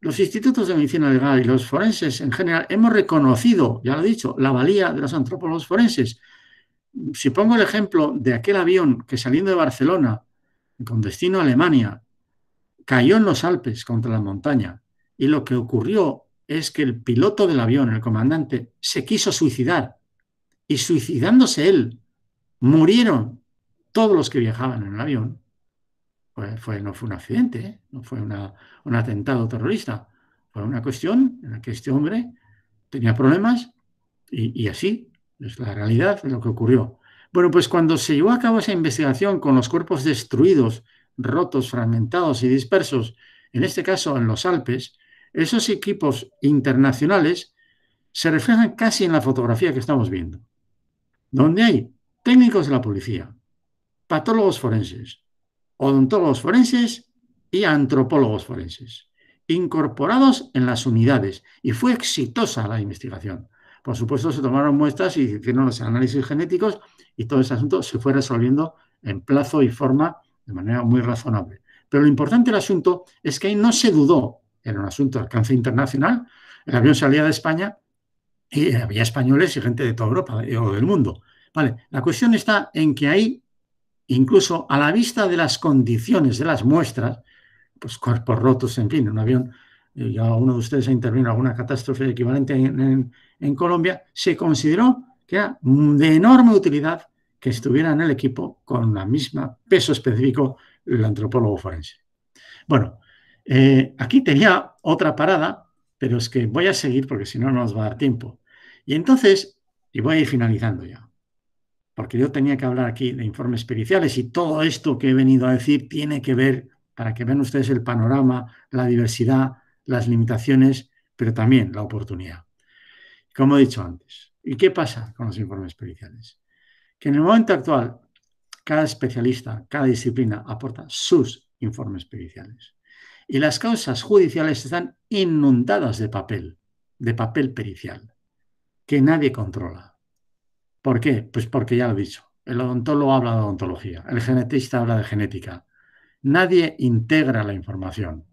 B: los institutos de medicina legal y los forenses en general hemos reconocido, ya lo he dicho, la valía de los antropólogos forenses. Si pongo el ejemplo de aquel avión que saliendo de Barcelona con destino a Alemania cayó en los Alpes contra la montaña y lo que ocurrió es que el piloto del avión, el comandante, se quiso suicidar y suicidándose él Murieron todos los que viajaban en el avión. fue, no fue un accidente, ¿eh? no fue un atentado terrorista. Fue una cuestión en la que este hombre tenía problemas y, así es la realidad de lo que ocurrió. Bueno, pues cuando se llevó a cabo esa investigación con los cuerpos destruidos, rotos, fragmentados y dispersos, en este caso en los Alpes, esos equipos internacionales se reflejan casi en la fotografía que estamos viendo, ¿Dónde hay técnicos de la policía, patólogos forenses, odontólogos forenses y antropólogos forenses, incorporados en las unidades. Y fue exitosa la investigación. Por supuesto, se tomaron muestras y hicieron los análisis genéticos y todo ese asunto se fue resolviendo en plazo y forma de manera muy razonable. Pero lo importante del asunto es que ahí no se dudó, era un asunto de alcance internacional, el avión salía de España y había españoles y gente de toda Europa eh, o del mundo. Vale, la cuestión está en que ahí, incluso a la vista de las condiciones de las muestras, pues cuerpos rotos, en fin, un avión, eh, ya uno de ustedes ha intervenido en alguna catástrofe equivalente en, Colombia, se consideró que era de enorme utilidad que estuviera en el equipo con la misma peso específico el antropólogo forense. Bueno, eh, aquí tenía otra parada, pero es que voy a seguir porque si no, no nos va a dar tiempo. Y entonces, y voy a ir finalizando ya porque yo tenía que hablar aquí de informes periciales y todo esto que he venido a decir tiene que ver, para que vean ustedes el panorama, la diversidad, las limitaciones, pero también la oportunidad. Como he dicho antes, ¿y qué pasa con los informes periciales? Que en el momento actual, cada especialista, cada disciplina aporta sus informes periciales. Y las causas judiciales están inundadas de papel, de papel pericial, que nadie controla. ¿Por qué? Pues porque ya lo he dicho. El odontólogo habla de odontología, el genetista habla de genética. Nadie integra la información.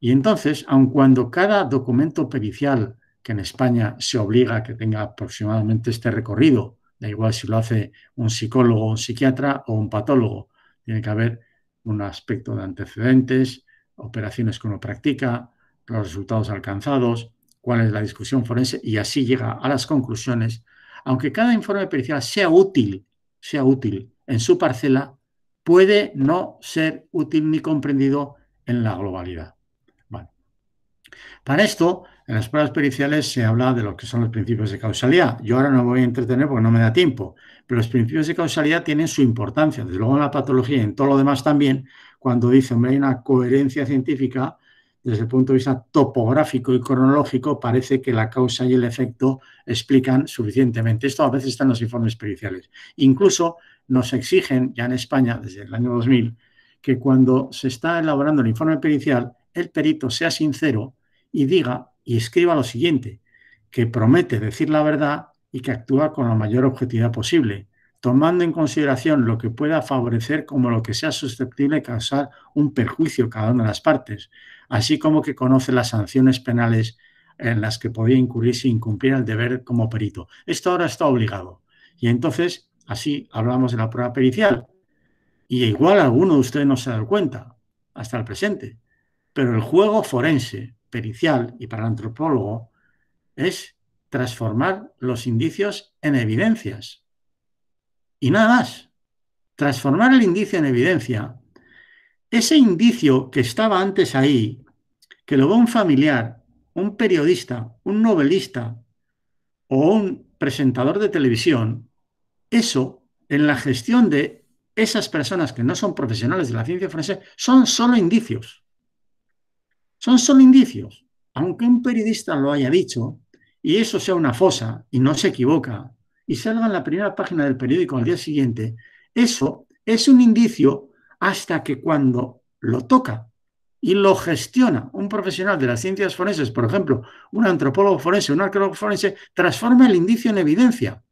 B: Y entonces, aun cuando cada documento pericial que en España se obliga a que tenga aproximadamente este recorrido, da igual si lo hace un psicólogo, un psiquiatra o un patólogo, tiene que haber un aspecto de antecedentes, operaciones que uno practica, los resultados alcanzados, cuál es la discusión forense y así llega a las conclusiones aunque cada informe pericial sea útil, sea útil en su parcela, puede no ser útil ni comprendido en la globalidad. para esto, en las pruebas periciales se habla de lo que son los principios de causalidad. Yo ahora no voy a entretener porque no me da tiempo, pero los principios de causalidad tienen su importancia, desde luego en la patología y en todo lo demás también, cuando dice, hombre, hay una coherencia científica desde el punto de vista topográfico y cronológico, parece que la causa y el efecto explican suficientemente. Esto a veces está en los informes periciales. Incluso nos exigen, ya en España, desde el año 2000, que cuando se está elaborando el informe pericial, el perito sea sincero y diga y escriba lo siguiente, que promete decir la verdad y que actúa con la mayor objetividad posible, tomando en consideración lo que pueda favorecer como lo que sea susceptible de causar un perjuicio a cada una de las partes, así como que conoce las sanciones penales en las que podía incurrir si incumpliera el deber como perito. Esto ahora está obligado. Y entonces, así hablamos de la prueba pericial. Y igual alguno de ustedes no se ha dado cuenta hasta el presente. Pero el juego forense, pericial y para el antropólogo es transformar los indicios en evidencias y nada más. Transformar el indicio en evidencia. Ese indicio que estaba antes ahí, que lo ve un familiar, un periodista, un novelista o un presentador de televisión, eso en la gestión de esas personas que no son profesionales de la ciencia francesa, son solo indicios. Son solo indicios. Aunque un periodista lo haya dicho y eso sea una fosa y no se equivoca y salga en la primera página del periódico al día siguiente, eso es un indicio hasta que cuando lo toca y lo gestiona un profesional de las ciencias forenses, por ejemplo, un antropólogo forense, un arqueólogo forense, transforma el indicio en evidencia.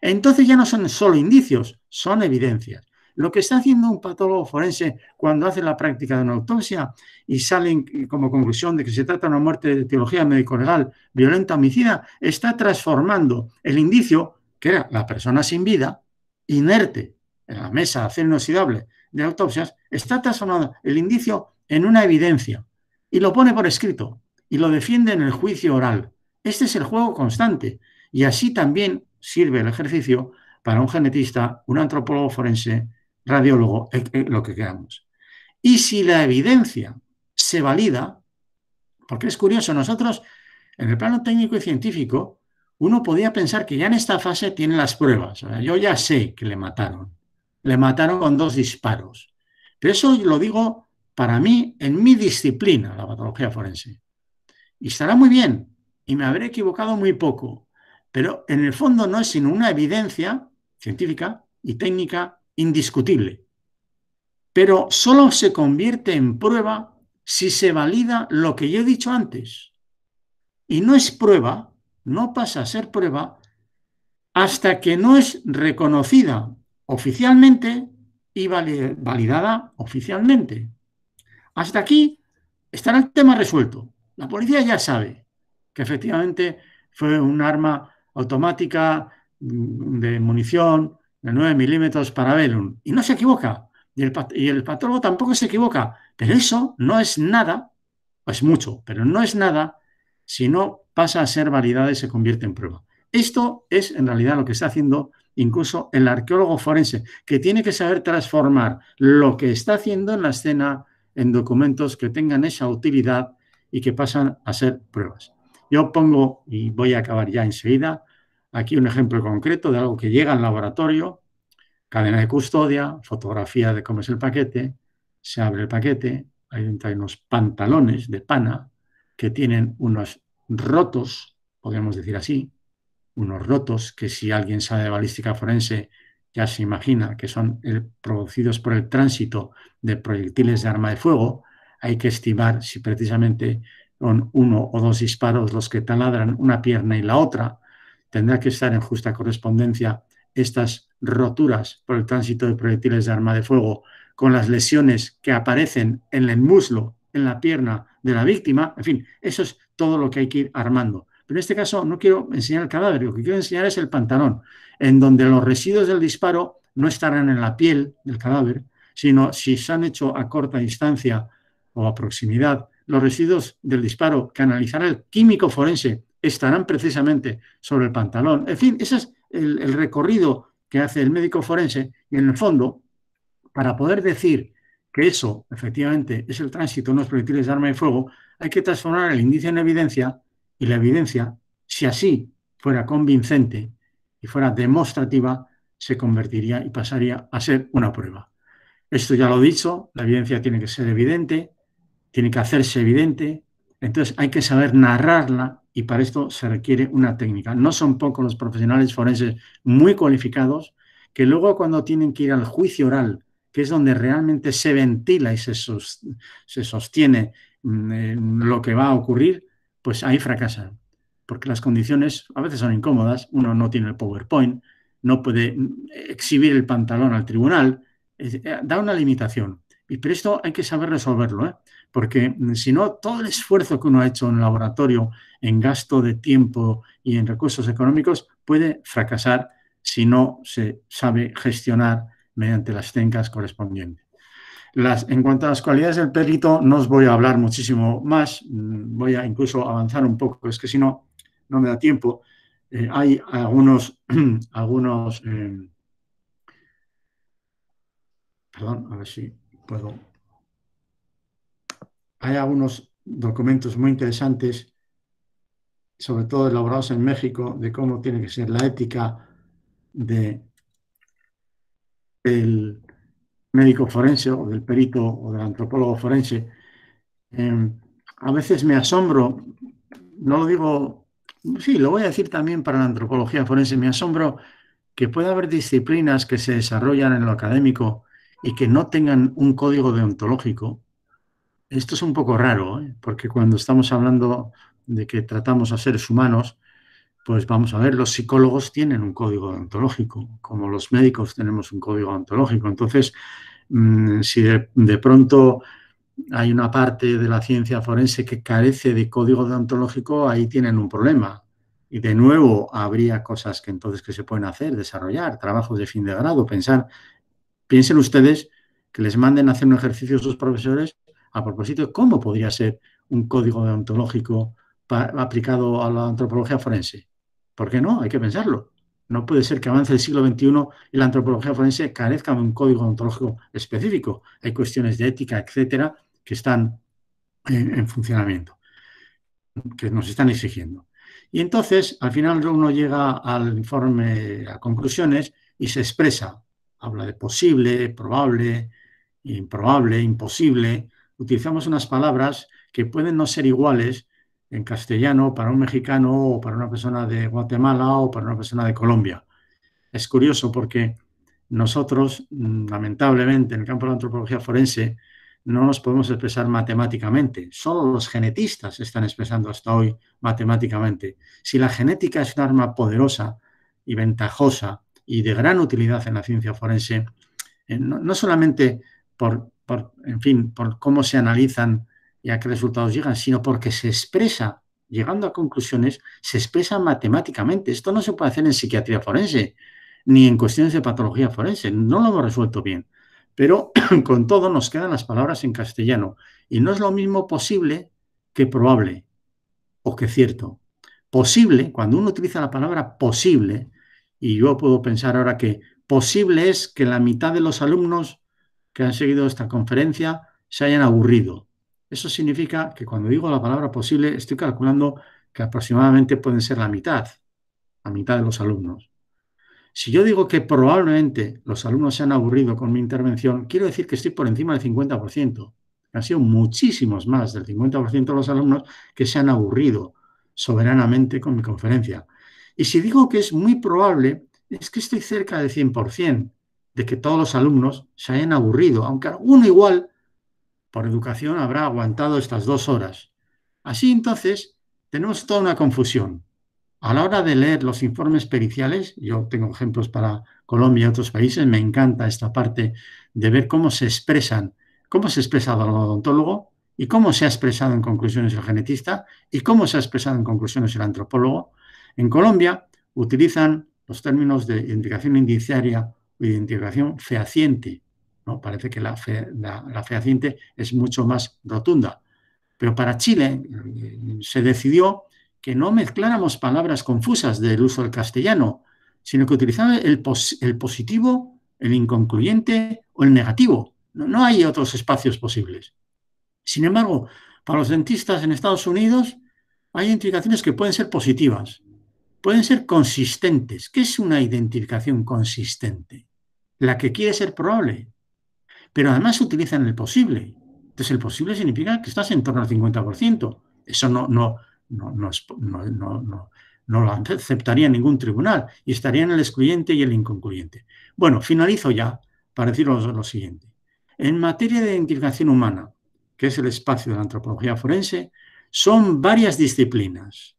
B: Entonces ya no son solo indicios, son evidencias. Lo que está haciendo un patólogo forense cuando hace la práctica de una autopsia y sale eh, como conclusión de que se trata de una muerte de teología médico-legal violenta homicida, está transformando el indicio que era la persona sin vida, inerte, en la mesa de inoxidable de autopsias, está transformado el indicio en una evidencia y lo pone por escrito y lo defiende en el juicio oral. Este es el juego constante y así también sirve el ejercicio para un genetista, un antropólogo forense, radiólogo, lo que queramos. Y si la evidencia se valida, porque es curioso, nosotros en el plano técnico y científico uno podía pensar que ya en esta fase tiene las pruebas. yo ya sé que le mataron. Le mataron con dos disparos. Pero eso lo digo para mí en mi disciplina, la patología forense. Y estará muy bien, y me habré equivocado muy poco, pero en el fondo no es sino una evidencia científica y técnica indiscutible. Pero solo se convierte en prueba si se valida lo que yo he dicho antes. Y no es prueba no pasa a ser prueba hasta que no es reconocida oficialmente y validada oficialmente. Hasta aquí estará el tema resuelto. La policía ya sabe que efectivamente fue un arma automática mm, de munición de 9 milímetros para Y no se equivoca. Y el, y patólogo tampoco se equivoca. Pero eso no es nada, es mucho, pero no es nada, sino pasa a ser validada y se convierte en prueba. Esto es en realidad lo que está haciendo incluso el arqueólogo forense, que tiene que saber transformar lo que está haciendo en la escena en documentos que tengan esa utilidad y que pasan a ser pruebas. Yo pongo, y voy a acabar ya enseguida, aquí un ejemplo concreto de algo que llega al laboratorio, cadena de custodia, fotografía de cómo es el paquete, se abre el paquete, hay unos pantalones de pana que tienen unos rotos, podríamos decir así, unos rotos que si alguien sabe de balística forense ya se imagina que son producidos por el tránsito de proyectiles de arma de fuego, hay que estimar si precisamente son uno o dos disparos los que taladran una pierna y la otra, tendrá que estar en justa correspondencia estas roturas por el tránsito de proyectiles de arma de fuego con las lesiones que aparecen en el muslo, en la pierna de la víctima. En fin, eso es todo lo que hay que ir armando. Pero en este caso no quiero enseñar el cadáver, lo que quiero enseñar es el pantalón, en donde los residuos del disparo no estarán en la piel del cadáver, sino si se han hecho a corta distancia o a proximidad, los residuos del disparo que analizará el químico forense estarán precisamente sobre el pantalón. En fin, ese es el, recorrido que hace el médico forense y en el fondo, para poder decir que eso efectivamente es el tránsito, de unos proyectiles de arma de fuego, hay que transformar el indicio en evidencia y la evidencia, si así fuera convincente y fuera demostrativa, se convertiría y pasaría a ser una prueba. Esto ya lo he dicho, la evidencia tiene que ser evidente, tiene que hacerse evidente, entonces hay que saber narrarla y para esto se requiere una técnica. No son pocos los profesionales forenses muy cualificados que luego cuando tienen que ir al juicio oral, que es donde realmente se ventila y se, sostiene Mm, eh, lo que va a ocurrir, pues ahí fracasa, porque las condiciones a veces son incómodas, uno no tiene el PowerPoint, no puede mm, exhibir el pantalón al tribunal, eh, da una limitación. Y pero esto hay que saber resolverlo, ¿eh? porque mm, si no, todo el esfuerzo que uno ha hecho en el laboratorio, en gasto de tiempo y en recursos económicos, puede fracasar si no se sabe gestionar mediante las técnicas correspondientes en cuanto a las cualidades del perrito, no os voy a hablar muchísimo más, mm, voy a incluso avanzar un poco, es que si no, no me da tiempo. Eh, hay algunos, algunos em, perdón, a ver si puedo. Hay algunos documentos muy interesantes, sobre todo elaborados en México, de cómo tiene que ser la ética de el médico forense o del perito o del antropólogo forense, em, a veces me asombro, no lo digo, sí, lo voy a decir también para la antropología forense, me asombro que pueda haber disciplinas que se desarrollan en lo académico y que no tengan un código deontológico. Esto es un poco raro, ¿eh? porque cuando estamos hablando de que tratamos a seres humanos, pues vamos a ver, los psicólogos tienen un código deontológico, como los médicos tenemos un código deontológico. Entonces, mm, si de, pronto hay una parte de la ciencia forense que carece de código deontológico, ahí tienen un problema. Y de nuevo habría cosas que entonces que se pueden hacer, desarrollar, trabajos de fin de grado, pensar. Piensen ustedes que les manden a hacer un ejercicio a sus profesores a propósito de cómo podría ser un código deontológico aplicado a la antropología forense. ¿Por qué no? Hay que pensarlo. No puede ser que avance el siglo XXI y la antropología forense carezca de un código ontológico específico. Hay cuestiones de ética, etcétera, que están en, en funcionamiento, que nos están exigiendo. Y entonces, al final, uno llega al informe, a conclusiones y se expresa. Habla de posible, probable, improbable, imposible. Utilizamos unas palabras que pueden no ser iguales, en castellano para un mexicano o para una persona de Guatemala o para una persona de Colombia. Es curioso porque nosotros, mm, lamentablemente, en el campo de la antropología forense, no nos podemos expresar matemáticamente. Solo los genetistas están expresando hasta hoy matemáticamente. Si la genética es un arma poderosa y ventajosa y de gran utilidad en la ciencia forense, eh, no, solamente por, por en fin, por cómo se analizan y a qué resultados llegan, sino porque se expresa, llegando a conclusiones, se expresa matemáticamente. Esto no se puede hacer en psiquiatría forense, ni en cuestiones de patología forense. No lo hemos resuelto bien. Pero con todo nos quedan las palabras en castellano. Y no es lo mismo posible que probable o que cierto. Posible, cuando uno utiliza la palabra posible, y yo puedo pensar ahora que posible es que la mitad de los alumnos que han seguido esta conferencia se hayan aburrido. Eso significa que cuando digo la palabra posible, estoy calculando que aproximadamente pueden ser la mitad, la mitad de los alumnos. Si yo digo que probablemente los alumnos se han aburrido con mi intervención, quiero decir que estoy por encima del 50%. Han sido muchísimos más del 50% de los alumnos que se han aburrido soberanamente con mi conferencia. Y si digo que es muy probable, es que estoy cerca del 100% de que todos los alumnos se hayan aburrido, aunque uno igual por educación habrá aguantado estas dos horas. Así entonces, tenemos toda una confusión. A la hora de leer los informes periciales, yo tengo ejemplos para Colombia y otros países, me encanta esta parte de ver cómo se expresan, cómo se ha expresado el odontólogo y cómo se ha expresado en conclusiones el genetista y cómo se ha expresado en conclusiones el antropólogo. En Colombia utilizan los términos de identificación indiciaria o identificación fehaciente, ¿no? Parece que la, fehaciente es mucho más rotunda. Pero para Chile eh, se decidió que no mezcláramos palabras confusas del uso del castellano, sino que utilizáramos el, positivo, el inconcluyente o el negativo. No, no, hay otros espacios posibles. Sin embargo, para los dentistas en Estados Unidos hay identificaciones que pueden ser positivas, pueden ser consistentes. ¿Qué es una identificación consistente? La que quiere ser probable, pero además utilizan el posible. Entonces, el posible significa que estás en torno al 50%. Eso no, no, no, lo aceptaría ningún tribunal y estaría en el excluyente y el inconcluyente. Bueno, finalizo ya para deciros lo siguiente. En materia de identificación humana, que es el espacio de la antropología forense, son varias disciplinas,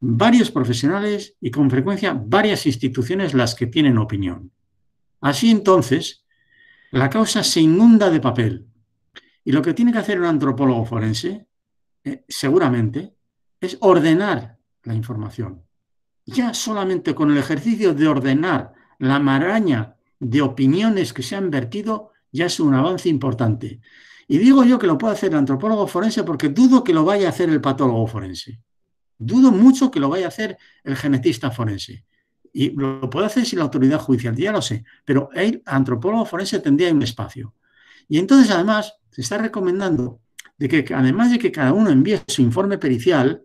B: varios profesionales y con frecuencia varias instituciones las que tienen opinión. Así entonces, la causa se inunda de papel. Y lo que tiene que hacer un antropólogo forense, eh, seguramente, es ordenar la información. Ya solamente con el ejercicio de ordenar la maraña de opiniones que se han vertido, ya es un avance importante. Y digo yo que lo puede hacer el antropólogo forense porque dudo que lo vaya a hacer el patólogo forense. Dudo mucho que lo vaya a hacer el genetista forense. Y lo puede hacer si la autoridad judicial, ya lo sé, pero el antropólogo forense tendría un espacio. Y entonces, además, se está recomendando de que, además de que cada uno envíe su informe pericial,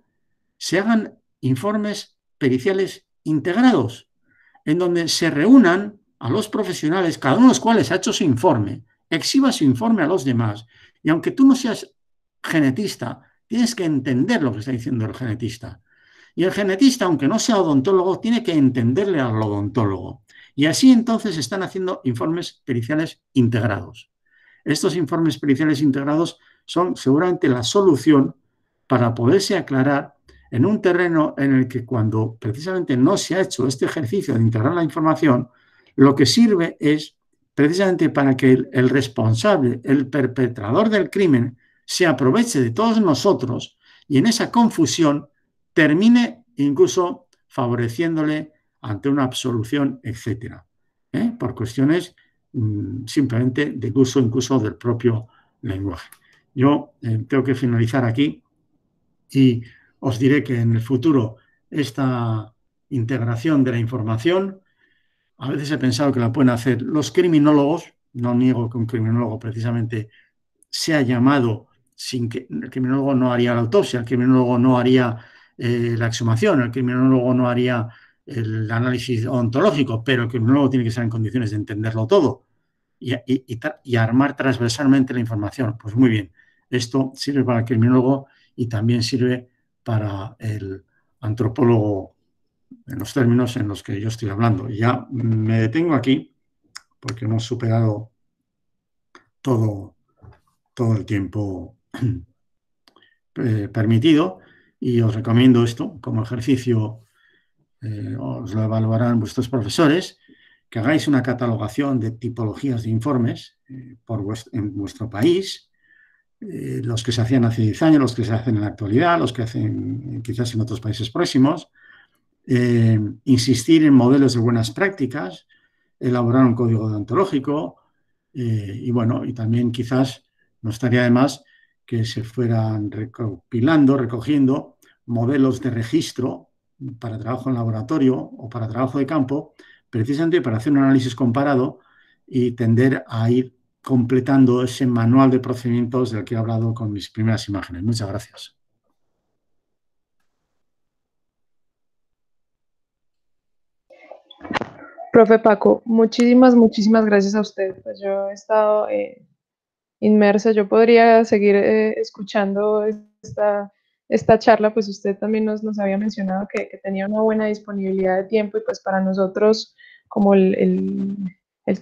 B: se hagan informes periciales integrados, en donde se reúnan a los profesionales, cada uno de los cuales ha hecho su informe, exhiba su informe a los demás. Y aunque tú no seas genetista, tienes que entender lo que está diciendo el genetista. Y el genetista, aunque no sea odontólogo, tiene que entenderle al odontólogo. Y así entonces están haciendo informes periciales integrados. Estos informes periciales integrados son seguramente la solución para poderse aclarar en un terreno en el que cuando precisamente no se ha hecho este ejercicio de integrar la información, lo que sirve es precisamente para que el, el, responsable, el perpetrador del crimen, se aproveche de todos nosotros y en esa confusión termine incluso favoreciéndole ante una absolución, etcétera, ¿eh? Por cuestiones mm, simplemente de uso incluso del propio lenguaje. Yo eh, tengo que finalizar aquí y os diré que en el futuro esta integración de la información, a veces he pensado que la pueden hacer los criminólogos, no niego que un criminólogo precisamente sea llamado sin que el criminólogo no haría la autopsia, el criminólogo no haría eh, la exhumación, el criminólogo no haría el análisis ontológico, pero el criminólogo tiene que estar en condiciones de entenderlo todo y, armar transversalmente la información. Pues muy bien, esto sirve para el criminólogo y también sirve para el antropólogo en los términos en los que yo estoy hablando. Ya me detengo aquí porque hemos superado todo, todo el tiempo eh, permitido y os recomiendo esto como ejercicio, eh, os lo evaluarán vuestros profesores, que hagáis una catalogación de tipologías de informes eh, por en vuestro país, eh, los que se hacían hace 10 años, los que se hacen en la actualidad, los que hacen quizás en otros países próximos, insistir en modelos de buenas prácticas, elaborar un código deontológico y bueno, y también quizás no estaría de más que se fueran recopilando, recogiendo modelos de registro para trabajo en laboratorio o para trabajo de campo, precisamente para hacer un análisis comparado y tender a ir completando ese manual de procedimientos del que he hablado con mis primeras imágenes. Muchas gracias.
A: Profe Paco, muchísimas, muchísimas gracias a usted. Pues yo he estado eh, inmersa. Yo podría seguir eh, escuchando esta, charla, pues usted también nos, había mencionado que, tenía una buena disponibilidad de tiempo y pues para nosotros como el,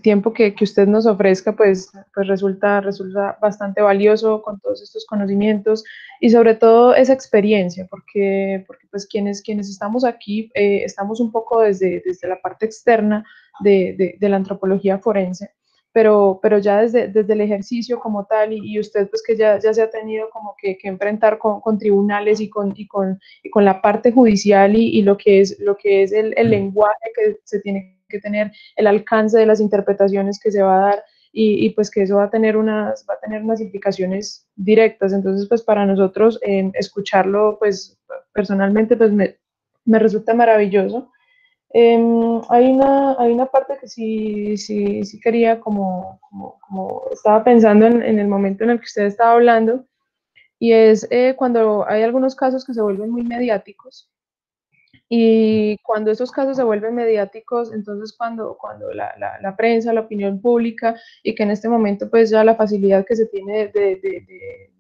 A: tiempo que, usted nos ofrezca, pues, pues resulta, resulta bastante valioso con todos estos conocimientos y sobre todo esa experiencia, porque, porque pues quienes, quienes estamos aquí eh, estamos un poco desde, desde la parte externa de la antropología forense pero, pero ya desde, desde el ejercicio como tal y, usted pues que ya, ya, se ha tenido como que, enfrentar con, tribunales y con, y con, y con, la parte judicial y, lo que es, lo que es el, mm. lenguaje que se tiene que tener, el alcance de las interpretaciones que se va a dar, y, pues que eso va a tener unas va a tener unas implicaciones directas entonces pues para nosotros escucharlo pues personalmente pues me, me resulta maravilloso Em, hay, una, hay una parte que sí, sí, quería, como, como, estaba pensando en, el momento en el que usted estaba hablando, y es eh, cuando hay algunos casos que se vuelven muy mediáticos, y cuando esos casos se vuelven mediáticos, entonces cuando, cuando la, la, prensa, la opinión pública, y que en este momento pues ya la facilidad que se tiene de, de,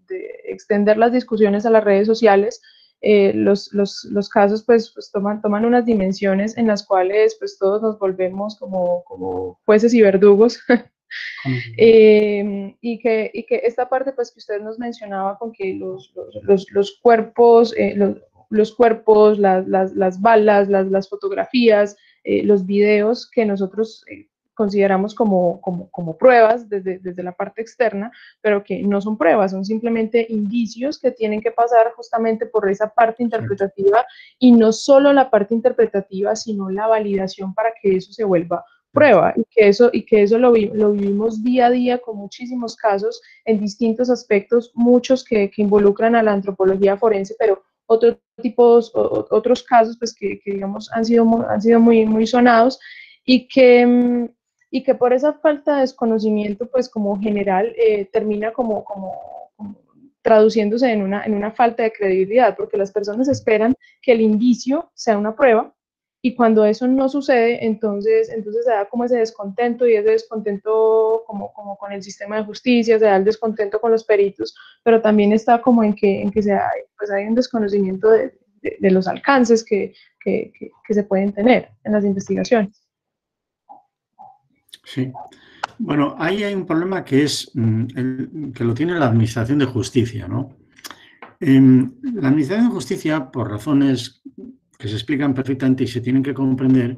A: de extender las discusiones a las redes sociales, eh, los, los, casos pues, pues, toman, toman unas dimensiones en las cuales pues todos nos volvemos como, jueces y verdugos. Eh, y, que, que esta parte pues que usted nos mencionaba con que los, cuerpos, eh, los, cuerpos, las, las, las balas, las, las fotografías, los videos que nosotros consideramos como, como, como pruebas desde, desde, la parte externa, pero que no son pruebas, son simplemente indicios que tienen que pasar justamente por esa parte interpretativa y no solo la parte interpretativa, sino la validación para que eso se vuelva prueba y que eso, y que eso lo, lo vivimos día a día con muchísimos casos en distintos aspectos, muchos que, que involucran a la antropología forense, pero otros tipos, otros casos pues que, que digamos han sido, han sido muy, muy sonados y que, mm, y que por esa falta de desconocimiento, pues como general, eh, termina como, como, traduciéndose en una, en una falta de credibilidad, porque las personas esperan que el indicio sea una prueba y cuando eso no sucede, entonces, entonces se da como ese descontento y ese descontento como, como con el sistema de justicia, se da el descontento con los peritos, pero también está como en que, en que se da, pues hay un desconocimiento de, de, los alcances que, que, que se pueden tener en las investigaciones.
B: Sí. Bueno, ahí hay un problema que es mm, que lo tiene la Administración de Justicia, ¿no? Em, la Administración de Justicia, por razones que se explican perfectamente y se tienen que comprender,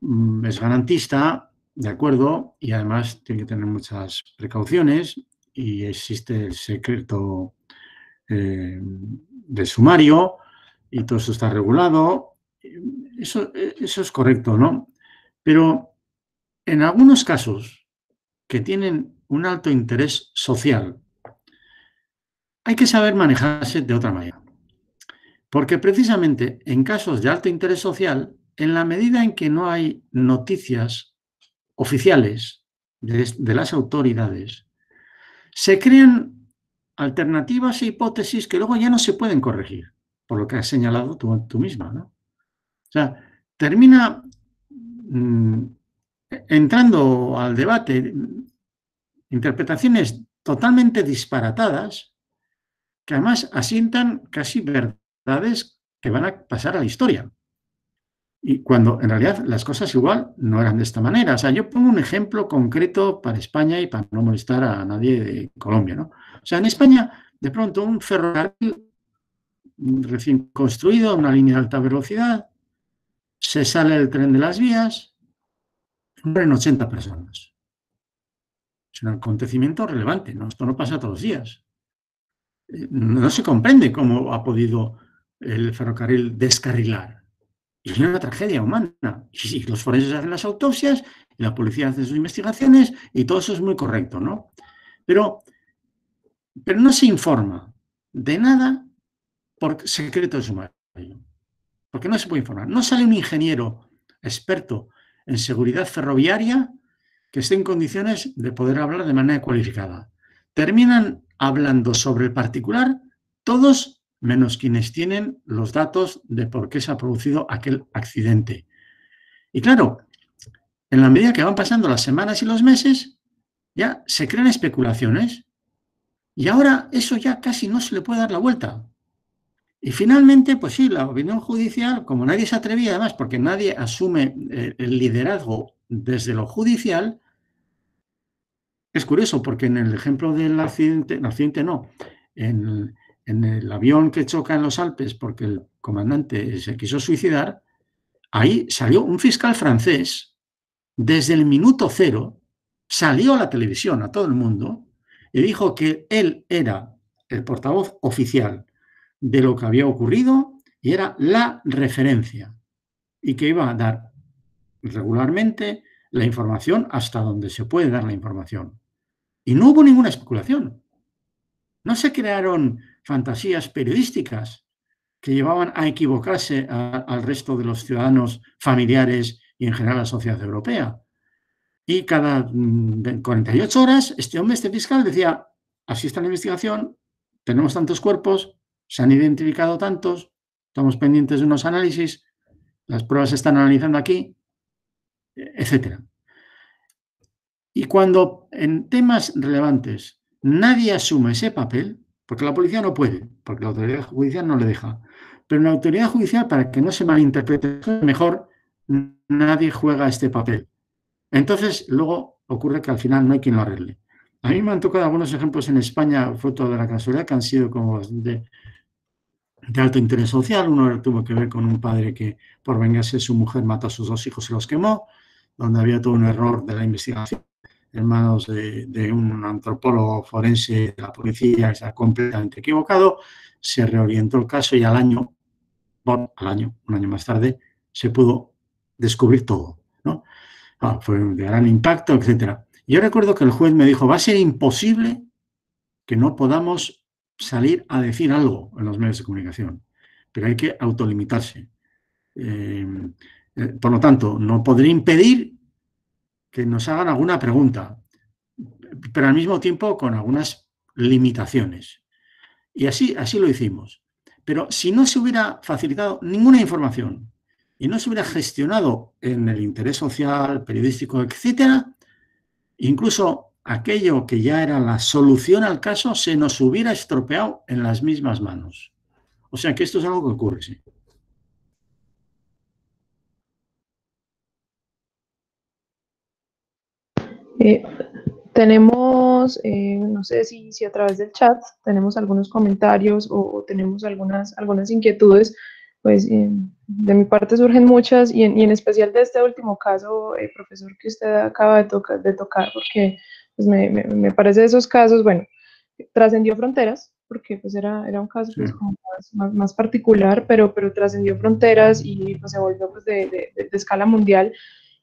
B: mm, es garantista, de acuerdo, y además tiene que tener muchas precauciones y existe el secreto em, de sumario y todo eso está regulado. Eso, e, eso es correcto, ¿no? Pero en algunos casos que tienen un alto interés social, hay que saber manejarse de otra manera. Porque precisamente en casos de alto interés social, en la medida en que no hay noticias oficiales de, las autoridades, se crean alternativas e hipótesis que luego ya no se pueden corregir, por lo que has señalado tú, misma. ¿no? O sea, termina mm, entrando al debate, interpretaciones totalmente disparatadas, que además asientan casi verdades que van a pasar a la historia. Y cuando en realidad las cosas igual no eran de esta manera. O sea, yo pongo un ejemplo concreto para España y para no molestar a nadie de Colombia, ¿no? O sea, en España, de pronto, un ferrocarril recién construido, una línea de alta velocidad, se sale el tren de las vías, en 80 personas. Es un acontecimiento relevante, ¿no? Esto no pasa todos los días. Eh, no se comprende cómo ha podido el ferrocarril descarrilar. Es una tragedia humana. Y los forenses hacen las autopsias, y la policía hace sus investigaciones, y todo eso es muy correcto, ¿no? Pero, pero no se informa de nada por secreto de sumario. Porque no se puede informar. No sale un ingeniero experto en seguridad ferroviaria que esté en condiciones de poder hablar de manera cualificada. Terminan hablando sobre el particular todos menos quienes tienen los datos de por qué se ha producido aquel accidente. Y claro, en la medida que van pasando las semanas y los meses, ya se crean especulaciones y ahora eso ya casi no se le puede dar la vuelta. Y finalmente, pues sí, la opinión judicial, como nadie se atrevía, además, porque nadie asume eh, el liderazgo desde lo judicial, es curioso, porque en el ejemplo del accidente, el accidente no, en, en el avión que choca en los Alpes porque el comandante se quiso suicidar, ahí salió un fiscal francés, desde el minuto cero, salió a la televisión, a todo el mundo, y dijo que él era el portavoz oficial de lo que había ocurrido y era la referencia y que iba a dar regularmente la información hasta donde se puede dar la información. Y no hubo ninguna especulación. No se crearon fantasías periodísticas que llevaban a equivocarse al resto de los ciudadanos familiares y en general a la sociedad europea. Y cada 48 mm, horas, este hombre, este fiscal, decía, así está la investigación, tenemos tantos cuerpos, se han identificado tantos, estamos pendientes de unos análisis, las pruebas se están analizando aquí, etcétera. Y cuando en temas relevantes nadie asume ese papel, porque la policía no puede, porque la autoridad judicial no le deja, pero en la autoridad judicial, para que no se malinterprete mejor, nadie juega este papel. Entonces, luego ocurre que al final no hay quien lo arregle. A mí me han tocado algunos ejemplos en España, fruto de la casualidad, que han sido como de, de alto interés social. Uno tuvo que ver con un padre que, por vengarse su mujer, mató a sus dos hijos y los quemó, donde había todo un error de la investigación en manos de, un antropólogo forense de la policía está completamente equivocado. Se reorientó el caso y al año, al año, un año más tarde, se pudo descubrir todo. ¿no? Ah, fue de gran impacto, etcétera. Yo recuerdo que el juez me dijo, va a ser imposible que no podamos salir a decir algo en los medios de comunicación, pero hay que autolimitarse. Eh, eh, por lo tanto, no podría impedir que nos hagan alguna pregunta, pero al mismo tiempo con algunas limitaciones. Y así, así lo hicimos. Pero si no se hubiera facilitado ninguna información y no se hubiera gestionado en el interés social, periodístico, etcétera, incluso aquello que ya era la solución al caso se nos hubiera estropeado en las mismas manos. O sea que esto es algo que ocurre, sí.
A: Eh, tenemos, eh, no sé si, si, a través del chat tenemos algunos comentarios o, tenemos algunas, algunas inquietudes, pues eh, de mi parte surgen muchas y en, especial de este último caso, profesor, que usted acaba de, tocar, de tocar porque pues me, parece de esos casos, bueno, trascendió fronteras, porque pues era, era un caso pues, más, particular, pero, pero trascendió fronteras y pues, se volvió pues, de, escala mundial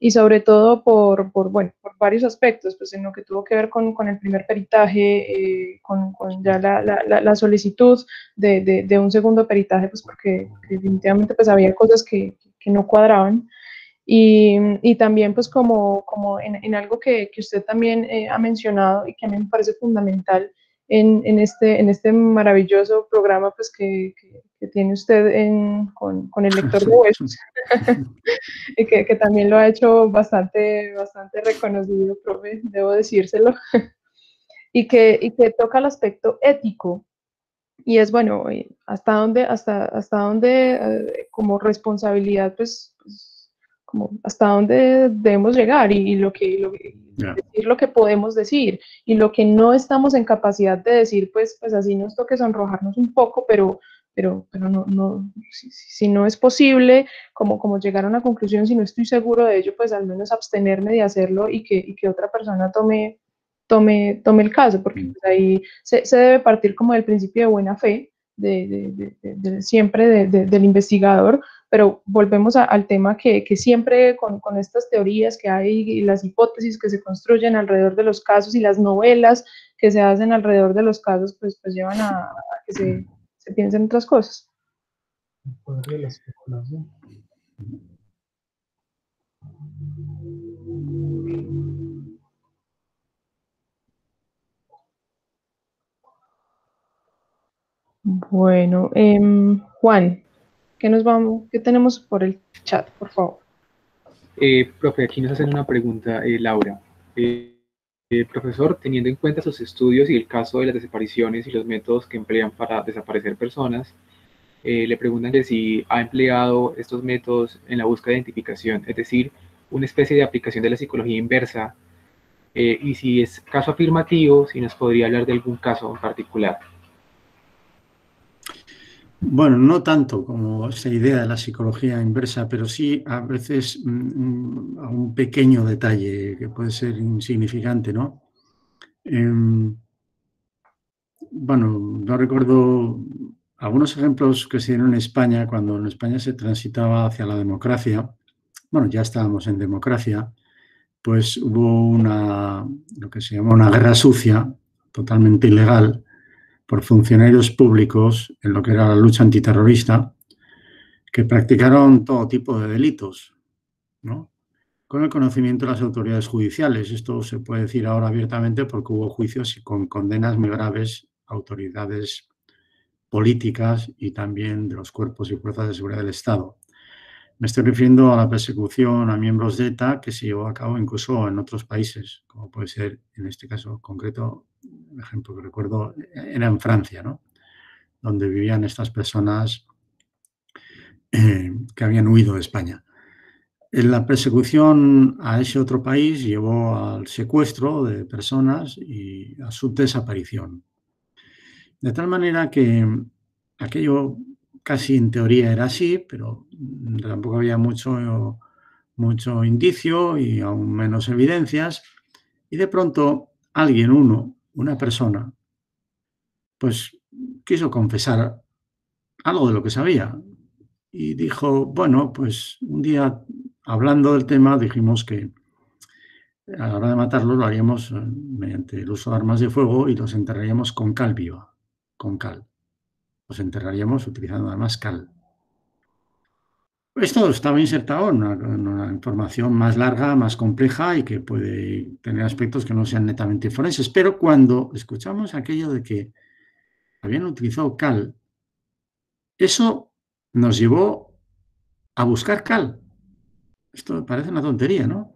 A: y sobre todo por, bueno, por varios aspectos, pues en lo que tuvo que ver con, el primer peritaje, eh, con, ya la, solicitud de, un segundo peritaje, pues porque definitivamente pues había cosas que, que no cuadraban y, y también pues como, como en, en algo que, que, usted también eh, ha mencionado y que a mí me parece fundamental en, en este, en este maravilloso programa pues que, que, tiene usted en, con, con, el lector de huesos, y que, que, también lo ha hecho bastante, bastante reconocido, profe, debo decírselo, y, que, y que toca el aspecto ético y es bueno eh, hasta dónde hasta hasta dónde eh, como responsabilidad pues, pues como hasta dónde debemos llegar y, lo que, decir lo que podemos decir y lo que no estamos en capacidad de decir, pues, pues así nos toque sonrojarnos un poco, pero, pero, pero no, no si, no es posible, como, como llegar a una conclusión, si no estoy seguro de ello, pues al menos abstenerme de hacerlo y que, y que otra persona tome, tome, tome el caso, porque mm. pues ahí se, se debe partir como del principio de buena fe de, siempre del investigador, pero volvemos al tema que, siempre con, estas teorías que hay y las hipótesis que se construyen alrededor de los casos y las novelas que se hacen alrededor de los casos, pues, pues llevan a, que se, se piensen otras cosas. Bueno, em, Juan, ¿qué nos vamos, tenemos por el chat, por favor?
C: Eh, profe, aquí nos hacen una pregunta, eh, Laura. Eh, profesor, teniendo en cuenta sus estudios y el caso de las desapariciones y los métodos que emplean para desaparecer personas, le preguntan si ha empleado estos métodos en la búsqueda de identificación, es decir, una especie de aplicación de la psicología inversa, y si es caso afirmativo, si nos podría hablar de algún caso en particular.
B: Bueno, no tanto como esa idea de la psicología inversa, pero sí a veces mm, mm, a un pequeño detalle que puede ser insignificante, ¿no? Em, bueno, no recuerdo algunos ejemplos que se dieron en España cuando en España se transitaba hacia la democracia. Bueno, ya estábamos en democracia, pues hubo una, lo que se llama una guerra sucia, totalmente ilegal, por funcionarios públicos en lo que era la lucha antiterrorista, que practicaron todo tipo de delitos, ¿no? con el conocimiento de las autoridades judiciales. Esto se puede decir ahora abiertamente porque hubo juicios y con condenas muy graves autoridades políticas y también de los cuerpos y fuerzas de seguridad del Estado. Me estoy refiriendo a la persecución a miembros de ETA que se llevó a cabo incluso en otros países, como puede ser en este caso concreto un ejemplo que recuerdo, era en Francia, ¿no? donde vivían estas personas eh, que habían huido de España. En la persecución a ese otro país llevó al secuestro de personas y a su desaparición. De tal manera que aquello casi en teoría era así, pero tampoco había mucho, mucho indicio y aún menos evidencias. Y de pronto alguien, uno, una persona, pues quiso confesar algo de lo que sabía. Y dijo, bueno, pues un día hablando del tema dijimos que a la hora de matarlo lo haríamos eh, mediante el uso de armas de fuego y los enterraríamos con cal viva, con cal. Los enterraríamos utilizando además cal. Esto estaba insertado en una, información más larga, más compleja y que puede tener aspectos que no sean netamente forenses. Pero cuando escuchamos aquello de que habían utilizado cal, eso nos llevó a buscar cal. Esto parece una tontería, ¿no?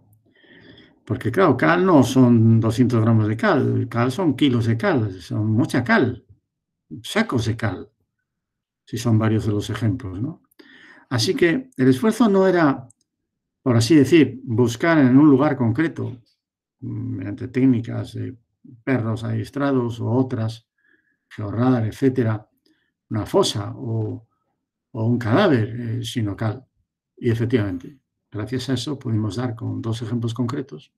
B: Porque claro, cal no son 200 gramos de cal, cal son kilos de cal, son mucha cal, sacos de cal, si son varios de los ejemplos, ¿no? Así que el esfuerzo no era, por así decir, buscar en un lugar concreto, mm, mediante técnicas de perros adiestrados o otras, georradar, etcétera, una fosa o, un cadáver, sin eh, sino Y efectivamente, gracias a eso pudimos dar con dos ejemplos concretos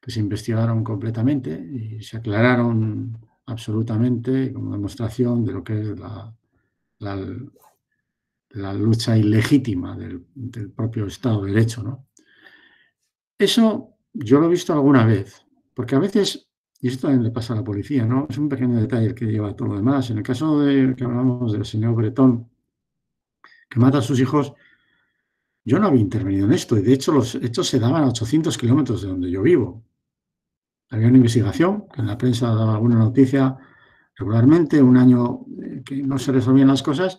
B: que se investigaron completamente y se aclararon absolutamente como demostración de lo que es la, la lucha ilegítima del, propio Estado de Derecho. ¿no? Eso yo lo he visto alguna vez, porque a veces, y esto también le pasa a la policía, ¿no? es un pequeño detalle que lleva todo lo demás. En el caso de que hablamos del señor Bretón, que mata a sus hijos, yo no había intervenido en esto, y de hecho los hechos se daban a 800 kilómetros de donde yo vivo. Había una investigación, que en la prensa daba alguna noticia regularmente, un año eh, que no se resolvían las cosas,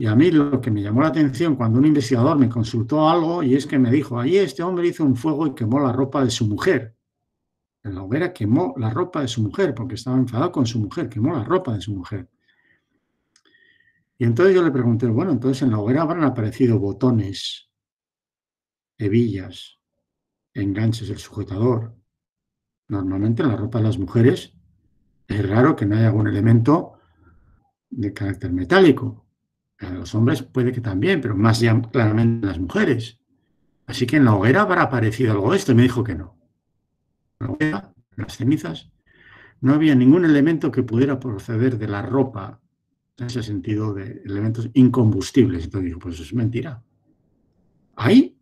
B: y a mí lo que me llamó la atención cuando un investigador me consultó algo y es que me dijo, ahí este hombre hizo un fuego y quemó la ropa de su mujer. En la hoguera quemó la ropa de su mujer porque estaba enfadado con su mujer, quemó la ropa de su mujer. Y entonces yo le pregunté, bueno, entonces en la hoguera habrán aparecido botones, hebillas, enganches del sujetador. Normalmente en la ropa de las mujeres es raro que no haya algún elemento de carácter metálico. En los hombres puede que también, pero más claramente en las mujeres. Así que en la hoguera habrá aparecido algo de esto y me dijo que no. En la hoguera, en las cenizas, no había ningún elemento que pudiera proceder de la ropa, en ese sentido de elementos incombustibles. Entonces digo, pues es mentira. Ahí,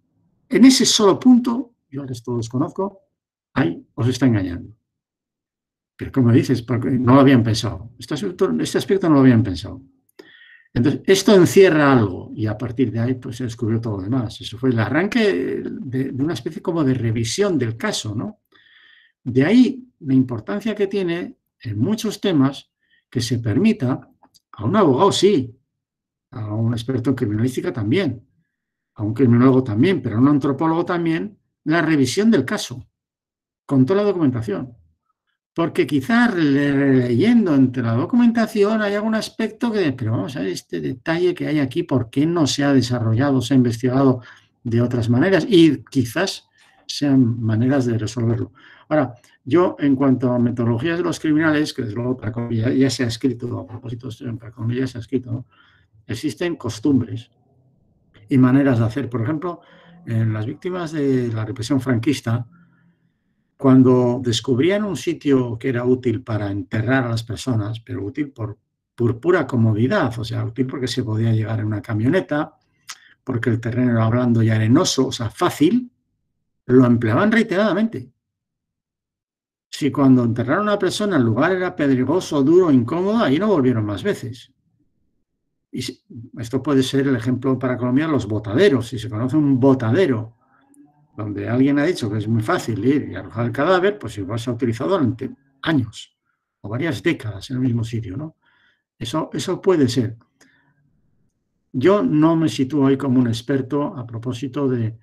B: en ese solo punto, yo esto lo desconozco, ahí os está engañando. Pero como dices, no lo habían pensado. este aspecto este no lo habían pensado. Entonces, esto encierra algo y a partir de ahí pues, se descubrió todo lo demás. Eso fue el arranque de, de una especie como de revisión del caso, ¿no? De ahí la importancia que tiene en muchos temas que se permita a un abogado, sí, a un experto en criminalística también, a un criminólogo también, pero a un antropólogo también, la revisión del caso, con toda la documentación. Porque quizás leyendo entre la documentación hay algún aspecto que, pero vamos a ver este detalle que hay aquí, ¿por qué no se ha desarrollado, se ha investigado de otras maneras? Y quizás sean maneras de resolverlo. Ahora, yo en cuanto a metodologías de los criminales, que desde luego ya se ha escrito, a propósito, para ya se ha escrito, existen costumbres y maneras de hacer. Por ejemplo, en las víctimas de la represión franquista, cuando descubrían un sitio que era útil para enterrar a las personas, pero útil por, pura comodidad, o sea, útil porque se podía llegar en una camioneta, porque el terreno era blando y arenoso, o sea, fácil, lo empleaban reiteradamente. Si cuando enterraron a una persona el lugar era pedregoso, duro, incómodo, ahí no volvieron más veces. Y esto puede ser el ejemplo para Colombia, los botaderos. Si se conoce un botadero donde alguien ha dicho que es muy fácil ir y arrojar el cadáver, pues igual se ha utilizado durante años o varias décadas en el mismo sitio, ¿no? Eso, eso puede ser. Yo no me sitúo ahí como un experto a propósito de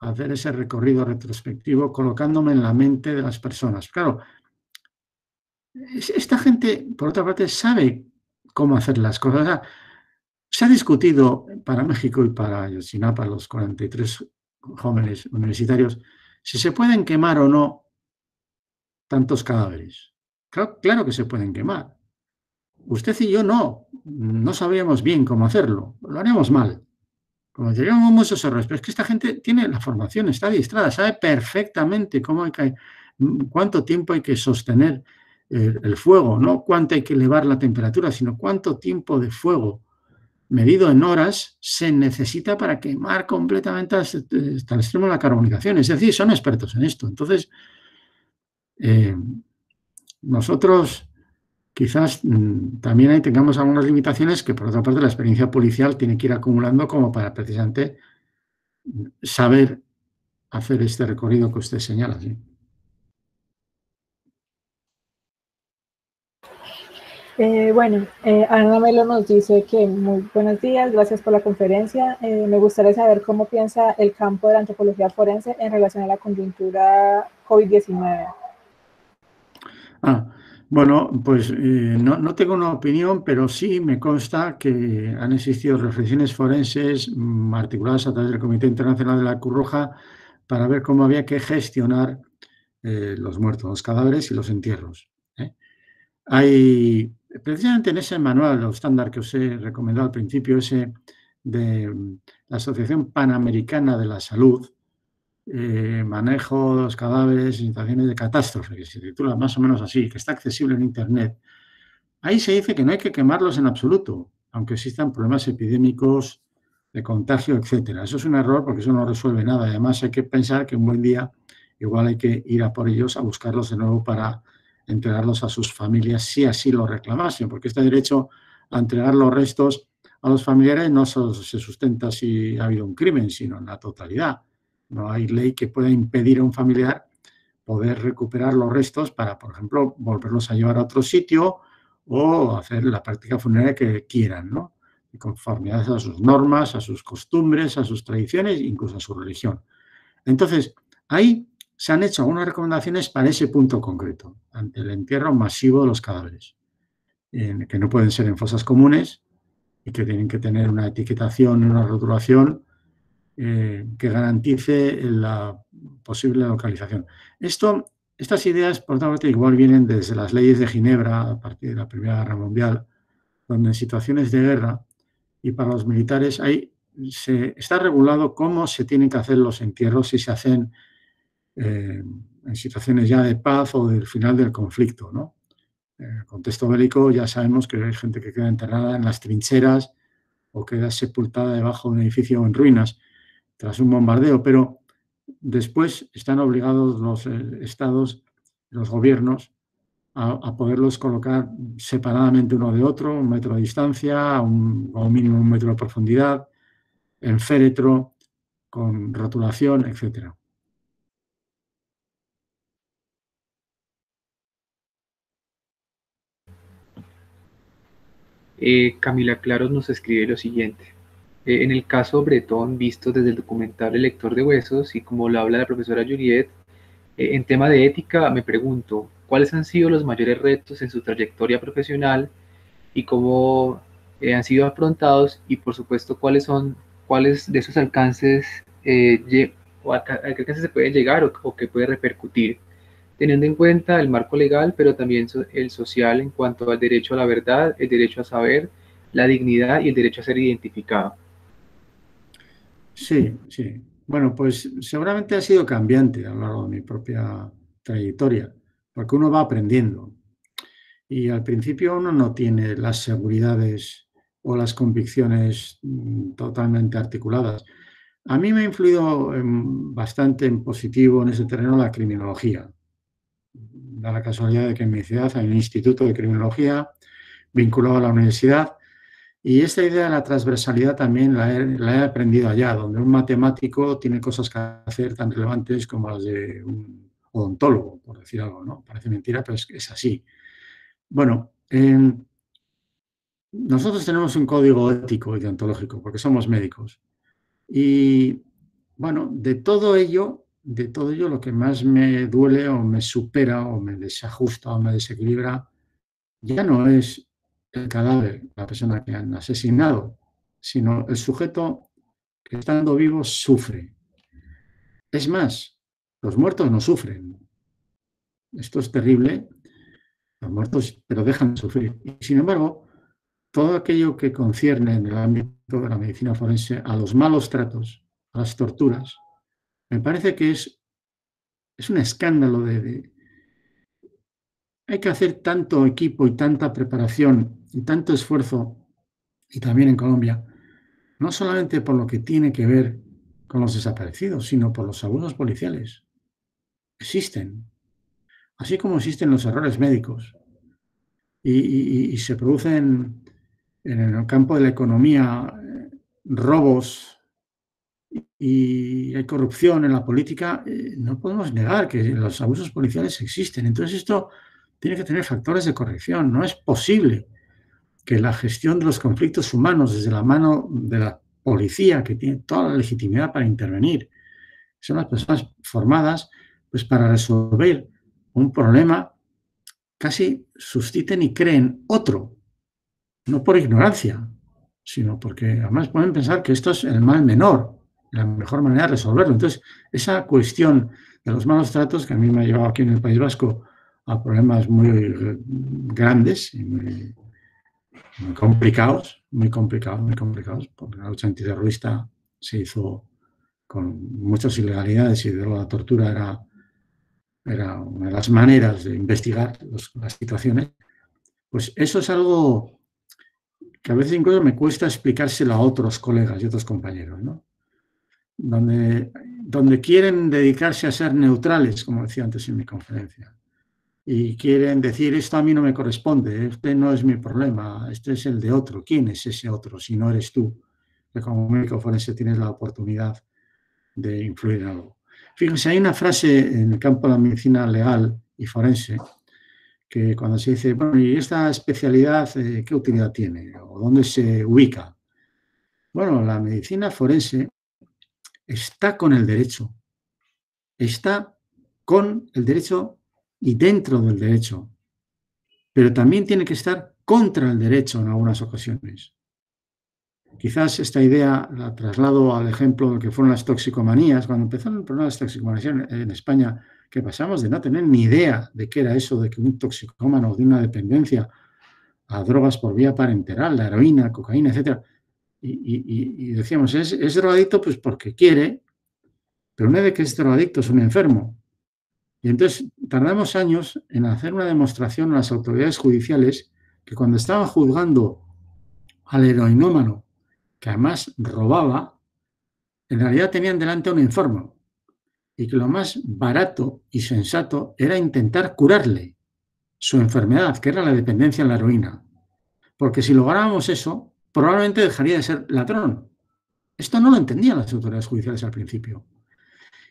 B: hacer ese recorrido retrospectivo colocándome en la mente de las personas. Claro, esta gente, por otra parte, sabe cómo hacer las cosas. se ha discutido para México y para para los 43 jóvenes universitarios, si se pueden quemar o no tantos cadáveres. Claro, que se pueden quemar. Usted y yo no, no sabíamos bien cómo hacerlo, lo haríamos mal. Como llegamos muchos errores, pero es que esta gente tiene la formación, está adiestrada, sabe perfectamente cómo cuánto tiempo hay que sostener el fuego, no cuánto hay que elevar la temperatura, sino cuánto tiempo de fuego medido en horas, se necesita para quemar completamente hasta el extremo de la carbonización. Es decir, son expertos en esto. Entonces, eh, nosotros quizás mm, también ahí tengamos algunas limitaciones que, por otra parte, la experiencia policial tiene que ir acumulando como para precisamente mm, saber hacer este recorrido que usted señala.
D: Eh, bueno, eh, Ana Melo nos dice que muy buenos días, gracias por la conferencia. Eh, me gustaría saber cómo piensa el campo de la antropología forense en relación a la coyuntura COVID-19.
B: Ah, bueno, pues no, tengo una opinión, pero sí me consta que han existido reflexiones forenses mm, articuladas a través del Comité Internacional de la Curruja para ver cómo había que gestionar los muertos, los cadáveres y los entierros. Hay precisamente en ese manual o estándar que os he recomendado al principio, ese de mm, la Asociación Panamericana de la Salud, eh, manejos, cadáveres, situaciones de catástrofe, que se titula más o menos así, que está accesible en Internet, ahí se dice que no hay que quemarlos en absoluto, aunque existan problemas epidémicos de contagio, etc. Eso es un error porque eso no resuelve nada. Además, hay que pensar que un buen día igual hay que ir a por ellos a buscarlos de nuevo para entregarlos a sus familias si así lo reclamasen, porque este derecho a entregar los restos a los familiares no solo se sustenta si ha habido un crimen, sino en la totalidad. No hay ley que pueda impedir a un familiar poder recuperar los restos para, por ejemplo, volverlos a llevar a otro sitio o hacer la práctica funeraria que quieran, ¿no? De conformidad a sus normas, a sus costumbres, a sus tradiciones, incluso a su religión. Entonces, ahí se han hecho algunas recomendaciones para ese punto concreto, ante el entierro masivo de los cadáveres, que no pueden ser en fosas comunes y que tienen que tener una etiquetación, una rotulación eh, que garantice la posible localización. Esto, estas ideas, por otra parte, igual vienen desde las leyes de Ginebra a partir de la Primera Guerra Mundial, donde en situaciones de guerra y para los militares ahí se, está regulado cómo se tienen que hacer los entierros, si se hacen eh, en situaciones ya de paz o del final del conflicto. En el eh, contexto bélico ya sabemos que hay gente que queda enterrada en las trincheras o queda sepultada debajo de un edificio en ruinas tras un bombardeo, pero después están obligados los eh, estados, los gobiernos, a, poderlos colocar separadamente uno de otro, un metro de distancia, a un, o mínimo un metro de profundidad, en féretro, con rotulación, etcétera.
C: Eh, Camila Claros nos escribe lo siguiente. Eh, en el caso Bretón, visto desde el documental El lector de huesos y como lo habla la profesora Juliet, eh, en tema de ética me pregunto, ¿cuáles han sido los mayores retos en su trayectoria profesional y cómo han sido afrontados? Y por supuesto, ¿cuáles son, cuáles de esos alcances, o a, se pueden llegar o, o qué puede repercutir? teniendo en cuenta el marco legal, pero también el social en cuanto al derecho a la verdad, el derecho a saber, la dignidad y el derecho a ser identificado.
B: Sí, sí. Bueno, pues seguramente ha sido cambiante a lo largo de mi propia trayectoria, porque uno va aprendiendo. Y al principio uno no tiene las seguridades o las convicciones mm, totalmente articuladas. A mí me ha influido bastante en positivo en ese terreno la criminología da la casualidad de que en mi ciudad hay un instituto de criminología vinculado a la universidad. Y esta idea de la transversalidad también la he, aprendido allá, donde un matemático tiene cosas que hacer tan relevantes como las de un odontólogo, por decir algo, ¿no? Parece mentira, pero es, así. Bueno, em, nosotros tenemos un código ético y deontológico, porque somos médicos. Y bueno, de todo ello de todo ello, lo que más me duele o me supera o me desajusta o me desequilibra ya no es el cadáver, la persona que han asesinado, sino el sujeto que estando vivo sufre. Es más, los muertos no sufren. Esto es terrible. Los muertos, pero dejan sufrir. Y sin embargo, todo aquello que concierne en el ámbito de la medicina forense a los malos tratos, a las torturas, me parece que es, es un escándalo de, Hay que hacer tanto equipo y tanta preparación y tanto esfuerzo, y también en Colombia, no solamente por lo que tiene que ver con los desaparecidos, sino por los abusos policiales. Existen. Así como existen los errores médicos. Y, y se producen en el campo de la economía eh, robos y hay corrupción en la política, eh, no podemos negar que los abusos policiales existen. Entonces esto tiene que tener factores de corrección. No es posible que la gestión de los conflictos humanos desde la mano de la policía, que tiene toda la legitimidad para intervenir, son las personas formadas pues, para resolver un problema, casi susciten y creen otro, no por ignorancia, sino porque además pueden pensar que esto es el mal menor, la mejor manera de resolverlo. Entonces, esa cuestión de los malos tratos, que a mí me ha llevado aquí en el País Vasco a problemas muy eh, grandes y muy, complicados, muy complicados, muy complicados, porque la lucha antiterrorista se hizo con muchas ilegalidades y de la tortura era, era una de las maneras de investigar las situaciones, pues eso es algo que a veces incluso me cuesta explicárselo a otros colegas y otros compañeros, ¿no? donde, donde quieren dedicarse a ser neutrales, como decía antes en mi conferencia. Y quieren decir, esto a mí no me corresponde, este no es mi problema, este es el de otro. ¿Quién es ese otro si no eres tú? Que como médico forense tienes la oportunidad de influir en algo. Fíjense, hay una frase en el campo de la medicina legal y forense que cuando se dice, bueno, ¿y esta especialidad eh, qué utilidad tiene? ¿O dónde se ubica? Bueno, la medicina forense está con el derecho, está con el derecho y dentro del derecho, pero también tiene que estar contra el derecho en algunas ocasiones. Quizás esta idea la traslado al ejemplo de que fueron las toxicomanías, cuando empezaron el problema de las toxicomanías en, España, que pasamos de no tener ni idea de qué era eso de que un toxicómano de una dependencia a drogas por vía parenteral, la heroína, cocaína, etcétera, y, decíamos, es, es, pues porque quiere, pero no es de que es este drogadicto, es un enfermo. Y entonces tardamos años en hacer una demostración a las autoridades judiciales que cuando estaban juzgando al heroinómano, que además robaba, en realidad tenían delante a un enfermo. Y que lo más barato y sensato era intentar curarle su enfermedad, que era la dependencia a la heroína. Porque si lográbamos eso, probablemente dejaría de ser ladrón. Esto no lo entendían las autoridades judiciales al principio.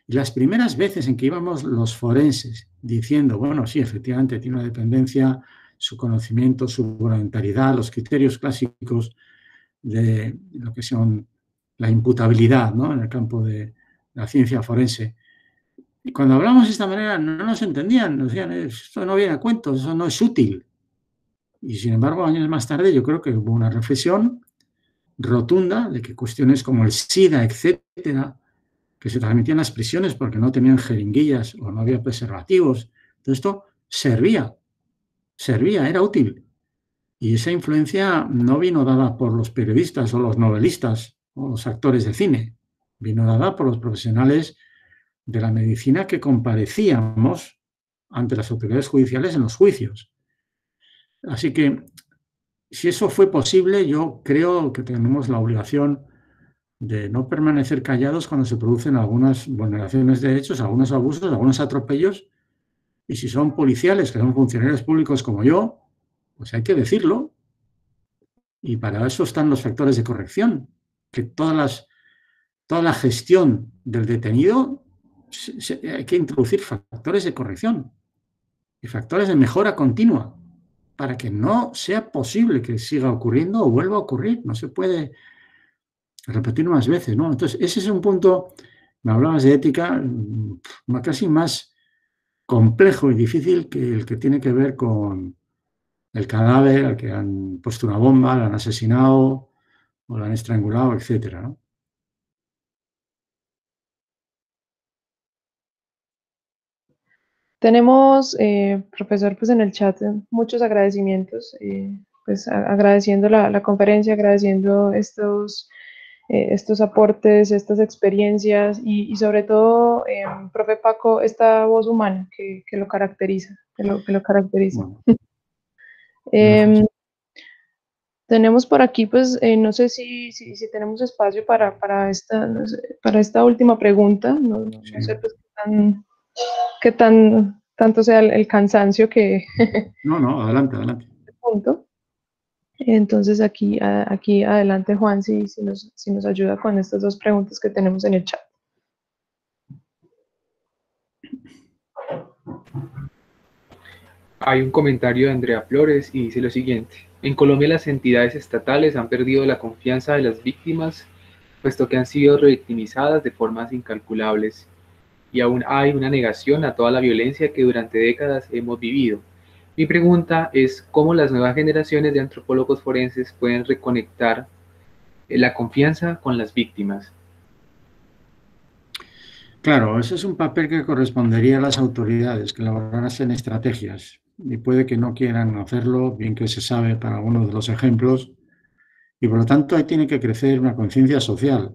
B: Y las primeras veces en que íbamos los forenses diciendo, bueno, sí, efectivamente tiene una dependencia, su conocimiento, su voluntariedad, los criterios clásicos de lo que son la imputabilidad ¿no? en el campo de la ciencia forense. Y cuando hablamos de esta manera no nos entendían, nos decían, esto no viene a cuento, eso no es útil. Y sin embargo, años más tarde yo creo que hubo una reflexión rotunda de que cuestiones como el SIDA, etcétera, que se transmitían las prisiones porque no tenían jeringuillas o no había preservativos, todo esto servía, servía, era útil. Y esa influencia no vino dada por los periodistas o los novelistas o los actores de cine, vino dada por los profesionales de la medicina que comparecíamos ante las autoridades judiciales en los juicios. Así que si eso fue posible, yo creo que tenemos la obligación de no permanecer callados cuando se producen algunas vulneraciones de derechos, algunos abusos, algunos atropellos. Y si son policiales, que son funcionarios públicos como yo, pues hay que decirlo. Y para eso están los factores de corrección, que todas toda la gestión del detenido hay que introducir factores de corrección y factores de mejora continua para que no sea posible que siga ocurriendo o vuelva a ocurrir. No se puede repetir más veces, ¿no? Entonces, ese es un punto, me hablabas de ética, mm, casi más complejo y difícil que el que tiene que ver con el cadáver al que han puesto una bomba, lo han asesinado o lo han estrangulado, etcétera, ¿no?
A: Tenemos, eh, profesor, pues en el chat eh, muchos agradecimientos, eh, pues agradeciendo la, conferencia, agradeciendo estos, estos aportes, estas experiencias y, sobre todo, profe Paco, esta voz humana que, lo caracteriza, que lo, caracteriza. Em, pues. tenemos por aquí, pues no sé si, tenemos espacio para, esta, para esta última pregunta, no, sé pues, qué tan tanto sea el, cansancio que...
B: no, no, adelante, adelante. Este
A: punto. Entonces aquí, aquí adelante Juan, si, si, nos, si nos ayuda con estas dos preguntas que tenemos en el chat.
C: Hay un comentario de Andrea Flores y dice lo siguiente. En Colombia las entidades estatales han perdido la confianza de las víctimas, puesto que han sido revictimizadas de formas incalculables y aún hay una negación a toda la violencia que durante décadas hemos vivido. Mi pregunta es cómo las nuevas generaciones de antropólogos forenses pueden reconectar eh, la confianza con las víctimas.
B: Claro, ese es un papel que correspondería a las autoridades que elaborasen estrategias y puede que no quieran hacerlo, bien que se sabe para algunos de los ejemplos, y por lo tanto ahí tiene que crecer una conciencia social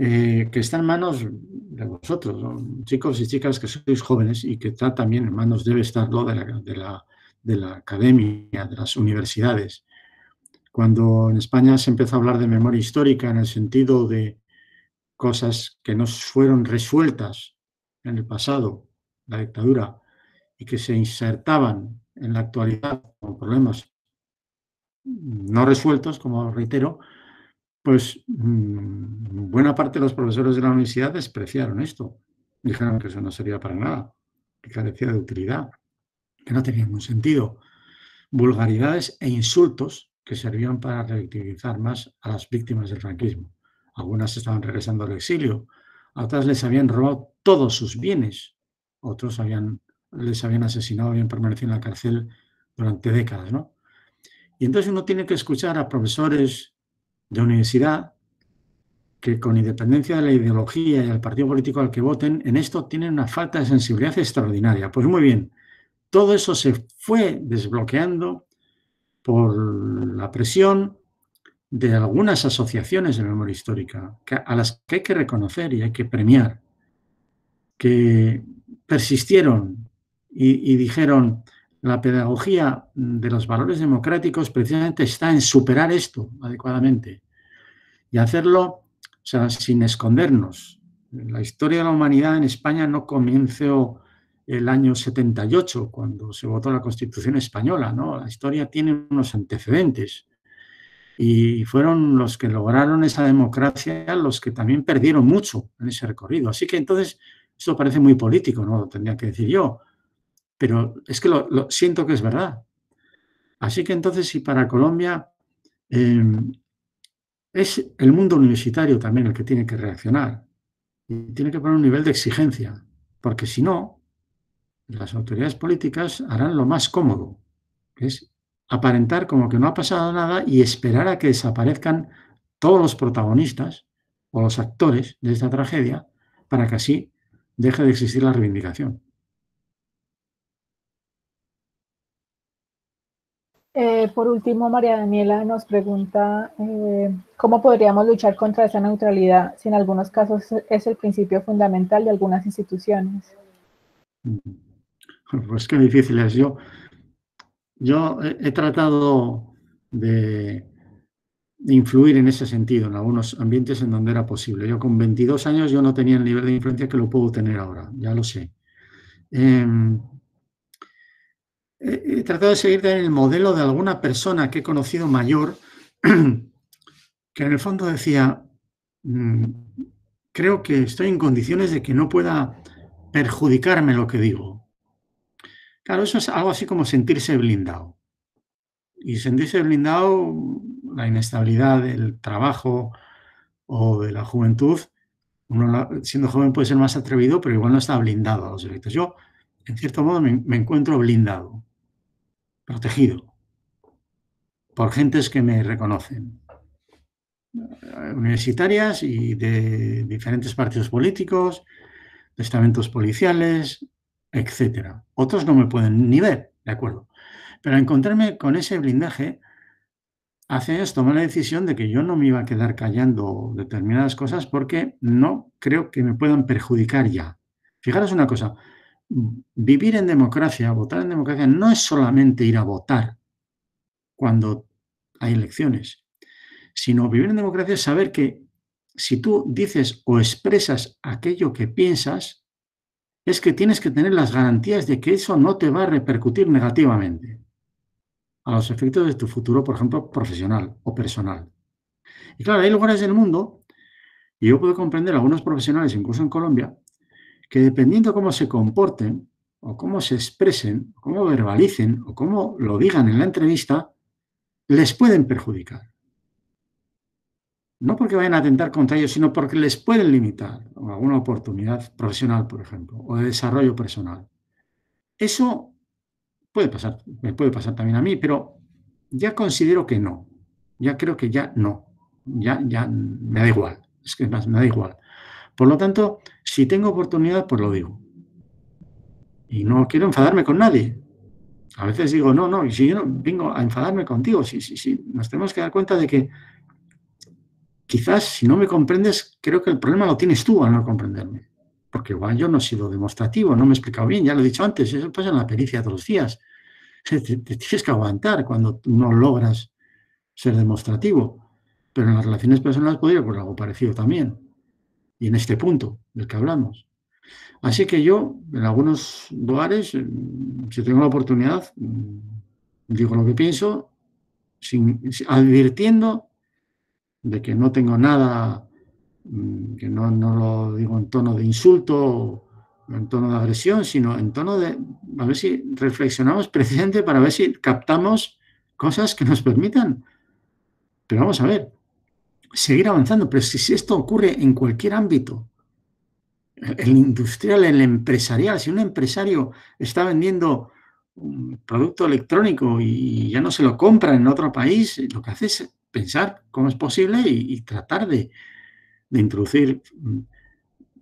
B: eh, que está en manos de vosotros, chicos y chicas que sois jóvenes y que está también en manos, debe estarlo, de la, de la, academia, de las universidades. Cuando en España se empezó a hablar de memoria histórica en el sentido de cosas que no fueron resueltas en el pasado, la dictadura, y que se insertaban en la actualidad como problemas no resueltos, como reitero, pues mm, buena parte de los profesores de la universidad despreciaron esto. Dijeron que eso no servía para nada, que carecía de utilidad, que no tenía ningún sentido. Vulgaridades e insultos que servían para reactivizar más a las víctimas del franquismo. Algunas estaban regresando al exilio, a otras les habían robado todos sus bienes, otros habían, les habían asesinado, habían permanecido en la cárcel durante décadas. ¿no? Y entonces uno tiene que escuchar a profesores de universidad que con independencia de la ideología y del partido político al que voten, en esto tienen una falta de sensibilidad extraordinaria. Pues muy bien, todo eso se fue desbloqueando por la presión de algunas asociaciones de memoria histórica, a las que hay que reconocer y hay que premiar, que persistieron y, y dijeron, la pedagogía de los valores democráticos precisamente está en superar esto adecuadamente y hacerlo sin escondernos. La historia de la humanidad en España no comenzó el año 78, cuando se votó la Constitución española. ¿no? La historia tiene unos antecedentes y fueron los que lograron esa democracia los que también perdieron mucho en ese recorrido. Así que entonces, esto parece muy político, no lo tendría que decir yo, pero es que lo, siento que es verdad. Así que entonces, si para Colombia em, es el mundo universitario también el que tiene que reaccionar y tiene que poner un nivel de exigencia, porque si no, las autoridades políticas harán lo más cómodo, que es aparentar como que no ha pasado nada y esperar a que desaparezcan todos los protagonistas o los actores de esta tragedia para que así deje de existir la reivindicación.
D: Eh, por último, María Daniela nos pregunta eh, cómo podríamos luchar contra esa neutralidad si en algunos casos es el principio fundamental de algunas instituciones.
B: Pues qué difícil es. Yo, yo he tratado de, influir en ese sentido, en algunos ambientes en donde era posible. Yo con 22 años yo no tenía el nivel de influencia que lo puedo tener ahora, ya lo sé. Em, he tratado de seguir en el modelo de alguna persona que he conocido mayor, que en el fondo decía, mm, creo que estoy en condiciones de que no pueda perjudicarme lo que digo. Claro, eso es algo así como sentirse blindado. Y sentirse blindado, la inestabilidad del trabajo o de la juventud, uno siendo joven puede ser más atrevido, pero igual no está blindado a los efectos. Yo, en cierto modo, me encuentro blindado protegido por gentes que me reconocen, eh, universitarias y de diferentes partidos políticos, de estamentos policiales, etc. Otros no me pueden ni ver, ¿de acuerdo? Pero encontrarme con ese blindaje hace tomar la decisión de que yo no me iba a quedar callando determinadas cosas porque no creo que me puedan perjudicar ya. Fijaros una cosa, vivir en democracia, votar en democracia, no es solamente ir a votar cuando hay elecciones, sino vivir en democracia es saber que si tú dices o expresas aquello que piensas, es que tienes que tener las garantías de que eso no te va a repercutir negativamente a los efectos de tu futuro, por ejemplo, profesional o personal. Y claro, hay lugares del mundo, y yo puedo comprender algunos profesionales, incluso en Colombia, que dependiendo cómo se comporten, o cómo se expresen, cómo verbalicen, o cómo lo digan en la entrevista, les pueden perjudicar. No porque vayan a atentar contra ellos, sino porque les pueden limitar alguna oportunidad profesional, por ejemplo, o de desarrollo personal. Eso puede pasar, me puede pasar también a mí, pero ya considero que no. Ya creo que ya no. Ya, ya me da igual. Es que me da igual. Por lo tanto, si tengo oportunidad, pues lo digo. Y no quiero enfadarme con nadie. A veces digo, no, no, y si yo no vengo a enfadarme contigo, sí, sí, sí. Nos tenemos que dar cuenta de que quizás si no me comprendes, creo que el problema lo tienes tú al no comprenderme. Porque igual yo no he sido demostrativo, no me he explicado bien, ya lo he dicho antes, eso pasa en la pericia todos los días. Te, tienes que aguantar cuando no logras ser demostrativo. Pero en las relaciones personales podría ocurrir algo parecido también y en este punto del que hablamos. Así que yo, en algunos lugares, mm, si tengo la oportunidad, mm, digo lo que pienso, sin, advirtiendo de que no tengo nada, mm, que no, no lo digo en tono de insulto en tono de agresión, sino en tono de, a ver si reflexionamos precisamente para ver si captamos cosas que nos permitan. Pero vamos a ver, seguir avanzando, pero si, esto ocurre en cualquier ámbito, el industrial, el empresarial, si un empresario está vendiendo un producto electrónico y ya no se lo compra en otro país, lo que hace es pensar cómo es posible y, tratar de, introducir mm,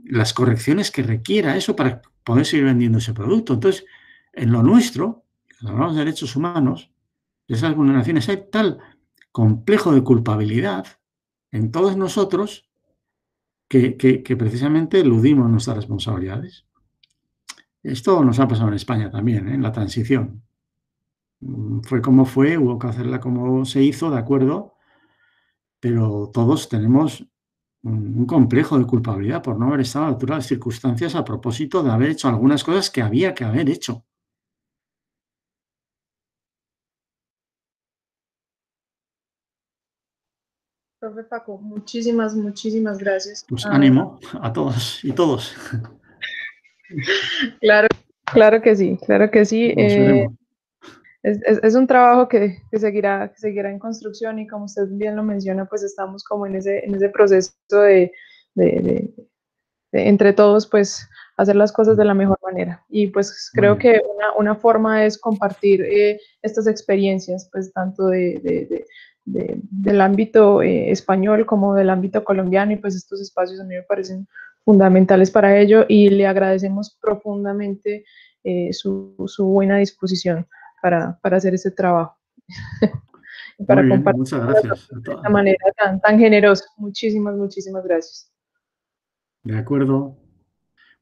B: las correcciones que requiera eso para poder seguir vendiendo ese producto. Entonces, en lo nuestro, en hablamos de derechos humanos, de esas vulneraciones hay tal complejo de culpabilidad en todos nosotros que, precisamente eludimos nuestras responsabilidades. Esto nos ha pasado en España también, ¿eh? en la transición. Mm, fue como fue, hubo que hacerla como se hizo, de acuerdo, pero todos tenemos un complejo de culpabilidad por no haber estado a la altura de las circunstancias a propósito de haber hecho algunas cosas que había que haber hecho.
A: profe Paco. Muchísimas, muchísimas gracias. Pues ah, ánimo a todos
B: y todos. Claro,
A: claro que sí, claro que sí. Eh, es, un trabajo que, seguirá, que seguirá en construcción y como usted bien lo menciona, pues estamos como en ese, proceso de, entre todos, pues hacer las cosas de la mejor manera. Y pues creo que una, forma es compartir eh, estas experiencias, pues tanto de, del ámbito eh, español como del ámbito colombiano y pues estos espacios a mí me parecen fundamentales para ello y le agradecemos profundamente eh, su, su, buena disposición para, para hacer este trabajo. para compartir muchas gracias. de manera tan, tan generosa. Muchísimas, muchísimas gracias.
B: De acuerdo.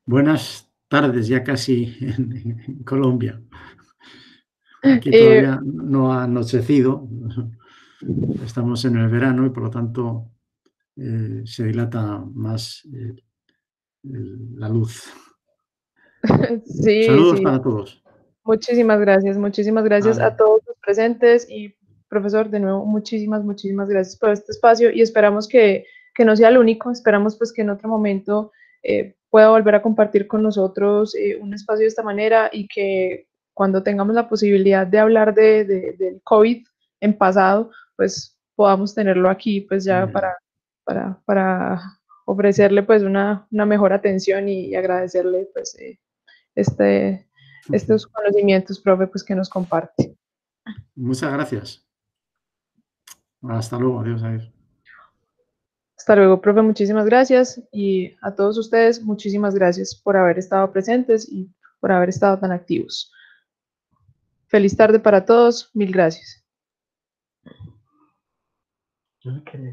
B: Buenas tardes, ya casi en, Colombia.
A: Aquí eh, todavía
B: no ha anochecido estamos en el verano y por lo tanto eh, se dilata más eh, la luz.
A: Sí, Saludos para todos. Muchísimas gracias, muchísimas gracias a todos los presentes y profesor, de nuevo, muchísimas, muchísimas gracias por este espacio y esperamos que, que no sea el único, esperamos pues que en otro momento eh, pueda volver a compartir con nosotros un espacio de esta manera y que cuando tengamos la posibilidad de hablar de, del COVID en pasado, pues podamos tenerlo aquí pues ya para, para, ofrecerle pues una, una mejor atención y, agradecerle pues eh, este, estos conocimientos, profe, pues que nos comparte.
B: Muchas gracias. Hasta luego, adiós, adiós.
A: Hasta luego, profe, muchísimas gracias y a todos ustedes muchísimas gracias por haber estado presentes y por haber estado tan activos. Feliz tarde para todos, mil gracias. you can